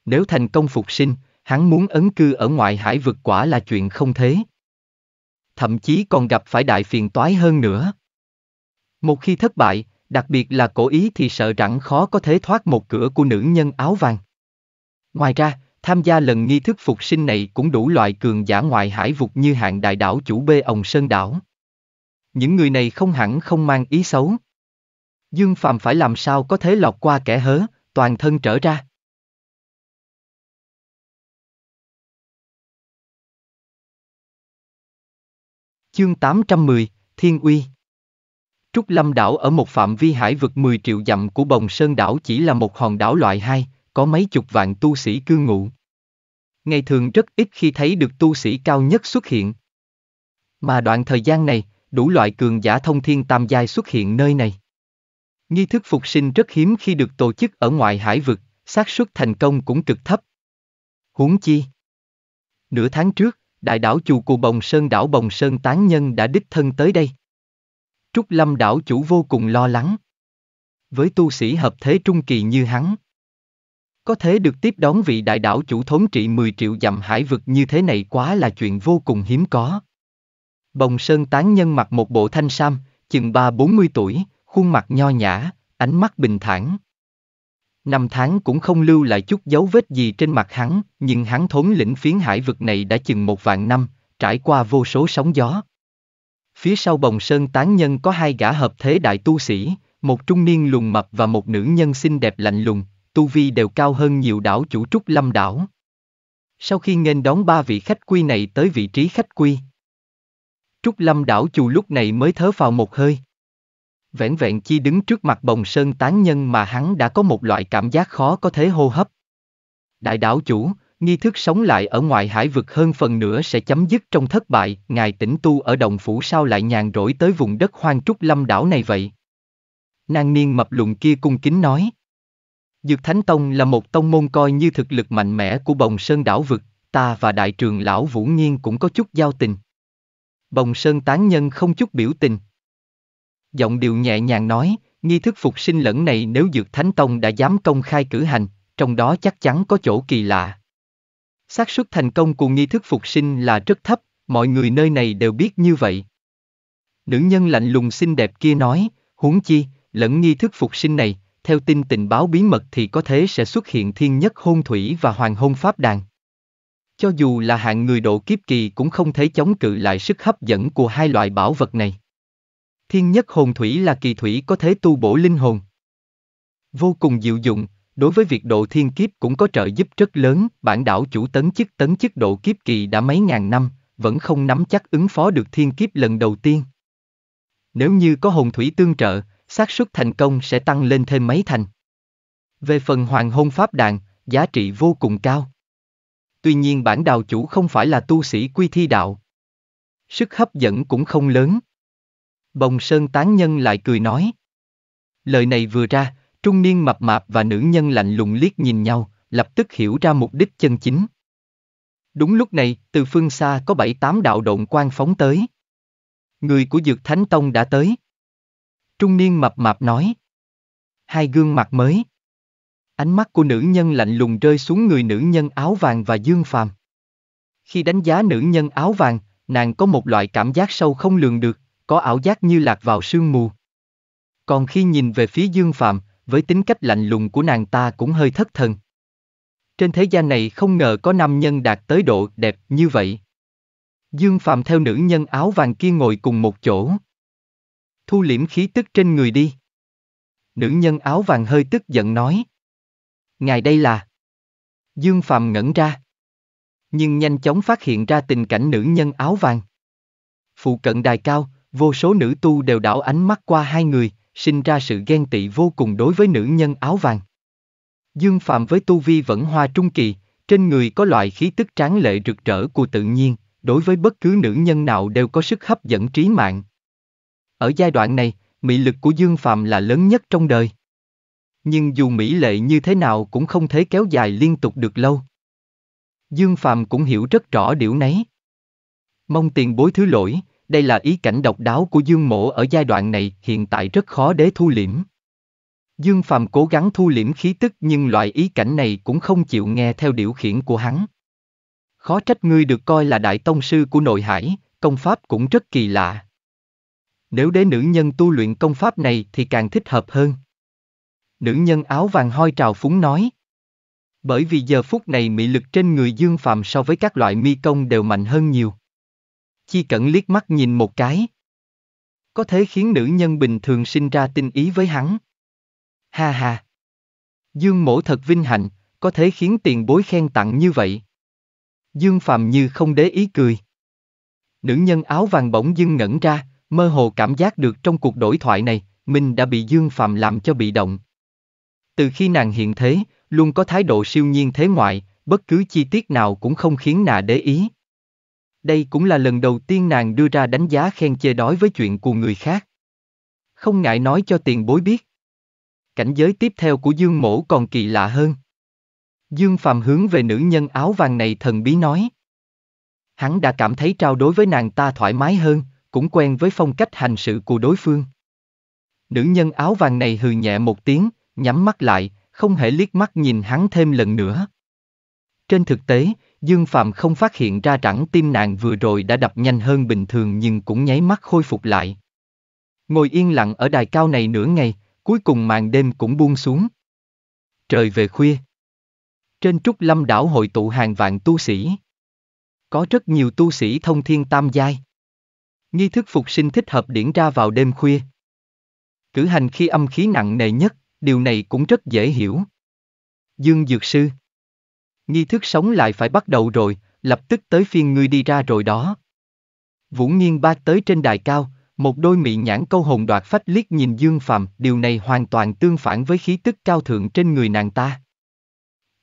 Nếu thành công phục sinh, hắn muốn ấn cư ở ngoại hải vực quả là chuyện không thế. Thậm chí còn gặp phải đại phiền toái hơn nữa. Một khi thất bại, đặc biệt là cổ ý thì sợ rằng khó có thể thoát một cửa của nữ nhân áo vàng. Ngoài ra, tham gia lần nghi thức phục sinh này cũng đủ loại cường giả ngoại hải vực như hạng đại đảo chủ bê ông Sơn Đảo những người này không hẳn không mang ý xấu. Dương Phạm phải làm sao có thể lọt qua kẻ hớ, toàn thân trở ra. Chương 810, Thiên Uy Trúc Lâm đảo ở một phạm vi hải vực 10 triệu dặm của Bồng Sơn đảo chỉ là một hòn đảo loại 2, có mấy chục vạn tu sĩ cư ngụ. Ngày thường rất ít khi thấy được tu sĩ cao nhất xuất hiện. Mà đoạn thời gian này, đủ loại cường giả thông thiên tam giai xuất hiện nơi này. Nghi thức phục sinh rất hiếm khi được tổ chức ở ngoài hải vực, xác suất thành công cũng cực thấp. Huống chi Nửa tháng trước, đại đảo chủ của Bồng Sơn đảo Bồng Sơn Tán Nhân đã đích thân tới đây. Trúc Lâm đảo chủ vô cùng lo lắng. Với tu sĩ hợp thế trung kỳ như hắn, có thể được tiếp đón vị đại đảo chủ thống trị 10 triệu dặm hải vực như thế này quá là chuyện vô cùng hiếm có. Bồng Sơn tán nhân mặc một bộ thanh sam, chừng ba bốn mươi tuổi, khuôn mặt nho nhã, ánh mắt bình thản. Năm tháng cũng không lưu lại chút dấu vết gì trên mặt hắn, nhưng hắn thống lĩnh phiến hải vực này đã chừng một vạn năm, trải qua vô số sóng gió. Phía sau bồng sơn tán nhân có hai gã hợp thế đại tu sĩ, một trung niên lùn mập và một nữ nhân xinh đẹp lạnh lùng, tu vi đều cao hơn nhiều đảo chủ trúc lâm đảo. Sau khi nghênh đón ba vị khách quy này tới vị trí khách quy, Trúc Lâm đảo chù lúc này mới thớ vào một hơi. Vẻn vẹn chi đứng trước mặt bồng sơn tán nhân mà hắn đã có một loại cảm giác khó có thể hô hấp. Đại đảo chủ, nghi thức sống lại ở ngoài hải vực hơn phần nữa sẽ chấm dứt trong thất bại, ngài tĩnh tu ở đồng phủ sao lại nhàn rỗi tới vùng đất hoang trúc lâm đảo này vậy? Nàng niên mập lùn kia cung kính nói. Dược Thánh Tông là một tông môn coi như thực lực mạnh mẽ của bồng sơn đảo vực, ta và đại trường lão Vũ Nhiên cũng có chút giao tình. Bồng Sơn tán nhân không chút biểu tình. Giọng điệu nhẹ nhàng nói, nghi thức phục sinh lẫn này nếu Dược Thánh Tông đã dám công khai cử hành, trong đó chắc chắn có chỗ kỳ lạ. xác suất thành công của nghi thức phục sinh là rất thấp, mọi người nơi này đều biết như vậy. Nữ nhân lạnh lùng xinh đẹp kia nói, huống chi, lẫn nghi thức phục sinh này, theo tin tình báo bí mật thì có thể sẽ xuất hiện thiên nhất hôn thủy và hoàng hôn pháp đàn. Cho dù là hạng người độ kiếp kỳ cũng không thể chống cự lại sức hấp dẫn của hai loại bảo vật này. Thiên nhất hồn thủy là kỳ thủy có thể tu bổ linh hồn. Vô cùng diệu dụng, đối với việc độ thiên kiếp cũng có trợ giúp rất lớn, bản đảo chủ tấn chức tấn chức độ kiếp kỳ đã mấy ngàn năm, vẫn không nắm chắc ứng phó được thiên kiếp lần đầu tiên. Nếu như có hồn thủy tương trợ, xác suất thành công sẽ tăng lên thêm mấy thành. Về phần hoàng hôn pháp đàn, giá trị vô cùng cao tuy nhiên bản đạo chủ không phải là tu sĩ quy thi đạo. Sức hấp dẫn cũng không lớn. Bồng Sơn tán nhân lại cười nói. Lời này vừa ra, trung niên mập mạp và nữ nhân lạnh lùng liếc nhìn nhau, lập tức hiểu ra mục đích chân chính. Đúng lúc này, từ phương xa có bảy tám đạo động quan phóng tới. Người của Dược Thánh Tông đã tới. Trung niên mập mạp nói. Hai gương mặt mới. Ánh mắt của nữ nhân lạnh lùng rơi xuống người nữ nhân áo vàng và Dương Phàm. Khi đánh giá nữ nhân áo vàng, nàng có một loại cảm giác sâu không lường được, có ảo giác như lạc vào sương mù. Còn khi nhìn về phía Dương Phạm, với tính cách lạnh lùng của nàng ta cũng hơi thất thần. Trên thế gian này không ngờ có nam nhân đạt tới độ đẹp như vậy. Dương Phạm theo nữ nhân áo vàng kia ngồi cùng một chỗ. Thu liễm khí tức trên người đi. Nữ nhân áo vàng hơi tức giận nói. Ngài đây là... Dương Phạm ngẩn ra. Nhưng nhanh chóng phát hiện ra tình cảnh nữ nhân áo vàng. Phụ cận đài cao, vô số nữ tu đều đảo ánh mắt qua hai người, sinh ra sự ghen tị vô cùng đối với nữ nhân áo vàng. Dương Phạm với tu vi vẫn hoa trung kỳ, trên người có loại khí tức tráng lệ rực rỡ của tự nhiên, đối với bất cứ nữ nhân nào đều có sức hấp dẫn trí mạng. Ở giai đoạn này, mị lực của Dương Phạm là lớn nhất trong đời. Nhưng dù mỹ lệ như thế nào cũng không thể kéo dài liên tục được lâu. Dương Phạm cũng hiểu rất rõ điều nấy. Mong tiền bối thứ lỗi, đây là ý cảnh độc đáo của Dương Mộ ở giai đoạn này hiện tại rất khó để thu liễm. Dương Phạm cố gắng thu liễm khí tức nhưng loại ý cảnh này cũng không chịu nghe theo điều khiển của hắn. Khó trách ngươi được coi là đại tông sư của nội hải, công pháp cũng rất kỳ lạ. Nếu đế nữ nhân tu luyện công pháp này thì càng thích hợp hơn nữ nhân áo vàng hoi trào phúng nói. Bởi vì giờ phút này mị lực trên người Dương Phạm so với các loại mi công đều mạnh hơn nhiều. Chi Cẩn liếc mắt nhìn một cái. Có thể khiến nữ nhân bình thường sinh ra tinh ý với hắn. Ha ha. Dương mổ thật vinh hạnh, có thể khiến tiền bối khen tặng như vậy. Dương Phạm như không để ý cười. Nữ nhân áo vàng bỗng dưng ngẩn ra, mơ hồ cảm giác được trong cuộc đổi thoại này, mình đã bị Dương Phạm làm cho bị động. Từ khi nàng hiện thế, luôn có thái độ siêu nhiên thế ngoại, bất cứ chi tiết nào cũng không khiến nà để ý. Đây cũng là lần đầu tiên nàng đưa ra đánh giá khen chê đói với chuyện của người khác. Không ngại nói cho tiền bối biết. Cảnh giới tiếp theo của Dương Mổ còn kỳ lạ hơn. Dương Phạm hướng về nữ nhân áo vàng này thần bí nói. Hắn đã cảm thấy trao đối với nàng ta thoải mái hơn, cũng quen với phong cách hành sự của đối phương. Nữ nhân áo vàng này hừ nhẹ một tiếng, nhắm mắt lại, không hề liếc mắt nhìn hắn thêm lần nữa. Trên thực tế, Dương Phạm không phát hiện ra rằng tim nàng vừa rồi đã đập nhanh hơn bình thường nhưng cũng nháy mắt khôi phục lại. Ngồi yên lặng ở đài cao này nửa ngày, cuối cùng màn đêm cũng buông xuống. Trời về khuya. Trên trúc lâm đảo hội tụ hàng vạn tu sĩ. Có rất nhiều tu sĩ thông thiên tam giai. Nghi thức phục sinh thích hợp điển ra vào đêm khuya. Cử hành khi âm khí nặng nề nhất, điều này cũng rất dễ hiểu. Dương Dược Sư Nghi thức sống lại phải bắt đầu rồi, lập tức tới phiên ngươi đi ra rồi đó. Vũ Nghiên ba tới trên đài cao, một đôi mị nhãn câu hồn đoạt phách liếc nhìn Dương Phạm, điều này hoàn toàn tương phản với khí tức cao thượng trên người nàng ta.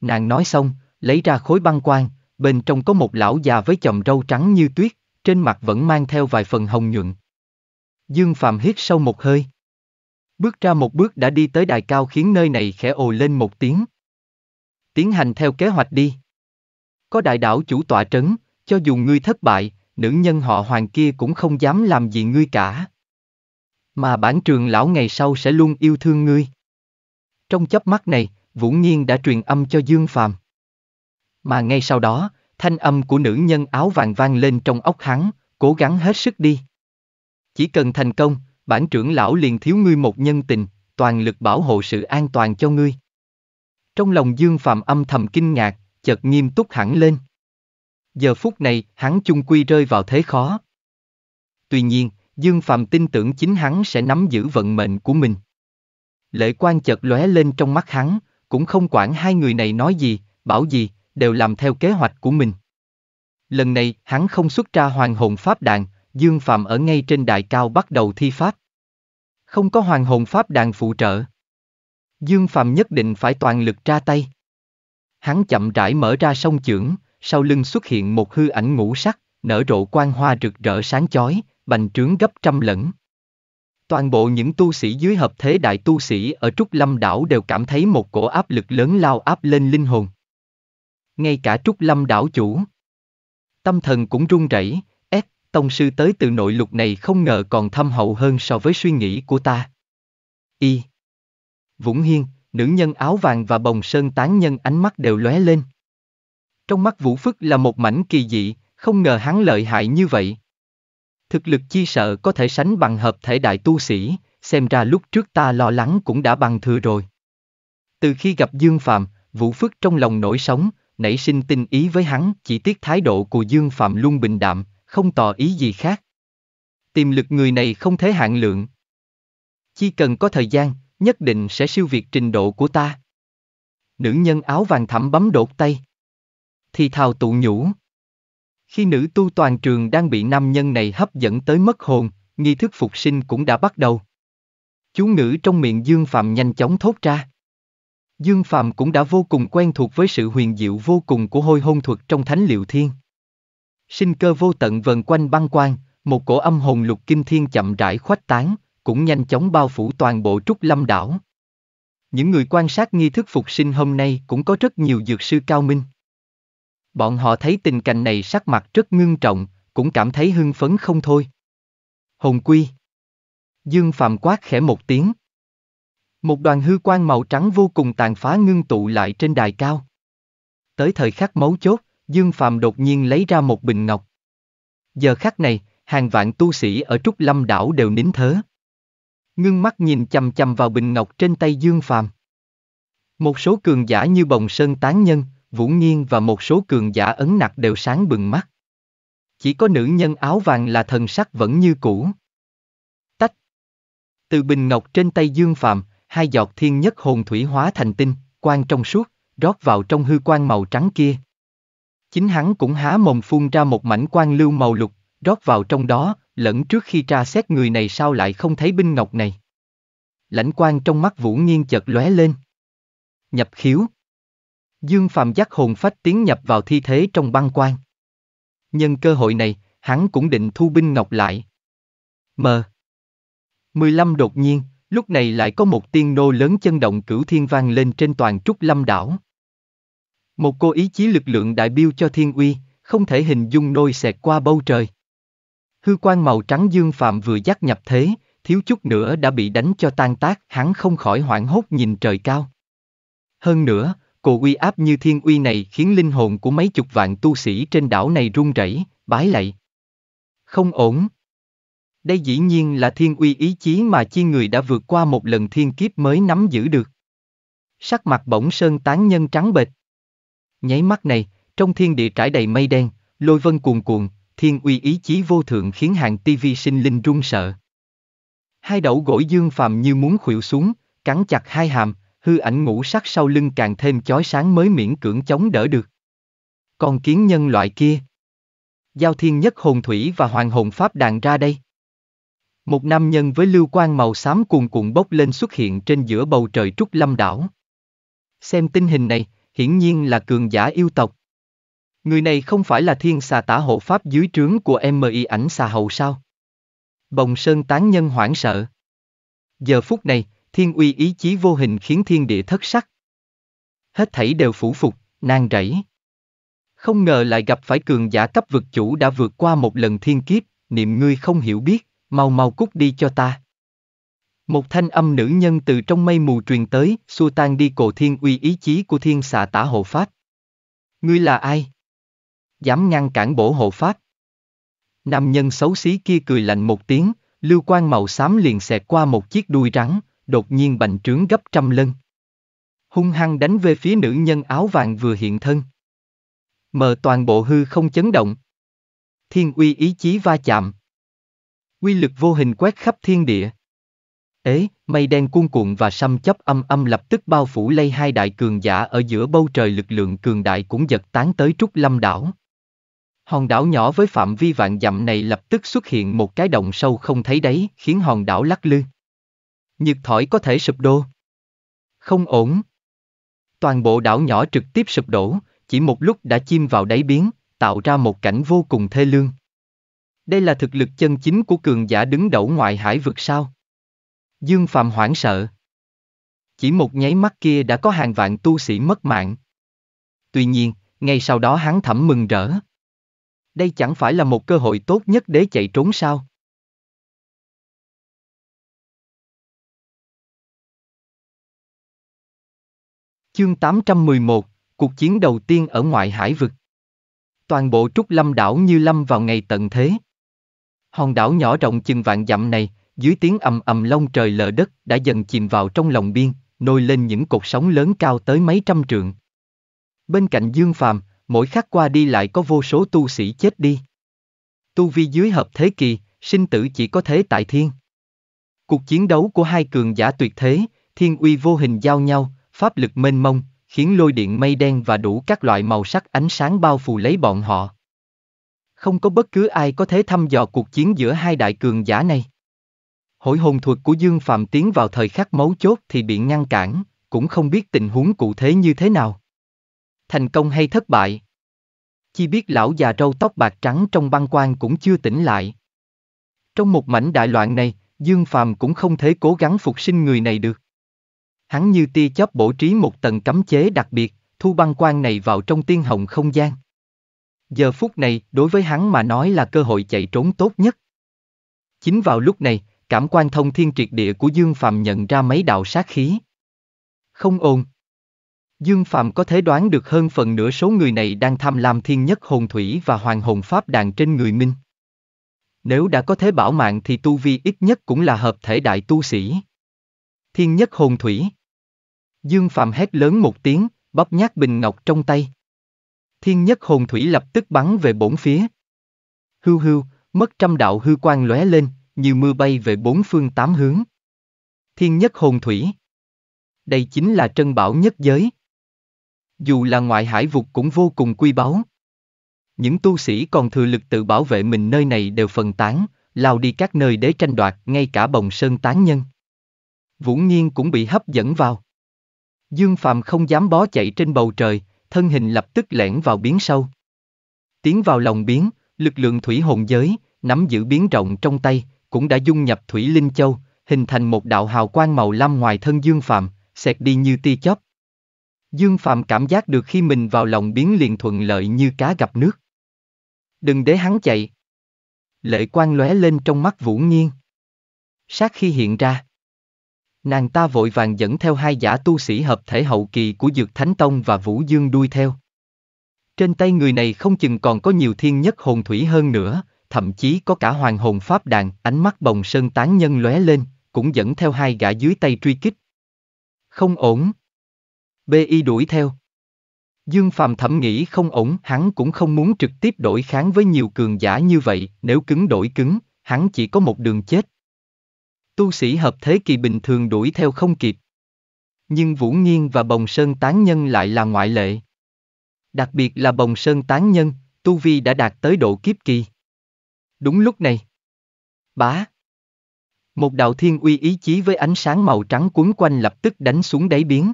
Nàng nói xong, lấy ra khối băng quang, bên trong có một lão già với chòm râu trắng như tuyết, trên mặt vẫn mang theo vài phần hồng nhuận. Dương Phạm hít sâu một hơi. Bước ra một bước đã đi tới đài cao khiến nơi này khẽ ồ lên một tiếng. Tiến hành theo kế hoạch đi. Có đại đảo chủ tọa trấn, cho dù ngươi thất bại, nữ nhân họ hoàng kia cũng không dám làm gì ngươi cả. Mà bản trường lão ngày sau sẽ luôn yêu thương ngươi. Trong chớp mắt này, Vũ Nhiên đã truyền âm cho Dương Phàm. Mà ngay sau đó, thanh âm của nữ nhân áo vàng vang lên trong óc hắn, cố gắng hết sức đi. Chỉ cần thành công, bản trưởng lão liền thiếu ngươi một nhân tình, toàn lực bảo hộ sự an toàn cho ngươi. Trong lòng Dương Phạm âm thầm kinh ngạc, chợt nghiêm túc hẳn lên. Giờ phút này, hắn chung quy rơi vào thế khó. Tuy nhiên, Dương Phạm tin tưởng chính hắn sẽ nắm giữ vận mệnh của mình. Lệ quan chợt lóe lên trong mắt hắn, cũng không quản hai người này nói gì, bảo gì, đều làm theo kế hoạch của mình. Lần này, hắn không xuất ra hoàng hồn pháp đàn. Dương Phạm ở ngay trên đại cao bắt đầu thi pháp. Không có hoàng hồn pháp đàn phụ trợ. Dương Phạm nhất định phải toàn lực ra tay. Hắn chậm rãi mở ra sông chưởng, sau lưng xuất hiện một hư ảnh ngũ sắc, nở rộ quang hoa rực rỡ sáng chói, bành trướng gấp trăm lẫn. Toàn bộ những tu sĩ dưới hợp thế đại tu sĩ ở Trúc Lâm Đảo đều cảm thấy một cổ áp lực lớn lao áp lên linh hồn. Ngay cả Trúc Lâm Đảo chủ. Tâm thần cũng run rẩy, tông sư tới từ nội lục này không ngờ còn thâm hậu hơn so với suy nghĩ của ta. Y. Vũng Hiên, nữ nhân áo vàng và bồng sơn tán nhân ánh mắt đều lóe lên. Trong mắt Vũ Phức là một mảnh kỳ dị, không ngờ hắn lợi hại như vậy. Thực lực chi sợ có thể sánh bằng hợp thể đại tu sĩ, xem ra lúc trước ta lo lắng cũng đã bằng thừa rồi. Từ khi gặp Dương Phạm, Vũ Phức trong lòng nổi sóng, nảy sinh tình ý với hắn, chỉ tiếc thái độ của Dương Phạm luôn bình đạm, không tỏ ý gì khác. Tiềm lực người này không thể hạn lượng. Chỉ cần có thời gian, nhất định sẽ siêu việt trình độ của ta. Nữ nhân áo vàng thẳm bấm đột tay. Thì thào tụ nhũ. Khi nữ tu toàn trường đang bị nam nhân này hấp dẫn tới mất hồn, nghi thức phục sinh cũng đã bắt đầu. Chú ngữ trong miệng Dương Phạm nhanh chóng thốt ra. Dương Phạm cũng đã vô cùng quen thuộc với sự huyền diệu vô cùng của hôi hôn thuật trong thánh liệu thiên. Sinh cơ vô tận vần quanh băng quan, một cổ âm hồn lục kinh thiên chậm rãi khoách tán, cũng nhanh chóng bao phủ toàn bộ trúc lâm đảo. Những người quan sát nghi thức phục sinh hôm nay cũng có rất nhiều dược sư cao minh. Bọn họ thấy tình cảnh này sắc mặt rất ngưng trọng, cũng cảm thấy hưng phấn không thôi. Hồn quy. Dương Phạm quát khẽ một tiếng. Một đoàn hư quan màu trắng vô cùng tàn phá ngưng tụ lại trên đài cao. Tới thời khắc mấu chốt. Dương Phạm đột nhiên lấy ra một bình ngọc. Giờ khắc này, hàng vạn tu sĩ ở Trúc Lâm đảo đều nín thớ. Ngưng mắt nhìn chằm chằm vào bình ngọc trên tay Dương Phạm. Một số cường giả như Bồng Sơn Tán Nhân, Vũ Nghiên và một số cường giả ấn nặc đều sáng bừng mắt. Chỉ có nữ nhân áo vàng là thần sắc vẫn như cũ. Tách. Từ bình ngọc trên tay Dương Phạm, hai giọt thiên nhất hồn thủy hóa thành tinh, quang trong suốt, rót vào trong hư quan màu trắng kia, Chính hắn cũng há mồm phun ra một mảnh quan lưu màu lục, rót vào trong đó, lẫn trước khi tra xét người này sao lại không thấy binh ngọc này. Lãnh quan trong mắt Vũ Nghiên chợt lóe lên. Nhập khiếu. Dương Phạm dắt hồn phách tiến nhập vào thi thế trong băng quan. Nhân cơ hội này, hắn cũng định thu binh ngọc lại. Mờ. 15 đột nhiên, lúc này lại có một tiên nô lớn chân động cửu thiên vang lên trên toàn trúc lâm đảo. Một cô ý chí lực lượng đại biểu cho thiên uy, không thể hình dung nôi xẹt qua bầu trời. Hư quan màu trắng dương phạm vừa dắt nhập thế, thiếu chút nữa đã bị đánh cho tan tác, hắn không khỏi hoảng hốt nhìn trời cao. Hơn nữa, cổ uy áp như thiên uy này khiến linh hồn của mấy chục vạn tu sĩ trên đảo này run rẩy, bái lạy. Không ổn. Đây dĩ nhiên là thiên uy ý chí mà chi người đã vượt qua một lần thiên kiếp mới nắm giữ được. Sắc mặt bỗng sơn tán nhân trắng bệch. Nháy mắt này, trong thiên địa trải đầy mây đen, lôi vân cuồn cuộn, thiên uy ý chí vô thượng khiến hàng TV sinh linh run sợ. Hai đầu gỗi dương phàm như muốn khuỵu xuống, cắn chặt hai hàm, hư ảnh ngũ sắc sau lưng càng thêm chói sáng mới miễn cưỡng chống đỡ được. Còn kiến nhân loại kia. Giao thiên nhất hồn thủy và hoàng hồn pháp đàn ra đây. Một nam nhân với lưu quang màu xám cuồn cuộn bốc lên xuất hiện trên giữa bầu trời trúc lâm đảo. Xem tình hình này, hiển nhiên là cường giả yêu tộc. Người này không phải là thiên xà tả hộ pháp dưới trướng của MI ảnh xà hầu sao? Bồng Sơn tán nhân hoảng sợ. Giờ phút này, thiên uy ý chí vô hình khiến thiên địa thất sắc. Hết thảy đều phủ phục, nang rẫy. Không ngờ lại gặp phải cường giả cấp vực chủ đã vượt qua một lần thiên kiếp, niệm ngươi không hiểu biết, mau mau cút đi cho ta. Một thanh âm nữ nhân từ trong mây mù truyền tới, xua tan đi cổ thiên uy ý chí của thiên xạ tả hộ pháp. Ngươi là ai? Dám ngăn cản bổ hộ pháp. Nam nhân xấu xí kia cười lạnh một tiếng, lưu quan màu xám liền xẹt qua một chiếc đuôi rắn, đột nhiên bành trướng gấp trăm lần. Hung hăng đánh về phía nữ nhân áo vàng vừa hiện thân. Mờ toàn bộ hư không chấn động. Thiên uy ý chí va chạm. Quy lực vô hình quét khắp thiên địa. Ế, mây đen cuồn cuộn và xâm chấp âm âm lập tức bao phủ lây hai đại cường giả ở giữa bầu trời lực lượng cường đại cũng giật tán tới Trúc Lâm đảo. Hòn đảo nhỏ với phạm vi vạn dặm này lập tức xuất hiện một cái động sâu không thấy đấy, khiến hòn đảo lắc lư. Nhược thỏi có thể sụp đổ. Không ổn. Toàn bộ đảo nhỏ trực tiếp sụp đổ, chỉ một lúc đã chim vào đáy biến, tạo ra một cảnh vô cùng thê lương. Đây là thực lực chân chính của cường giả đứng đầu ngoại hải vực sao? Dương Phạm hoảng sợ. Chỉ một nháy mắt kia đã có hàng vạn tu sĩ mất mạng. Tuy nhiên, ngay sau đó hắn thẩm mừng rỡ. Đây chẳng phải là một cơ hội tốt nhất để chạy trốn sao? Chương 811, cuộc chiến đầu tiên ở ngoại hải vực. Toàn bộ Trúc Lâm đảo như lâm vào ngày tận thế. Hòn đảo nhỏ rộng chừng vạn dặm này, dưới tiếng ầm ầm long trời lở đất đã dần chìm vào trong lòng biên, nôi lên những cột sóng lớn cao tới mấy trăm trượng. Bên cạnh Dương Phàm, mỗi khắc qua đi lại có vô số tu sĩ chết đi. Tu vi dưới hợp thế kỳ, sinh tử chỉ có thế tại thiên. Cuộc chiến đấu của hai cường giả tuyệt thế, thiên uy vô hình giao nhau, pháp lực mênh mông, khiến lôi điện mây đen và đủ các loại màu sắc ánh sáng bao phủ lấy bọn họ. Không có bất cứ ai có thể thăm dò cuộc chiến giữa hai đại cường giả này. Hội hồn thuật của Dương Phạm tiến vào thời khắc mấu chốt thì bị ngăn cản, cũng không biết tình huống cụ thể như thế nào. Thành công hay thất bại? Chỉ biết lão già râu tóc bạc trắng trong băng quan cũng chưa tỉnh lại. Trong một mảnh đại loạn này, Dương Phạm cũng không thể cố gắng phục sinh người này được. Hắn như tia chớp bổ trí một tầng cấm chế đặc biệt, thu băng quan này vào trong tiên hồng không gian. Giờ phút này, đối với hắn mà nói là cơ hội chạy trốn tốt nhất. Chính vào lúc này, cảm quan thông thiên triệt địa của Dương Phạm nhận ra mấy đạo sát khí. Không ồn. Dương Phạm có thể đoán được hơn phần nửa số người này đang tham lam thiên nhất hồn thủy và hoàng hồn pháp đàn trên người Minh. Nếu đã có thể bảo mạng thì tu vi ít nhất cũng là hợp thể đại tu sĩ. Thiên nhất hồn thủy. Dương Phạm hét lớn một tiếng, bóp nhát bình ngọc trong tay. Thiên nhất hồn thủy lập tức bắn về bổn phía. Hưu hưu, mất trăm đạo hư quang lóe lên, như mưa bay về bốn phương tám hướng. Thiên nhất hồn thủy. Đây chính là trân bảo nhất giới. Dù là ngoại hải vực cũng vô cùng quy báu. Những tu sĩ còn thừa lực tự bảo vệ mình nơi này đều phần tán, lao đi các nơi để tranh đoạt ngay cả bồng sơn tán nhân. Vũ nhiên cũng bị hấp dẫn vào. Dương Phạm không dám bó chạy trên bầu trời, thân hình lập tức lẻn vào biến sâu. Tiến vào lòng biến, lực lượng thủy hồn giới, nắm giữ biến rộng trong tay, cũng đã dung nhập Thủy Linh Châu, hình thành một đạo hào quang màu lam ngoài thân Dương Phạm, xẹt đi như tia chớp. Dương Phạm cảm giác được khi mình vào lòng biến liền thuận lợi như cá gặp nước. Đừng để hắn chạy. Lệ quang lóe lên trong mắt Vũ Nhiên. Sát khi hiện ra, nàng ta vội vàng dẫn theo hai giả tu sĩ hợp thể hậu kỳ của Dược Thánh Tông và Vũ Dương đuôi theo. Trên tay người này không chừng còn có nhiều thiên nhất hồn thủy hơn nữa, thậm chí có cả hoàng hồn pháp đàn, ánh mắt bồng sơn tán nhân lóe lên, cũng dẫn theo hai gã dưới tay truy kích. Không ổn. BI đuổi theo. Dương Phàm thẩm nghĩ không ổn, hắn cũng không muốn trực tiếp đổi kháng với nhiều cường giả như vậy, nếu cứng đổi cứng, hắn chỉ có một đường chết. Tu sĩ hợp thế kỳ bình thường đuổi theo không kịp. Nhưng Vũ Nghiên và Bồng Sơn Tán Nhân lại là ngoại lệ. Đặc biệt là Bồng Sơn Tán Nhân, Tu Vi đã đạt tới độ kiếp kỳ. Đúng lúc này. Bá. Một đạo thiên uy ý chí với ánh sáng màu trắng cuốn quanh lập tức đánh xuống đáy biến.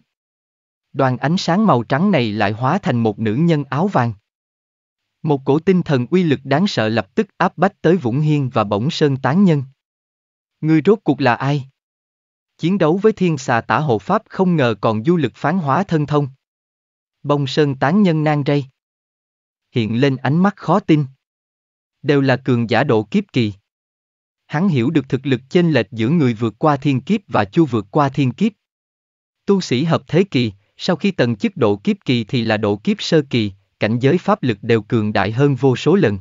Đoàn ánh sáng màu trắng này lại hóa thành một nữ nhân áo vàng. Một cổ tinh thần uy lực đáng sợ lập tức áp bách tới Vũng Hiên và Bổng Sơn Tán Nhân. Người rốt cuộc là ai? Chiến đấu với thiên xà tả hộ Pháp không ngờ còn du lực phán hóa thân thông. Bông Sơn Tán Nhân nang rây. Hiện lên ánh mắt khó tin đều là cường giả độ kiếp kỳ. Hắn hiểu được thực lực chênh lệch giữa người vượt qua thiên kiếp và chưa vượt qua thiên kiếp. Tu sĩ hợp thế kỳ, sau khi tầng chức độ kiếp kỳ thì là độ kiếp sơ kỳ, cảnh giới pháp lực đều cường đại hơn vô số lần.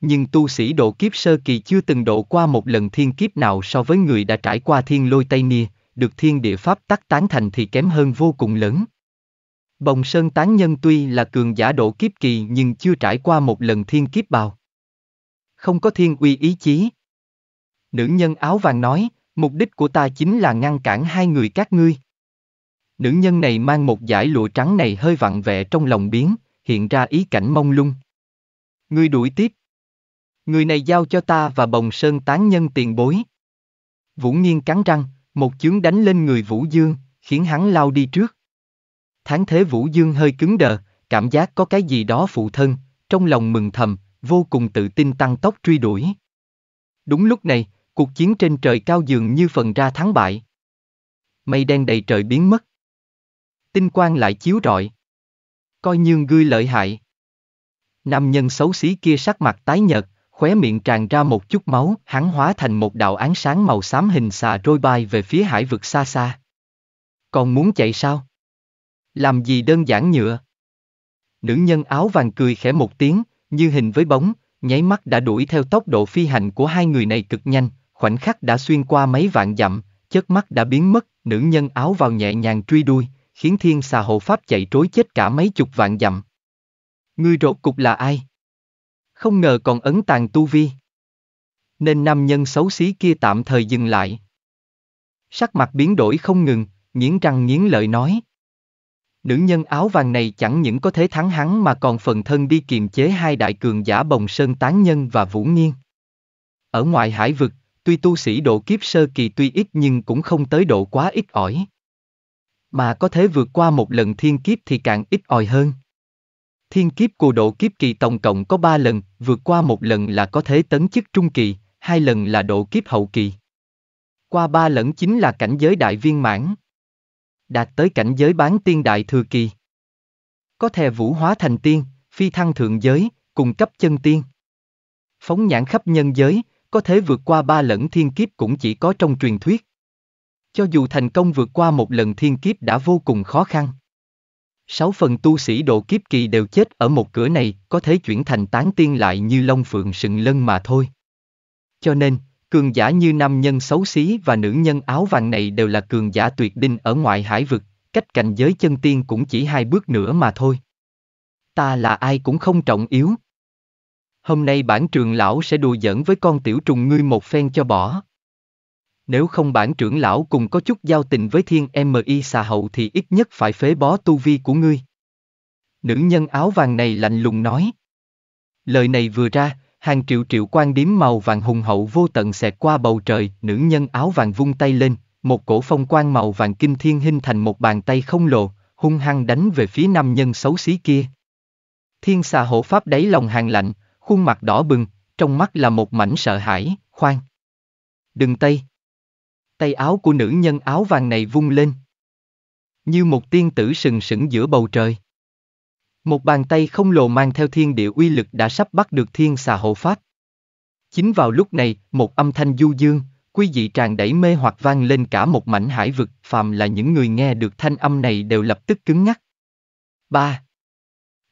Nhưng tu sĩ độ kiếp sơ kỳ chưa từng độ qua một lần thiên kiếp nào so với người đã trải qua thiên lôi tây nia, được thiên địa pháp tắc tán thành thì kém hơn vô cùng lớn. Bồng Sơn Tán Nhân tuy là cường giả độ kiếp kỳ nhưng chưa trải qua một lần thiên kiếp bào không có thiên uy ý chí. Nữ nhân áo vàng nói, mục đích của ta chính là ngăn cản hai người các ngươi. Nữ nhân này mang một giải lụa trắng này hơi vặn vẹ trong lòng biến, hiện ra ý cảnh mông lung. Ngươi đuổi tiếp. Người này giao cho ta và bồng sơn tán nhân tiền bối. Vũ Nghiên cắn răng, một chướng đánh lên người Vũ Dương, khiến hắn lao đi trước. Tháng thế Vũ Dương hơi cứng đờ, cảm giác có cái gì đó phụ thân, trong lòng mừng thầm, vô cùng tự tin tăng tốc truy đuổi. Đúng lúc này, cuộc chiến trên trời cao dường như phần ra thắng bại. Mây đen đầy trời biến mất. Tinh quang lại chiếu rọi. Coi như ngươi lợi hại. Nam nhân xấu xí kia sắc mặt tái nhợt, khóe miệng tràn ra một chút máu, hắn hóa thành một đạo ánh sáng màu xám hình xà trôi bay về phía hải vực xa xa. Còn muốn chạy sao? Làm gì đơn giản nhựa? Nữ nhân áo vàng cười khẽ một tiếng, như hình với bóng, nháy mắt đã đuổi theo tốc độ phi hành của hai người này cực nhanh, khoảnh khắc đã xuyên qua mấy vạn dặm, chớp mắt đã biến mất, nữ nhân áo vào nhẹ nhàng truy đuôi, khiến thiên xà hộ pháp chạy trối chết cả mấy chục vạn dặm. Ngươi rột cục là ai? Không ngờ còn ấn tàng tu vi. Nên nam nhân xấu xí kia tạm thời dừng lại. Sắc mặt biến đổi không ngừng, nghiến răng nghiến lợi nói. Nữ nhân áo vàng này chẳng những có thế thắng hắn mà còn phần thân đi kiềm chế hai đại cường giả bồng sơn tán nhân và vũ nghiên. Ở ngoài hải vực, tuy tu sĩ độ kiếp sơ kỳ tuy ít nhưng cũng không tới độ quá ít ỏi. Mà có thể vượt qua một lần thiên kiếp thì càng ít ỏi hơn. Thiên kiếp của độ kiếp kỳ tổng cộng có ba lần, vượt qua một lần là có thể tấn chức trung kỳ, hai lần là độ kiếp hậu kỳ. Qua ba lần chính là cảnh giới đại viên mãn đạt tới cảnh giới bán tiên đại thừa kỳ. Có thể vũ hóa thành tiên, phi thăng thượng giới, cùng cấp chân tiên. Phóng nhãn khắp nhân giới, có thể vượt qua ba lẫn thiên kiếp cũng chỉ có trong truyền thuyết. Cho dù thành công vượt qua một lần thiên kiếp đã vô cùng khó khăn. Sáu phần tu sĩ độ kiếp kỳ đều chết ở một cửa này, có thể chuyển thành tán tiên lại như long phượng sừng lân mà thôi. Cho nên, Cường giả như nam nhân xấu xí và nữ nhân áo vàng này đều là cường giả tuyệt đinh ở ngoại hải vực, cách cảnh giới chân tiên cũng chỉ hai bước nữa mà thôi. Ta là ai cũng không trọng yếu. Hôm nay bản trường lão sẽ đùa giỡn với con tiểu trùng ngươi một phen cho bỏ. Nếu không bản trưởng lão cùng có chút giao tình với thiên M.I. xà hậu thì ít nhất phải phế bó tu vi của ngươi. Nữ nhân áo vàng này lạnh lùng nói. Lời này vừa ra, hàng triệu triệu quan điếm màu vàng hùng hậu vô tận xẹt qua bầu trời, nữ nhân áo vàng vung tay lên, một cổ phong quan màu vàng kinh thiên hình thành một bàn tay không lồ hung hăng đánh về phía nam nhân xấu xí kia. Thiên xà hộ pháp đáy lòng hàng lạnh, khuôn mặt đỏ bừng, trong mắt là một mảnh sợ hãi, khoan. Đừng tay. Tay áo của nữ nhân áo vàng này vung lên. Như một tiên tử sừng sững giữa bầu trời. Một bàn tay không lồ mang theo thiên địa uy lực đã sắp bắt được thiên xà hộ pháp. Chính vào lúc này, một âm thanh du dương, quý dị tràn đẩy mê hoặc vang lên cả một mảnh hải vực, phàm là những người nghe được thanh âm này đều lập tức cứng ngắc. 3.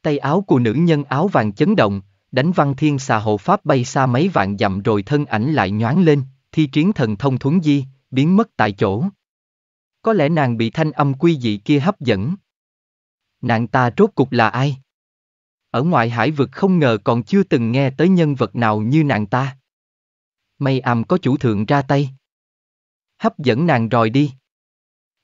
Tay áo của nữ nhân áo vàng chấn động, đánh văn thiên xà hộ pháp bay xa mấy vạn dặm rồi thân ảnh lại nhoáng lên, thi triển thần thông thuấn di, biến mất tại chỗ. Có lẽ nàng bị thanh âm quy dị kia hấp dẫn nàng ta rốt cục là ai? Ở ngoài hải vực không ngờ còn chưa từng nghe tới nhân vật nào như nàng ta. May ầm có chủ thượng ra tay. Hấp dẫn nàng rồi đi.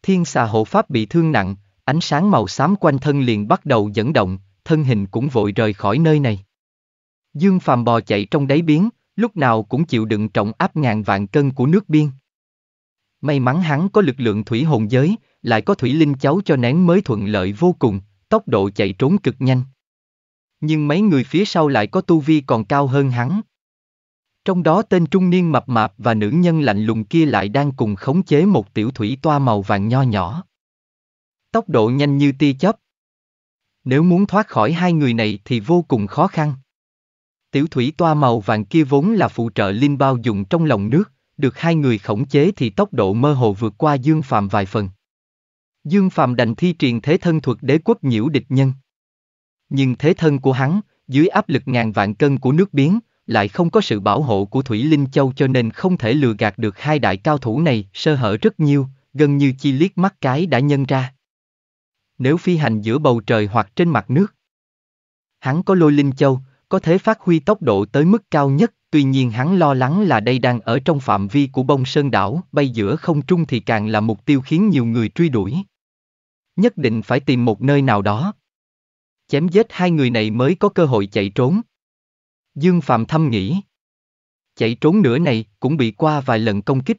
Thiên xà hộ pháp bị thương nặng, ánh sáng màu xám quanh thân liền bắt đầu dẫn động, thân hình cũng vội rời khỏi nơi này. Dương phàm bò chạy trong đáy biến, lúc nào cũng chịu đựng trọng áp ngàn vạn cân của nước biên. May mắn hắn có lực lượng thủy hồn giới, lại có thủy linh cháu cho nén mới thuận lợi vô cùng tốc độ chạy trốn cực nhanh. Nhưng mấy người phía sau lại có tu vi còn cao hơn hắn. Trong đó tên trung niên mập mạp và nữ nhân lạnh lùng kia lại đang cùng khống chế một tiểu thủy toa màu vàng nho nhỏ. Tốc độ nhanh như tia chớp. Nếu muốn thoát khỏi hai người này thì vô cùng khó khăn. Tiểu thủy toa màu vàng kia vốn là phụ trợ linh bao dùng trong lòng nước, được hai người khống chế thì tốc độ mơ hồ vượt qua dương phạm vài phần. Dương Phạm đành thi truyền thế thân thuật đế quốc nhiễu địch nhân. Nhưng thế thân của hắn, dưới áp lực ngàn vạn cân của nước biến, lại không có sự bảo hộ của Thủy Linh Châu cho nên không thể lừa gạt được hai đại cao thủ này sơ hở rất nhiều, gần như chi liếc mắt cái đã nhân ra. Nếu phi hành giữa bầu trời hoặc trên mặt nước, hắn có lôi Linh Châu, có thể phát huy tốc độ tới mức cao nhất, tuy nhiên hắn lo lắng là đây đang ở trong phạm vi của bông sơn đảo, bay giữa không trung thì càng là mục tiêu khiến nhiều người truy đuổi nhất định phải tìm một nơi nào đó. Chém giết hai người này mới có cơ hội chạy trốn. Dương Phạm thâm nghĩ. Chạy trốn nửa này cũng bị qua vài lần công kích.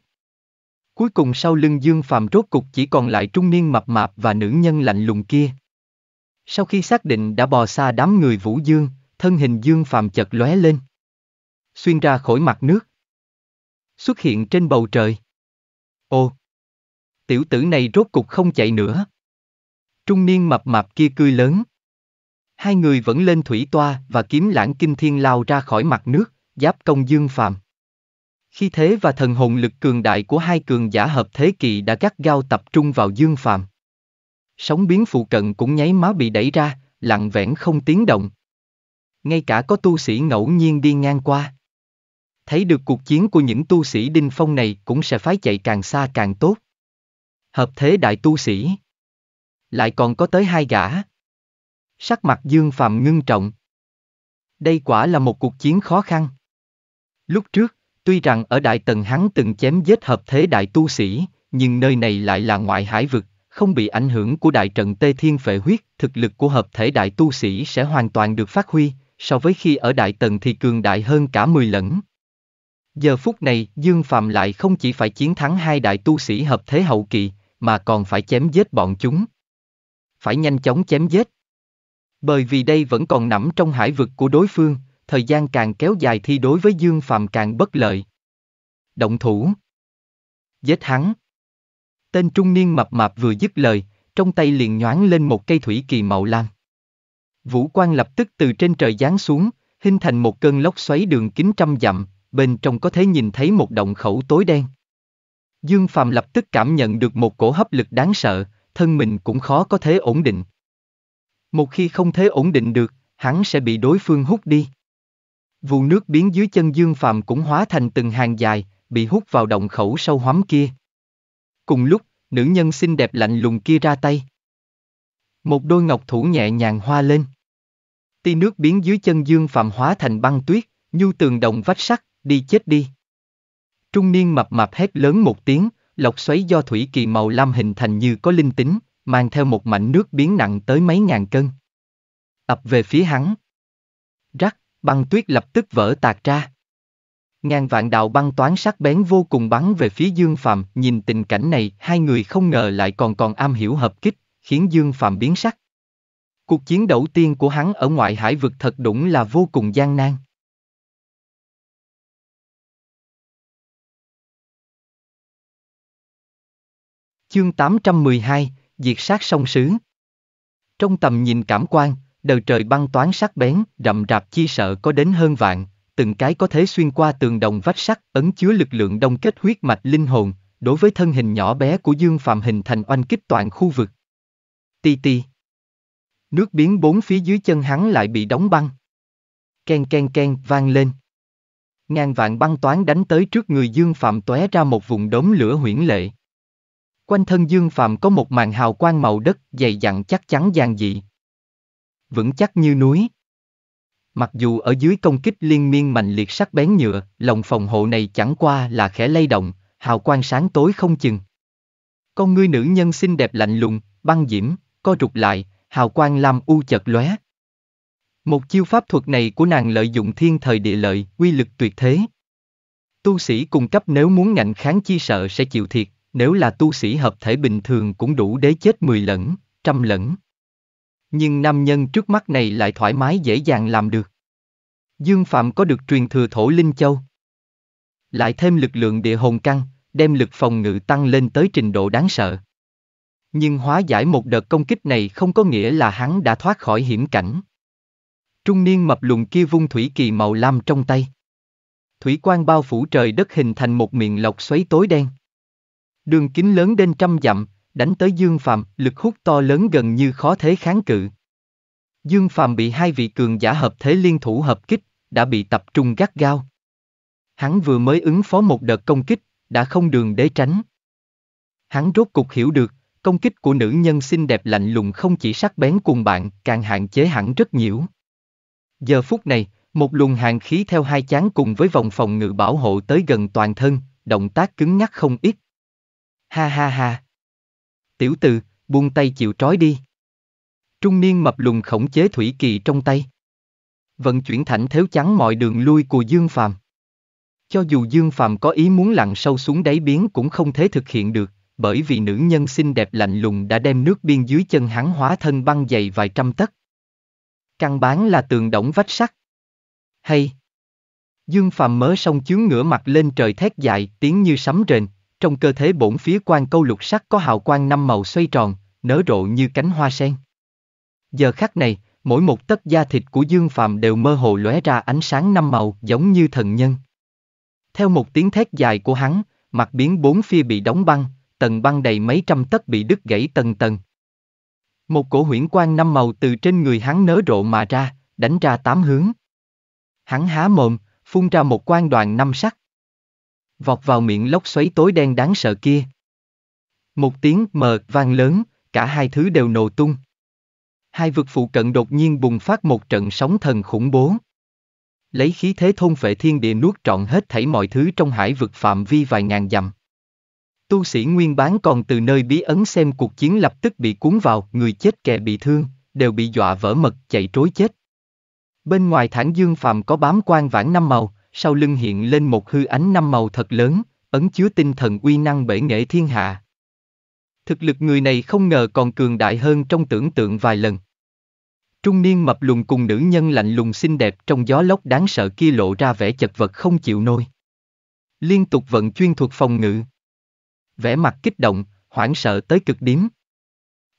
Cuối cùng sau lưng Dương Phạm rốt cục chỉ còn lại trung niên mập mạp và nữ nhân lạnh lùng kia. Sau khi xác định đã bò xa đám người Vũ Dương, thân hình Dương Phạm chật lóe lên. Xuyên ra khỏi mặt nước. Xuất hiện trên bầu trời. ô Tiểu tử này rốt cục không chạy nữa trung niên mập mạp kia cười lớn. Hai người vẫn lên thủy toa và kiếm lãng kinh thiên lao ra khỏi mặt nước, giáp công dương phàm. Khi thế và thần hồn lực cường đại của hai cường giả hợp thế kỳ đã gắt gao tập trung vào dương phàm. Sóng biến phụ cận cũng nháy má bị đẩy ra, lặng vẽn không tiếng động. Ngay cả có tu sĩ ngẫu nhiên đi ngang qua. Thấy được cuộc chiến của những tu sĩ đinh phong này cũng sẽ phải chạy càng xa càng tốt. Hợp thế đại tu sĩ lại còn có tới hai gã. Sắc mặt Dương Phạm ngưng trọng. Đây quả là một cuộc chiến khó khăn. Lúc trước, tuy rằng ở Đại Tần hắn từng chém giết hợp thế đại tu sĩ, nhưng nơi này lại là ngoại hải vực, không bị ảnh hưởng của đại trận Tê Thiên Phệ Huyết, thực lực của hợp thể đại tu sĩ sẽ hoàn toàn được phát huy, so với khi ở Đại Tần thì cường đại hơn cả 10 lần Giờ phút này, Dương Phạm lại không chỉ phải chiến thắng hai đại tu sĩ hợp thế hậu kỳ, mà còn phải chém giết bọn chúng phải nhanh chóng chém giết. Bởi vì đây vẫn còn nằm trong hải vực của đối phương, thời gian càng kéo dài thì đối với Dương Phạm càng bất lợi. Động thủ. Giết hắn. Tên trung niên mập mạp vừa dứt lời, trong tay liền nhoáng lên một cây thủy kỳ màu lam. Vũ Quan lập tức từ trên trời giáng xuống, hình thành một cơn lốc xoáy đường kính trăm dặm, bên trong có thể nhìn thấy một động khẩu tối đen. Dương Phạm lập tức cảm nhận được một cổ hấp lực đáng sợ, thân mình cũng khó có thế ổn định. Một khi không thế ổn định được, hắn sẽ bị đối phương hút đi. Vụ nước biến dưới chân Dương Phạm cũng hóa thành từng hàng dài, bị hút vào động khẩu sâu hoắm kia. Cùng lúc, nữ nhân xinh đẹp lạnh lùng kia ra tay. Một đôi ngọc thủ nhẹ nhàng hoa lên. Ti nước biến dưới chân Dương Phạm hóa thành băng tuyết, nhu tường đồng vách sắt, đi chết đi. Trung niên mập mập hét lớn một tiếng, lọc xoáy do thủy kỳ màu lam hình thành như có linh tính, mang theo một mảnh nước biến nặng tới mấy ngàn cân. Ập về phía hắn. Rắc, băng tuyết lập tức vỡ tạc ra. Ngàn vạn đạo băng toán sắc bén vô cùng bắn về phía Dương Phạm, nhìn tình cảnh này, hai người không ngờ lại còn còn am hiểu hợp kích, khiến Dương Phạm biến sắc. Cuộc chiến đầu tiên của hắn ở ngoại hải vực thật đúng là vô cùng gian nan. Chương 812, Diệt sát sông sứ Trong tầm nhìn cảm quan, đời trời băng toán sắc bén, rậm rạp chi sợ có đến hơn vạn, từng cái có thể xuyên qua tường đồng vách sắt, ấn chứa lực lượng đông kết huyết mạch linh hồn, đối với thân hình nhỏ bé của Dương Phạm hình thành oanh kích toàn khu vực. Ti ti. Nước biến bốn phía dưới chân hắn lại bị đóng băng. Ken ken ken vang lên. Ngàn vạn băng toán đánh tới trước người Dương Phạm tóe ra một vùng đốm lửa huyễn lệ. Quanh thân Dương phàm có một màn hào quang màu đất dày dặn chắc chắn giàn dị. Vững chắc như núi. Mặc dù ở dưới công kích liên miên mạnh liệt sắc bén nhựa, lòng phòng hộ này chẳng qua là khẽ lay động, hào quang sáng tối không chừng. Con ngươi nữ nhân xinh đẹp lạnh lùng, băng diễm, co rụt lại, hào quang lam u chợt lóe. Một chiêu pháp thuật này của nàng lợi dụng thiên thời địa lợi, uy lực tuyệt thế. Tu sĩ cung cấp nếu muốn ngạnh kháng chi sợ sẽ chịu thiệt, nếu là tu sĩ hợp thể bình thường cũng đủ đế chết 10 lẫn, trăm lẫn. Nhưng nam nhân trước mắt này lại thoải mái dễ dàng làm được. Dương Phạm có được truyền thừa thổ Linh Châu. Lại thêm lực lượng địa hồn căng, đem lực phòng ngự tăng lên tới trình độ đáng sợ. Nhưng hóa giải một đợt công kích này không có nghĩa là hắn đã thoát khỏi hiểm cảnh. Trung niên mập lùn kia vung thủy kỳ màu lam trong tay. Thủy quan bao phủ trời đất hình thành một miệng lọc xoáy tối đen. Đường kính lớn đến trăm dặm, đánh tới Dương Phạm, lực hút to lớn gần như khó thế kháng cự. Dương Phạm bị hai vị cường giả hợp thế liên thủ hợp kích, đã bị tập trung gắt gao. Hắn vừa mới ứng phó một đợt công kích, đã không đường để tránh. Hắn rốt cục hiểu được, công kích của nữ nhân xinh đẹp lạnh lùng không chỉ sắc bén cùng bạn, càng hạn chế hẳn rất nhiều. Giờ phút này, một luồng hàng khí theo hai chán cùng với vòng phòng ngự bảo hộ tới gần toàn thân, động tác cứng nhắc không ít ha ha ha. Tiểu từ, buông tay chịu trói đi. Trung niên mập lùn khống chế thủy kỳ trong tay. Vận chuyển thảnh thếu chắn mọi đường lui của Dương Phàm. Cho dù Dương Phàm có ý muốn lặn sâu xuống đáy biển cũng không thể thực hiện được, bởi vì nữ nhân xinh đẹp lạnh lùng đã đem nước biên dưới chân hắn hóa thân băng dày vài trăm tấc. Căn bán là tường đổng vách sắt. Hay! Dương Phàm mớ xong chướng ngửa mặt lên trời thét dài, tiếng như sấm rền, trong cơ thể bổn phía quan câu lục sắc có hào quang năm màu xoay tròn, nở rộ như cánh hoa sen. Giờ khắc này, mỗi một tấc da thịt của Dương Phạm đều mơ hồ lóe ra ánh sáng năm màu giống như thần nhân. Theo một tiếng thét dài của hắn, mặt biến bốn phía bị đóng băng, tầng băng đầy mấy trăm tấc bị đứt gãy tầng tầng. Một cổ huyễn quang năm màu từ trên người hắn nở rộ mà ra, đánh ra tám hướng. Hắn há mồm, phun ra một quan đoàn năm sắc vọt vào miệng lốc xoáy tối đen đáng sợ kia. Một tiếng mờ vang lớn, cả hai thứ đều nổ tung. Hai vực phụ cận đột nhiên bùng phát một trận sóng thần khủng bố. Lấy khí thế thôn vệ thiên địa nuốt trọn hết thảy mọi thứ trong hải vực phạm vi vài ngàn dặm. Tu sĩ nguyên bán còn từ nơi bí ấn xem cuộc chiến lập tức bị cuốn vào, người chết kẻ bị thương, đều bị dọa vỡ mật chạy trối chết. Bên ngoài thản dương Phạm có bám quan vãng năm màu, sau lưng hiện lên một hư ánh năm màu thật lớn, ấn chứa tinh thần uy năng bể nghệ thiên hạ. Thực lực người này không ngờ còn cường đại hơn trong tưởng tượng vài lần. Trung niên mập lùn cùng nữ nhân lạnh lùng xinh đẹp trong gió lốc đáng sợ kia lộ ra vẻ chật vật không chịu nổi. Liên tục vận chuyên thuộc phòng ngự. Vẻ mặt kích động, hoảng sợ tới cực điểm.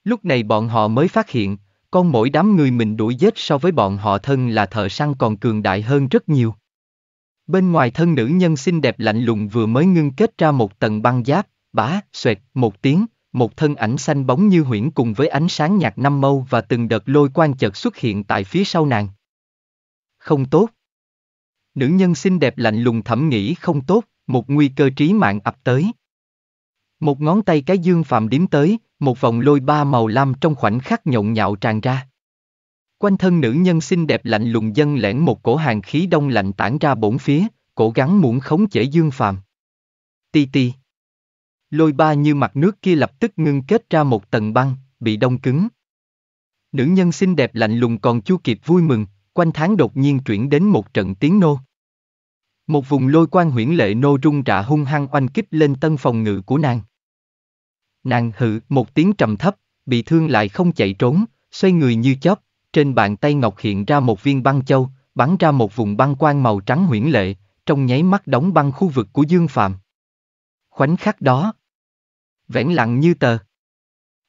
Lúc này bọn họ mới phát hiện, con mỗi đám người mình đuổi giết so với bọn họ thân là thợ săn còn cường đại hơn rất nhiều. Bên ngoài thân nữ nhân xinh đẹp lạnh lùng vừa mới ngưng kết ra một tầng băng giáp, bá, xoẹt, một tiếng, một thân ảnh xanh bóng như huyễn cùng với ánh sáng nhạt năm mâu và từng đợt lôi quan chợt xuất hiện tại phía sau nàng. Không tốt. Nữ nhân xinh đẹp lạnh lùng thẩm nghĩ không tốt, một nguy cơ trí mạng ập tới. Một ngón tay cái dương phạm điếm tới, một vòng lôi ba màu lam trong khoảnh khắc nhộn nhạo tràn ra. Quanh thân nữ nhân xinh đẹp lạnh lùng dân lẻn một cổ hàng khí đông lạnh tản ra bổn phía, cố gắng muốn khống chế dương phàm. Ti ti. Lôi ba như mặt nước kia lập tức ngưng kết ra một tầng băng, bị đông cứng. Nữ nhân xinh đẹp lạnh lùng còn chưa kịp vui mừng, quanh tháng đột nhiên chuyển đến một trận tiếng nô. Một vùng lôi quan huyễn lệ nô rung rạ hung hăng oanh kích lên tân phòng ngự của nàng. Nàng hự một tiếng trầm thấp, bị thương lại không chạy trốn, xoay người như chớp, trên bàn tay Ngọc hiện ra một viên băng châu, bắn ra một vùng băng quang màu trắng huyễn lệ, trong nháy mắt đóng băng khu vực của Dương Phạm. Khoảnh khắc đó, vẻn lặng như tờ.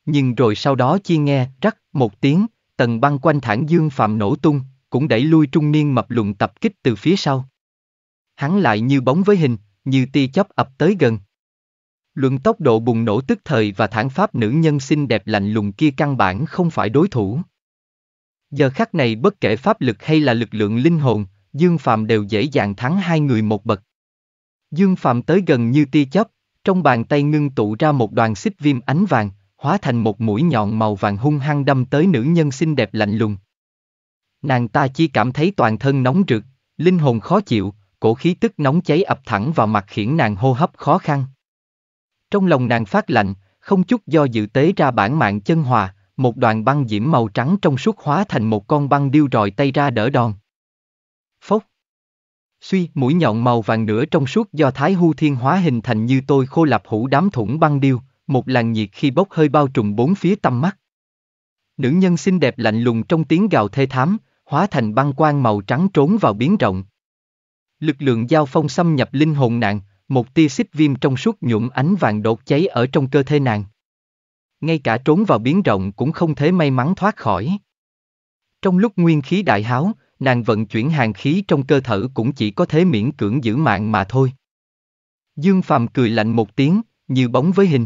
Nhưng rồi sau đó chi nghe, rắc, một tiếng, tầng băng quanh thản Dương Phạm nổ tung, cũng đẩy lui trung niên mập lùn tập kích từ phía sau. Hắn lại như bóng với hình, như tia chớp ập tới gần. Luận tốc độ bùng nổ tức thời và thản pháp nữ nhân xinh đẹp lạnh lùng kia căn bản không phải đối thủ. Giờ khắc này bất kể pháp lực hay là lực lượng linh hồn, Dương Phạm đều dễ dàng thắng hai người một bậc. Dương Phạm tới gần như tia chấp, trong bàn tay ngưng tụ ra một đoàn xích viêm ánh vàng, hóa thành một mũi nhọn màu vàng hung hăng đâm tới nữ nhân xinh đẹp lạnh lùng. Nàng ta chỉ cảm thấy toàn thân nóng rực, linh hồn khó chịu, cổ khí tức nóng cháy ập thẳng vào mặt khiến nàng hô hấp khó khăn. Trong lòng nàng phát lạnh, không chút do dự tế ra bản mạng chân hòa, một đoàn băng diễm màu trắng trong suốt hóa thành một con băng điêu rọi tay ra đỡ đòn. Phốc. Suy, mũi nhọn màu vàng nửa trong suốt do Thái Hu Thiên hóa hình thành như tôi khô lạp hủ đám thủng băng điêu, một làn nhiệt khi bốc hơi bao trùm bốn phía tâm mắt. Nữ nhân xinh đẹp lạnh lùng trong tiếng gào thê thảm, hóa thành băng quang màu trắng trốn vào biến rộng. Lực lượng giao phong xâm nhập linh hồn nạn, một tia xích viêm trong suốt nhuộm ánh vàng đột cháy ở trong cơ thể nàng ngay cả trốn vào biến rộng cũng không thể may mắn thoát khỏi. Trong lúc nguyên khí đại háo, nàng vận chuyển hàng khí trong cơ thể cũng chỉ có thế miễn cưỡng giữ mạng mà thôi. Dương Phàm cười lạnh một tiếng, như bóng với hình.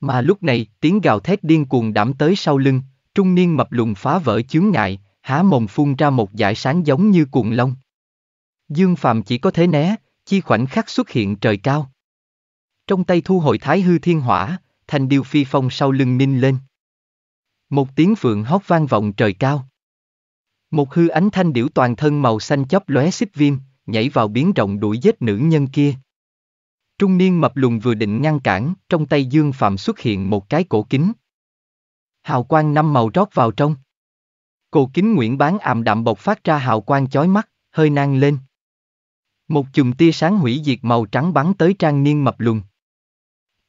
Mà lúc này, tiếng gào thét điên cuồng đảm tới sau lưng, trung niên mập lùng phá vỡ chướng ngại, há mồm phun ra một dải sáng giống như cuồng long. Dương Phàm chỉ có thế né, chi khoảnh khắc xuất hiện trời cao. Trong tay thu hồi thái hư thiên hỏa, thanh điêu phi phong sau lưng ninh lên. Một tiếng phượng hót vang vọng trời cao. Một hư ánh thanh điểu toàn thân màu xanh chóp lóe xích viêm, nhảy vào biến rộng đuổi giết nữ nhân kia. Trung niên mập lùn vừa định ngăn cản, trong tay Dương Phạm xuất hiện một cái cổ kính. Hào quang năm màu rót vào trong. Cổ kính Nguyễn Bán ảm đạm bộc phát ra hào quang chói mắt, hơi nang lên. Một chùm tia sáng hủy diệt màu trắng bắn tới trang niên mập lùn.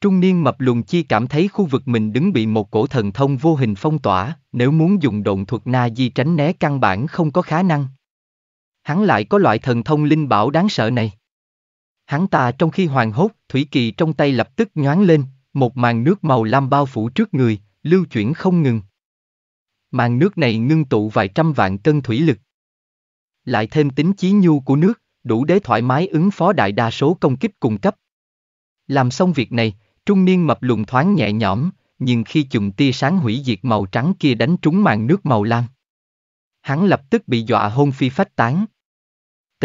Trung niên mập lùn chi cảm thấy khu vực mình đứng bị một cổ thần thông vô hình phong tỏa, nếu muốn dùng độn thuật na di tránh né căn bản không có khả năng. Hắn lại có loại thần thông linh bảo đáng sợ này. Hắn ta trong khi hoàng hốt, thủy kỳ trong tay lập tức nhoáng lên, một màn nước màu lam bao phủ trước người, lưu chuyển không ngừng. Màn nước này ngưng tụ vài trăm vạn cân thủy lực. Lại thêm tính chí nhu của nước, đủ để thoải mái ứng phó đại đa số công kích cùng cấp. Làm xong việc này, trung niên mập lùn thoáng nhẹ nhõm, nhưng khi chùm tia sáng hủy diệt màu trắng kia đánh trúng màn nước màu lam. Hắn lập tức bị dọa hôn phi phách tán. T.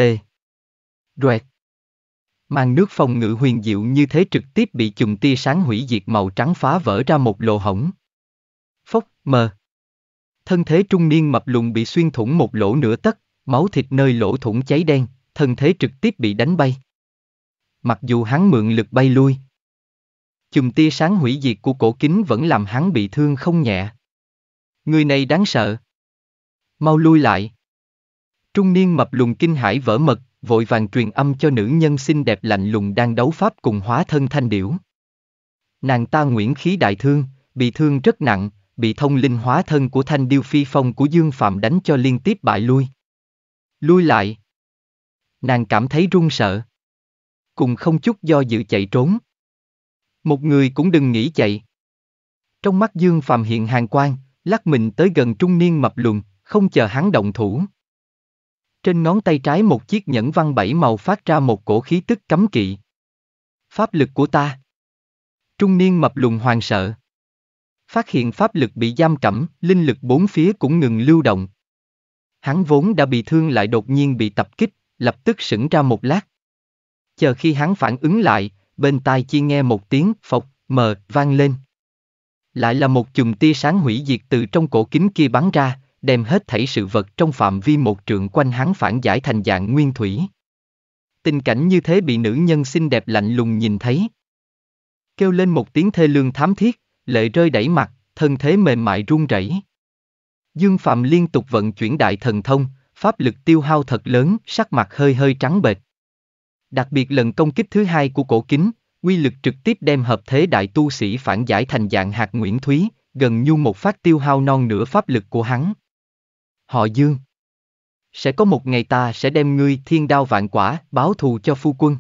Ruệt. Màn nước phòng ngự huyền diệu như thế trực tiếp bị chùm tia sáng hủy diệt màu trắng phá vỡ ra một lỗ hổng. Phốc, mờ. Thân thế trung niên mập lùn bị xuyên thủng một lỗ nửa tấc, máu thịt nơi lỗ thủng cháy đen, thân thế trực tiếp bị đánh bay. Mặc dù hắn mượn lực bay lui, chùm tia sáng hủy diệt của cổ kính vẫn làm hắn bị thương không nhẹ. Người này đáng sợ. Mau lui lại. Trung niên mập lùng kinh hải vỡ mật, vội vàng truyền âm cho nữ nhân xinh đẹp lạnh lùng đang đấu pháp cùng hóa thân thanh điểu. Nàng ta nguyễn khí đại thương, bị thương rất nặng, bị thông linh hóa thân của thanh điêu phi phong của Dương Phạm đánh cho liên tiếp bại lui. Lui lại. Nàng cảm thấy run sợ. Cùng không chút do dự chạy trốn. Một người cũng đừng nghĩ chạy. Trong mắt Dương Phạm hiện hàng quan lắc mình tới gần trung niên mập lùn, không chờ hắn động thủ. Trên ngón tay trái một chiếc nhẫn văn bảy màu phát ra một cổ khí tức cấm kỵ. Pháp lực của ta. Trung niên mập lùn hoàng sợ. Phát hiện pháp lực bị giam cẩm, linh lực bốn phía cũng ngừng lưu động. Hắn vốn đã bị thương lại đột nhiên bị tập kích, lập tức sững ra một lát. Chờ khi hắn phản ứng lại, bên tai chi nghe một tiếng phộc mờ vang lên. Lại là một chùm tia sáng hủy diệt từ trong cổ kính kia bắn ra, đem hết thảy sự vật trong phạm vi một trượng quanh hắn phản giải thành dạng nguyên thủy. Tình cảnh như thế bị nữ nhân xinh đẹp lạnh lùng nhìn thấy. Kêu lên một tiếng thê lương thám thiết, lệ rơi đẩy mặt, thân thế mềm mại run rẩy. Dương Phạm liên tục vận chuyển đại thần thông, pháp lực tiêu hao thật lớn, sắc mặt hơi hơi trắng bệch. Đặc biệt lần công kích thứ hai của cổ kính, quy lực trực tiếp đem hợp thế đại tu sĩ phản giải thành dạng hạt Nguyễn Thúy, gần như một phát tiêu hao non nửa pháp lực của hắn. Họ Dương Sẽ có một ngày ta sẽ đem ngươi thiên đao vạn quả, báo thù cho phu quân.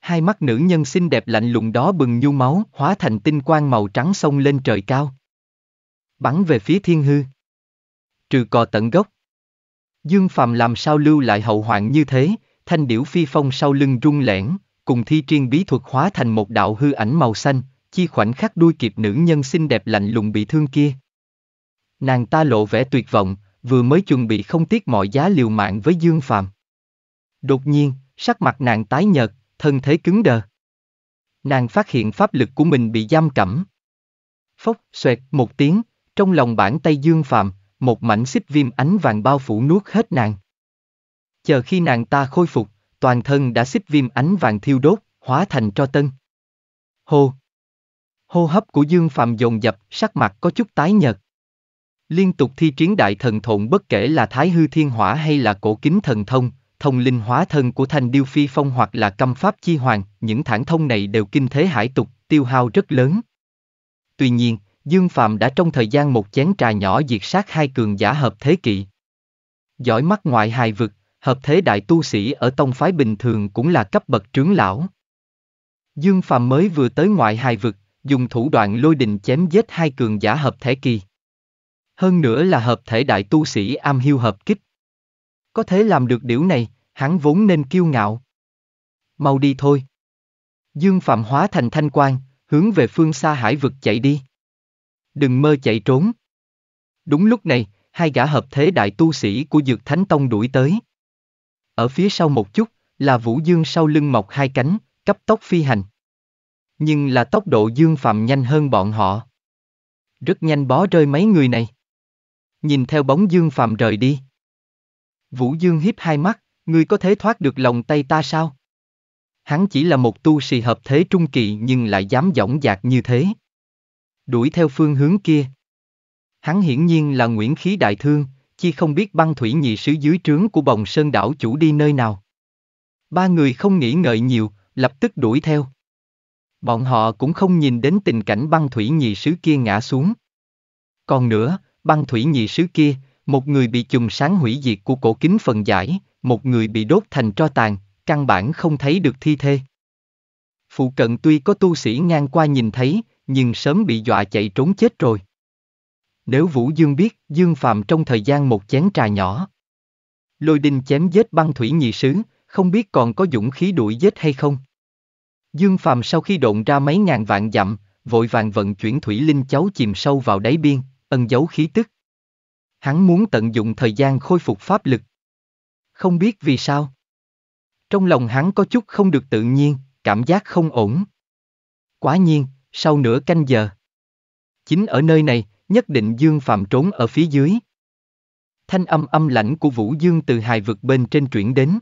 Hai mắt nữ nhân xinh đẹp lạnh lùng đó bừng nhu máu, hóa thành tinh quang màu trắng sông lên trời cao. Bắn về phía thiên hư. Trừ cò tận gốc. Dương Phàm làm sao lưu lại hậu hoạn như thế, thanh điểu phi phong sau lưng rung lẻn, cùng thi triên bí thuật hóa thành một đạo hư ảnh màu xanh, chi khoảnh khắc đuôi kịp nữ nhân xinh đẹp lạnh lùng bị thương kia. Nàng ta lộ vẻ tuyệt vọng, vừa mới chuẩn bị không tiếc mọi giá liều mạng với Dương Phạm, Đột nhiên, sắc mặt nàng tái nhợt, thân thế cứng đờ. Nàng phát hiện pháp lực của mình bị giam cẩm. Phốc, xoẹt, một tiếng, trong lòng bản tay Dương Phạm một mảnh xích viêm ánh vàng bao phủ nuốt hết nàng chờ khi nàng ta khôi phục, toàn thân đã xích viêm ánh vàng thiêu đốt, hóa thành tro tân. Hô! Hô hấp của Dương Phạm dồn dập, sắc mặt có chút tái nhợt. Liên tục thi triển đại thần thộn bất kể là thái hư thiên hỏa hay là cổ kính thần thông, thông linh hóa thân của thanh điêu phi phong hoặc là câm pháp chi hoàng, những thản thông này đều kinh thế hải tục, tiêu hao rất lớn. Tuy nhiên, Dương Phạm đã trong thời gian một chén trà nhỏ diệt sát hai cường giả hợp thế kỵ. Giỏi mắt ngoại hài vực, hợp thế đại tu sĩ ở tông phái bình thường cũng là cấp bậc trưởng lão. Dương Phàm mới vừa tới ngoại hài vực, dùng thủ đoạn lôi đình chém giết hai cường giả hợp thể kỳ. Hơn nữa là hợp thể đại tu sĩ am hiu hợp kích. Có thể làm được điều này, hắn vốn nên kiêu ngạo. Mau đi thôi. Dương Phạm hóa thành thanh quan, hướng về phương xa hải vực chạy đi. Đừng mơ chạy trốn. Đúng lúc này, hai gã hợp thế đại tu sĩ của Dược Thánh Tông đuổi tới ở phía sau một chút, là Vũ Dương sau lưng mọc hai cánh, cấp tốc phi hành. Nhưng là tốc độ Dương Phạm nhanh hơn bọn họ. Rất nhanh bó rơi mấy người này. Nhìn theo bóng Dương Phạm rời đi. Vũ Dương híp hai mắt, ngươi có thể thoát được lòng tay ta sao? Hắn chỉ là một tu sĩ hợp thế trung kỳ nhưng lại dám dõng dạc như thế. Đuổi theo phương hướng kia. Hắn hiển nhiên là Nguyễn Khí Đại Thương, chi không biết băng thủy nhị sứ dưới trướng của bồng sơn đảo chủ đi nơi nào. Ba người không nghĩ ngợi nhiều, lập tức đuổi theo. Bọn họ cũng không nhìn đến tình cảnh băng thủy nhị sứ kia ngã xuống. Còn nữa, băng thủy nhị sứ kia, một người bị chùm sáng hủy diệt của cổ kính phần giải, một người bị đốt thành tro tàn, căn bản không thấy được thi thê. Phụ cận tuy có tu sĩ ngang qua nhìn thấy, nhưng sớm bị dọa chạy trốn chết rồi. Nếu Vũ Dương biết, Dương Phạm trong thời gian một chén trà nhỏ. Lôi đình chém giết băng thủy nhị sứ, không biết còn có dũng khí đuổi giết hay không. Dương Phạm sau khi độn ra mấy ngàn vạn dặm, vội vàng vận chuyển thủy linh cháu chìm sâu vào đáy biên, ẩn giấu khí tức. Hắn muốn tận dụng thời gian khôi phục pháp lực. Không biết vì sao. Trong lòng hắn có chút không được tự nhiên, cảm giác không ổn. Quá nhiên, sau nửa canh giờ. Chính ở nơi này, nhất định Dương Phạm trốn ở phía dưới. Thanh âm âm lãnh của Vũ Dương từ hài vực bên trên chuyển đến.